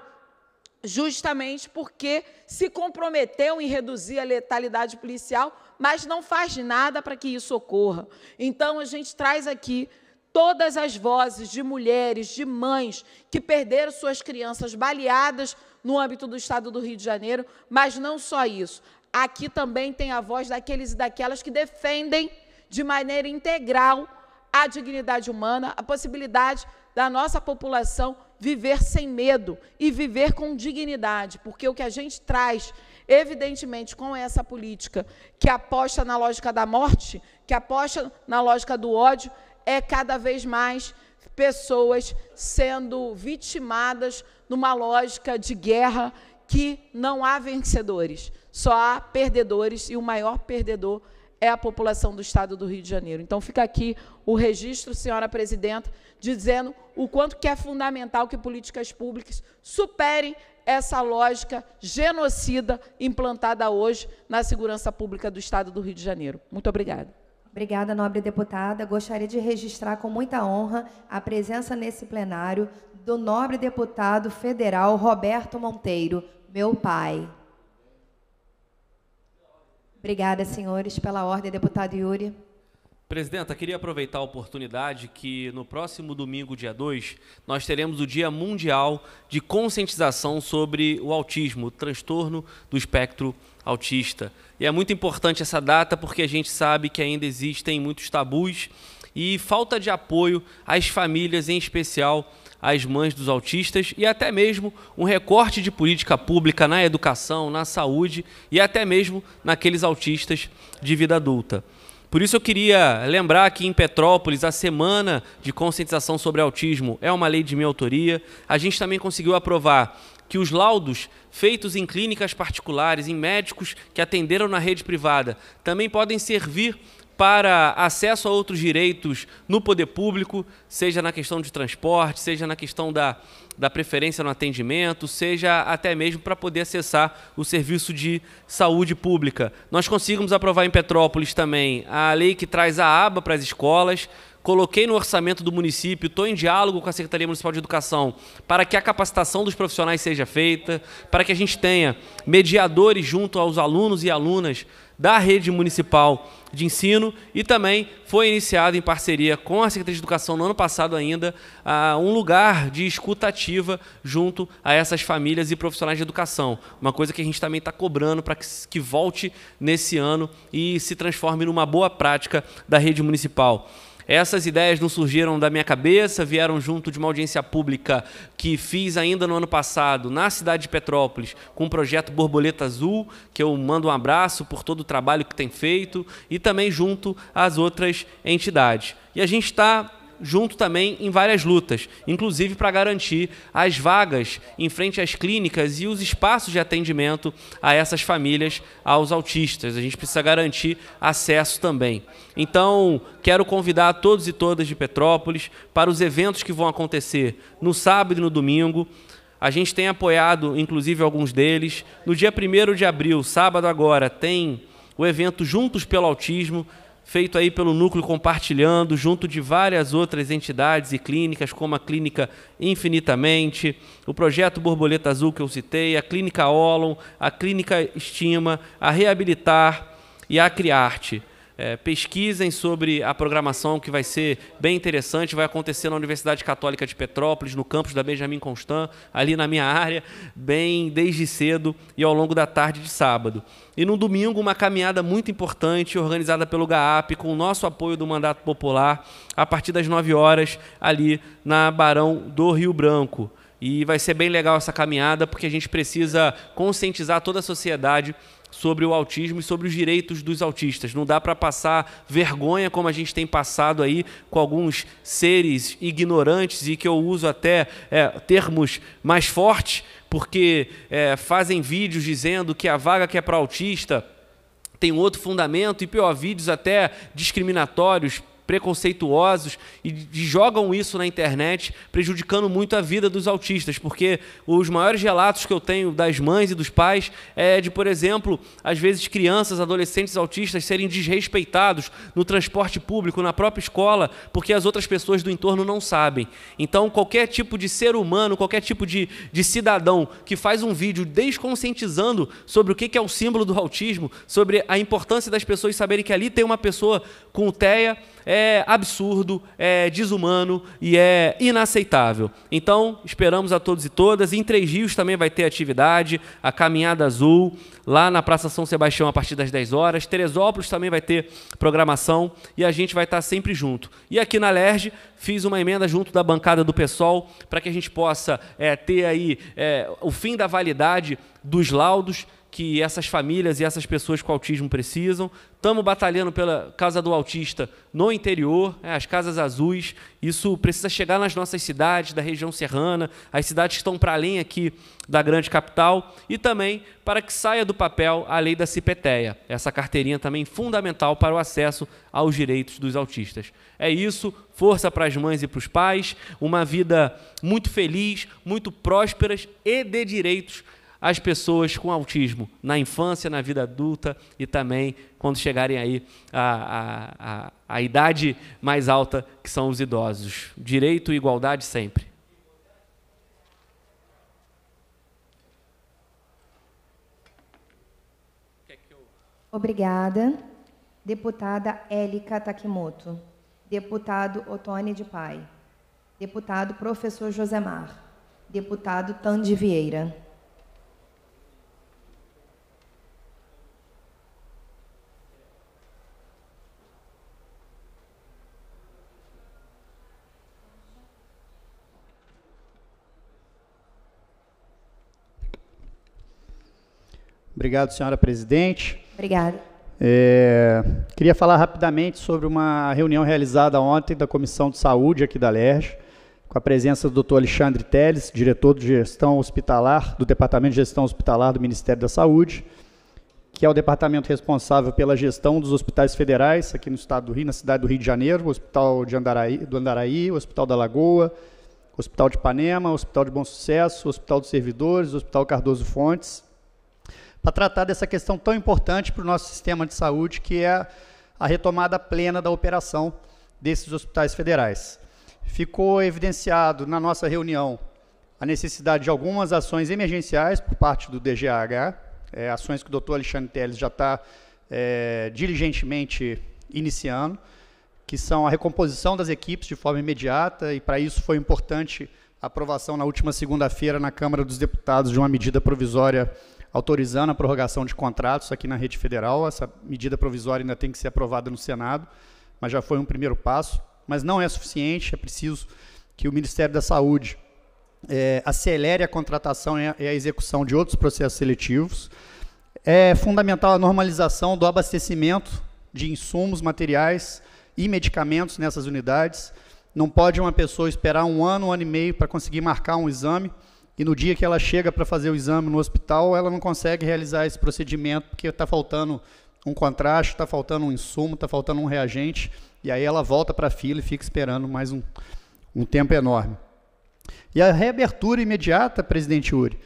justamente porque se comprometeu em reduzir a letalidade policial, mas não faz nada para que isso ocorra. Então, a gente traz aqui todas as vozes de mulheres, de mães que perderam suas crianças baleadas no âmbito do Estado do Rio de Janeiro, mas não só isso. Aqui também tem a voz daqueles e daquelas que defendem de maneira integral a dignidade humana, a possibilidade da nossa população viver sem medo e viver com dignidade, porque o que a gente traz, evidentemente, com essa política que aposta na lógica da morte, que aposta na lógica do ódio, é cada vez mais pessoas sendo vitimadas numa lógica de guerra que não há vencedores, só há perdedores e o maior perdedor é é a população do Estado do Rio de Janeiro. Então, fica aqui o registro, senhora presidenta, dizendo o quanto que é fundamental que políticas públicas superem essa lógica genocida implantada hoje na segurança pública do Estado do Rio de Janeiro. Muito obrigada. Obrigada, nobre deputada. Gostaria de registrar com muita honra a presença nesse plenário do nobre deputado federal Roberto Monteiro, meu pai. Obrigada, senhores, pela ordem, deputado Yuri. Presidenta, queria aproveitar a oportunidade que no próximo domingo, dia 2, nós teremos o Dia Mundial de Conscientização sobre o Autismo, o transtorno do espectro autista. E é muito importante essa data porque a gente sabe que ainda existem muitos tabus e falta de apoio às famílias, em especial às mães dos autistas e até mesmo um recorte de política pública na educação, na saúde e até mesmo naqueles autistas de vida adulta. Por isso eu queria lembrar que em Petrópolis a semana de conscientização sobre autismo é uma lei de minha autoria. A gente também conseguiu aprovar que os laudos feitos em clínicas particulares, em médicos que atenderam na rede privada, também podem servir para acesso a outros direitos no poder público, seja na questão de transporte, seja na questão da, da preferência no atendimento, seja até mesmo para poder acessar o serviço de saúde pública. Nós conseguimos aprovar em Petrópolis também a lei que traz a aba para as escolas. Coloquei no orçamento do município, estou em diálogo com a Secretaria Municipal de Educação para que a capacitação dos profissionais seja feita, para que a gente tenha mediadores junto aos alunos e alunas da rede municipal de ensino e também foi iniciado em parceria com a Secretaria de Educação no ano passado ainda ah, um lugar de escuta ativa junto a essas famílias e profissionais de educação. Uma coisa que a gente também está cobrando para que volte nesse ano e se transforme numa boa prática da rede municipal. Essas ideias não surgiram da minha cabeça, vieram junto de uma audiência pública que fiz ainda no ano passado na cidade de Petrópolis com o projeto Borboleta Azul, que eu mando um abraço por todo o trabalho que tem feito e também junto às outras entidades. E a gente está junto também em várias lutas, inclusive para garantir as vagas em frente às clínicas e os espaços de atendimento a essas famílias, aos autistas. A gente precisa garantir acesso também. Então, quero convidar todos e todas de Petrópolis para os eventos que vão acontecer no sábado e no domingo. A gente tem apoiado, inclusive, alguns deles. No dia 1 de abril, sábado agora, tem o evento Juntos pelo Autismo, feito aí pelo Núcleo Compartilhando, junto de várias outras entidades e clínicas, como a Clínica Infinitamente, o Projeto Borboleta Azul que eu citei, a Clínica Olon, a Clínica Estima, a Reabilitar e a Criarte. É, pesquisem sobre a programação que vai ser bem interessante, vai acontecer na Universidade Católica de Petrópolis, no campus da Benjamin Constant, ali na minha área, bem desde cedo e ao longo da tarde de sábado. E no domingo, uma caminhada muito importante, organizada pelo GAAP, com o nosso apoio do Mandato Popular, a partir das 9 horas, ali na Barão do Rio Branco. E vai ser bem legal essa caminhada, porque a gente precisa conscientizar toda a sociedade sobre o autismo e sobre os direitos dos autistas. Não dá para passar vergonha como a gente tem passado aí com alguns seres ignorantes e que eu uso até é, termos mais fortes, porque é, fazem vídeos dizendo que a vaga que é para autista tem outro fundamento e pior, vídeos até discriminatórios preconceituosos e jogam isso na internet, prejudicando muito a vida dos autistas, porque os maiores relatos que eu tenho das mães e dos pais é de, por exemplo, às vezes crianças, adolescentes autistas serem desrespeitados no transporte público, na própria escola, porque as outras pessoas do entorno não sabem. Então, qualquer tipo de ser humano, qualquer tipo de, de cidadão que faz um vídeo desconscientizando sobre o que é o símbolo do autismo, sobre a importância das pessoas saberem que ali tem uma pessoa com o TEA é absurdo, é desumano e é inaceitável. Então, esperamos a todos e todas. Em Três Rios também vai ter atividade, a Caminhada Azul, lá na Praça São Sebastião a partir das 10 horas. Teresópolis também vai ter programação e a gente vai estar sempre junto. E aqui na LERJ, fiz uma emenda junto da bancada do PSOL para que a gente possa é, ter aí é, o fim da validade dos laudos que essas famílias e essas pessoas com autismo precisam. Estamos batalhando pela Casa do Autista no interior, é, as Casas Azuis. Isso precisa chegar nas nossas cidades, da região serrana, as cidades que estão para além aqui da grande capital. E também para que saia do papel a lei da Cipeteia, essa carteirinha também fundamental para o acesso aos direitos dos autistas. É isso, força para as mães e para os pais, uma vida muito feliz, muito prósperas e de direitos as pessoas com autismo na infância, na vida adulta e também quando chegarem aí a, a, a, a idade mais alta, que são os idosos. Direito e igualdade sempre. Obrigada. Deputada Élica Takimoto. Deputado Otone de Pai. Deputado Professor Josemar. Deputado Tandi Vieira. Obrigado, senhora presidente. Obrigada. É, queria falar rapidamente sobre uma reunião realizada ontem da Comissão de Saúde aqui da LERJ, com a presença do Dr. Alexandre Teles, diretor de gestão hospitalar, do Departamento de Gestão Hospitalar do Ministério da Saúde, que é o departamento responsável pela gestão dos hospitais federais aqui no estado do Rio, na cidade do Rio de Janeiro, o Hospital de Andaraí, do Andaraí, o Hospital da Lagoa, o Hospital de Ipanema, o Hospital de Bom Sucesso, o Hospital dos Servidores, o Hospital Cardoso Fontes, para tratar dessa questão tão importante para o nosso sistema de saúde, que é a retomada plena da operação desses hospitais federais. Ficou evidenciado na nossa reunião a necessidade de algumas ações emergenciais por parte do DGH, é, ações que o doutor Alexandre Teles já está é, diligentemente iniciando, que são a recomposição das equipes de forma imediata, e para isso foi importante a aprovação na última segunda-feira na Câmara dos Deputados de uma medida provisória autorizando a prorrogação de contratos aqui na rede federal. Essa medida provisória ainda tem que ser aprovada no Senado, mas já foi um primeiro passo. Mas não é suficiente, é preciso que o Ministério da Saúde é, acelere a contratação e a execução de outros processos seletivos. É fundamental a normalização do abastecimento de insumos, materiais e medicamentos nessas unidades. Não pode uma pessoa esperar um ano, um ano e meio para conseguir marcar um exame e no dia que ela chega para fazer o exame no hospital, ela não consegue realizar esse procedimento porque está faltando um contraste, está faltando um insumo, está faltando um reagente, e aí ela volta para a fila e fica esperando mais um, um tempo enorme. E a reabertura imediata, presidente Uri,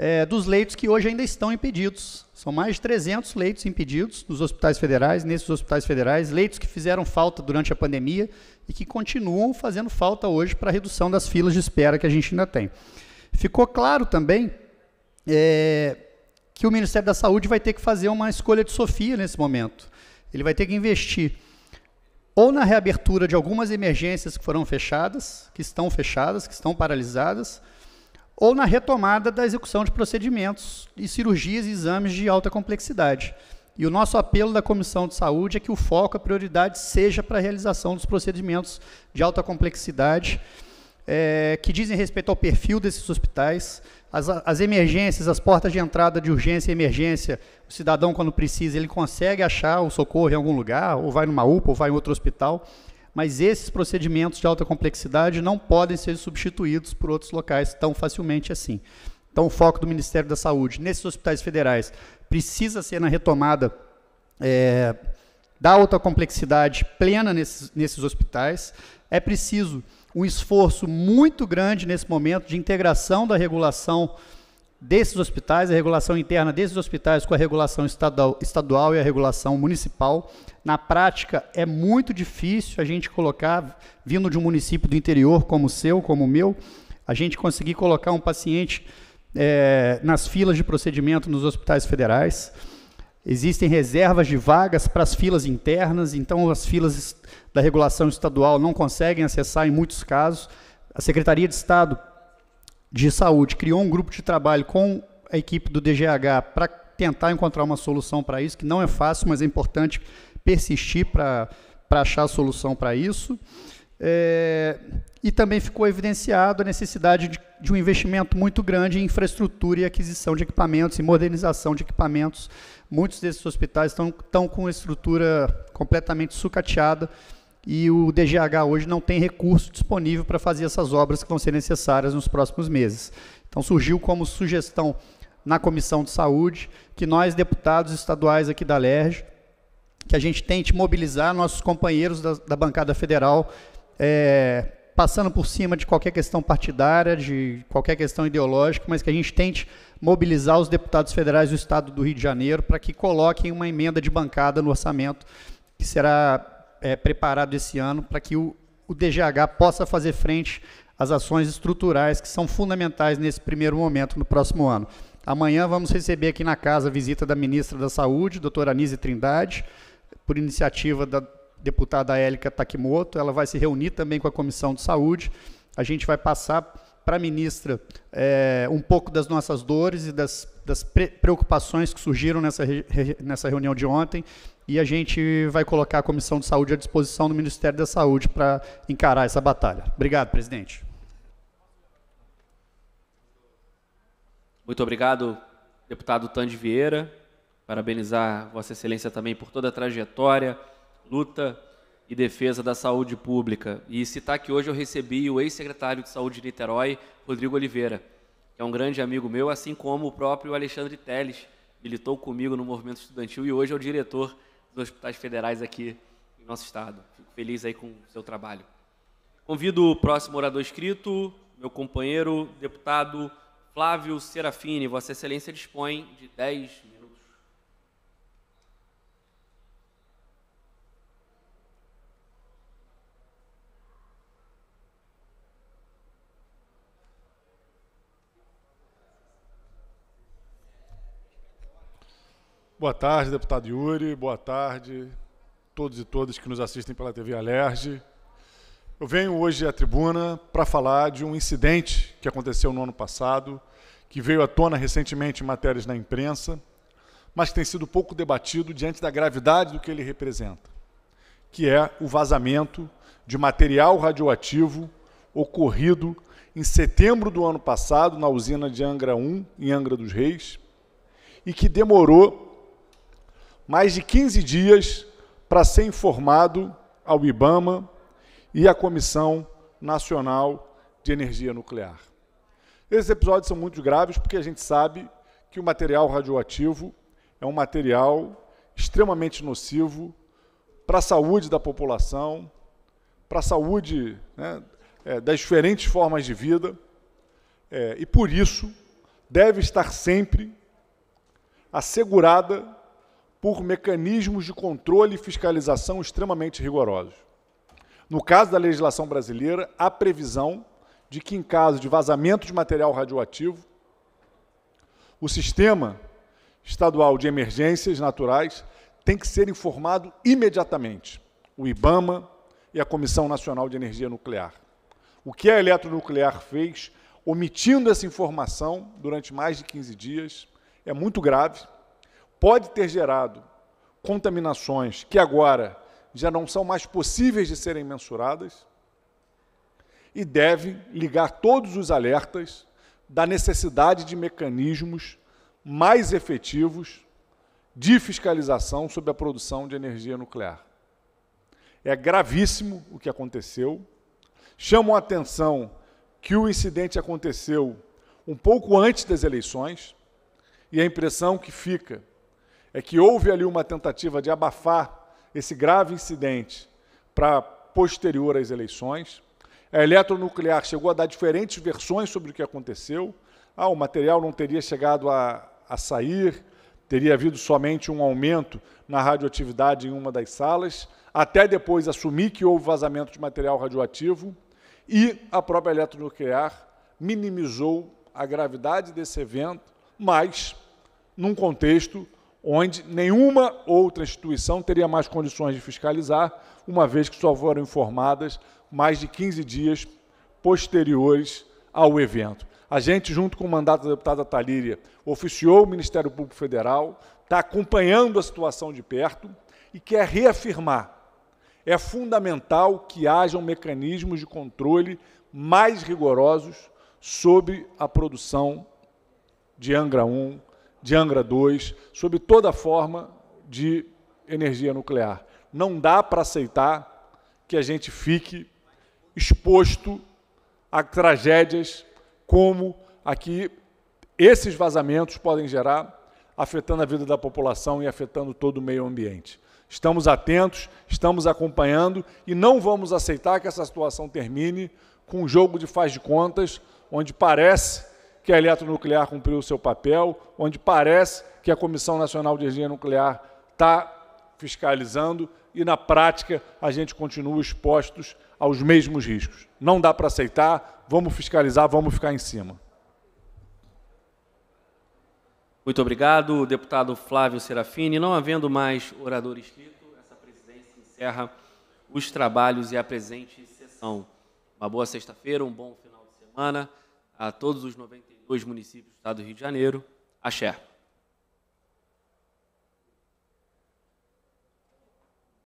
é, dos leitos que hoje ainda estão impedidos. São mais de 300 leitos impedidos nos hospitais federais, nesses hospitais federais, leitos que fizeram falta durante a pandemia e que continuam fazendo falta hoje para a redução das filas de espera que a gente ainda tem. Ficou claro também é, que o Ministério da Saúde vai ter que fazer uma escolha de Sofia nesse momento. Ele vai ter que investir ou na reabertura de algumas emergências que foram fechadas, que estão fechadas, que estão paralisadas, ou na retomada da execução de procedimentos e cirurgias e exames de alta complexidade. E o nosso apelo da Comissão de Saúde é que o foco, a prioridade, seja para a realização dos procedimentos de alta complexidade é, que dizem respeito ao perfil desses hospitais, as, as emergências, as portas de entrada de urgência e emergência, o cidadão, quando precisa, ele consegue achar o socorro em algum lugar, ou vai numa UPA, ou vai em outro hospital, mas esses procedimentos de alta complexidade não podem ser substituídos por outros locais tão facilmente assim. Então, o foco do Ministério da Saúde nesses hospitais federais precisa ser na retomada é, da alta complexidade plena nesses, nesses hospitais. É preciso um esforço muito grande nesse momento de integração da regulação desses hospitais, a regulação interna desses hospitais com a regulação estadual, estadual e a regulação municipal. Na prática, é muito difícil a gente colocar, vindo de um município do interior como o seu, como o meu, a gente conseguir colocar um paciente é, nas filas de procedimento nos hospitais federais. Existem reservas de vagas para as filas internas, então as filas da regulação estadual não conseguem acessar em muitos casos. A Secretaria de Estado de Saúde criou um grupo de trabalho com a equipe do DGH para tentar encontrar uma solução para isso, que não é fácil, mas é importante persistir para achar a solução para isso. É, e também ficou evidenciado a necessidade de, de, um investimento muito grande em infraestrutura e aquisição de equipamentos e modernização de equipamentos. Muitos desses hospitais estão, estão com estrutura completamente sucateada e o DGH hoje não tem recurso disponível para fazer essas obras que vão ser necessárias nos próximos meses. Então surgiu como sugestão na Comissão de Saúde que nós, deputados estaduais aqui da LERJ, que a gente tente mobilizar nossos companheiros da, da bancada federal, é, passando por cima de qualquer questão partidária, de qualquer questão ideológica, mas que a gente tente mobilizar os deputados federais do Estado do Rio de Janeiro para que coloquem uma emenda de bancada no orçamento que será é, preparado esse ano para que o, o DGH possa fazer frente às ações estruturais que são fundamentais nesse primeiro momento no próximo ano. Amanhã vamos receber aqui na casa a visita da ministra da Saúde, doutora Anise Trindade, por iniciativa da deputada Élica Takimoto. Ela vai se reunir também com a Comissão de Saúde. A gente vai passar para a ministra é, um pouco das nossas dores e das, das pre preocupações que surgiram nessa, re nessa reunião de ontem e a gente vai colocar a Comissão de Saúde à disposição do Ministério da Saúde para encarar essa batalha. Obrigado, presidente. Muito obrigado, deputado Tande Vieira. Parabenizar Vossa Excelência também por toda a trajetória, luta e defesa da saúde pública. E citar que hoje eu recebi o ex-secretário de Saúde de Niterói, Rodrigo Oliveira, que é um grande amigo meu, assim como o próprio Alexandre Teles, militou comigo no movimento estudantil e hoje é o diretor dos hospitais federais aqui em nosso estado. Fico feliz aí com o seu trabalho. Convido o próximo orador escrito, meu companheiro, deputado Flávio Serafini. Vossa Excelência dispõe de 10 minutos. Boa tarde, deputado Yuri. Boa tarde todos e todas que nos assistem pela TV Alerj. Eu venho hoje à tribuna para falar de um incidente que aconteceu no ano passado, que veio à tona recentemente em matérias na imprensa, mas que tem sido pouco debatido diante da gravidade do que ele representa, que é o vazamento de material radioativo ocorrido em setembro do ano passado na usina de Angra 1, em Angra dos Reis, e que demorou mais de 15 dias para ser informado ao IBAMA e à Comissão Nacional de Energia Nuclear. Esses episódios são muito graves porque a gente sabe que o material radioativo é um material extremamente nocivo para a saúde da população, para a saúde né, é, das diferentes formas de vida, é, e por isso deve estar sempre assegurada por mecanismos de controle e fiscalização extremamente rigorosos. No caso da legislação brasileira, há previsão de que, em caso de vazamento de material radioativo, o sistema estadual de emergências naturais tem que ser informado imediatamente, o IBAMA e a Comissão Nacional de Energia Nuclear. O que a Eletronuclear fez, omitindo essa informação durante mais de 15 dias, é muito grave pode ter gerado contaminações que agora já não são mais possíveis de serem mensuradas e deve ligar todos os alertas da necessidade de mecanismos mais efetivos de fiscalização sobre a produção de energia nuclear. É gravíssimo o que aconteceu. Chama a atenção que o incidente aconteceu um pouco antes das eleições, e a impressão que fica é que houve ali uma tentativa de abafar esse grave incidente para posterior às eleições. A eletronuclear chegou a dar diferentes versões sobre o que aconteceu. Ah, o material não teria chegado a, a sair, teria havido somente um aumento na radioatividade em uma das salas, até depois assumir que houve vazamento de material radioativo, e a própria eletronuclear minimizou a gravidade desse evento, mas num contexto onde nenhuma outra instituição teria mais condições de fiscalizar, uma vez que só foram informadas mais de 15 dias posteriores ao evento. A gente, junto com o mandato da deputada Talíria, oficiou o Ministério Público Federal, está acompanhando a situação de perto e quer reafirmar. É fundamental que hajam mecanismos de controle mais rigorosos sobre a produção de Angra 1 de Angra 2, sob toda forma de energia nuclear. Não dá para aceitar que a gente fique exposto a tragédias como a que esses vazamentos podem gerar, afetando a vida da população e afetando todo o meio ambiente. Estamos atentos, estamos acompanhando e não vamos aceitar que essa situação termine com um jogo de faz de contas, onde parece que a eletronuclear cumpriu o seu papel, onde parece que a Comissão Nacional de Energia Nuclear está fiscalizando e, na prática, a gente continua expostos aos mesmos riscos. Não dá para aceitar, vamos fiscalizar, vamos ficar em cima. Muito obrigado, deputado Flávio Serafini. Não havendo mais orador escrito, essa presidência encerra os trabalhos e a presente sessão. Uma boa sexta-feira, um bom final de semana a todos os 90 dois municípios do estado do Rio de Janeiro. Axé.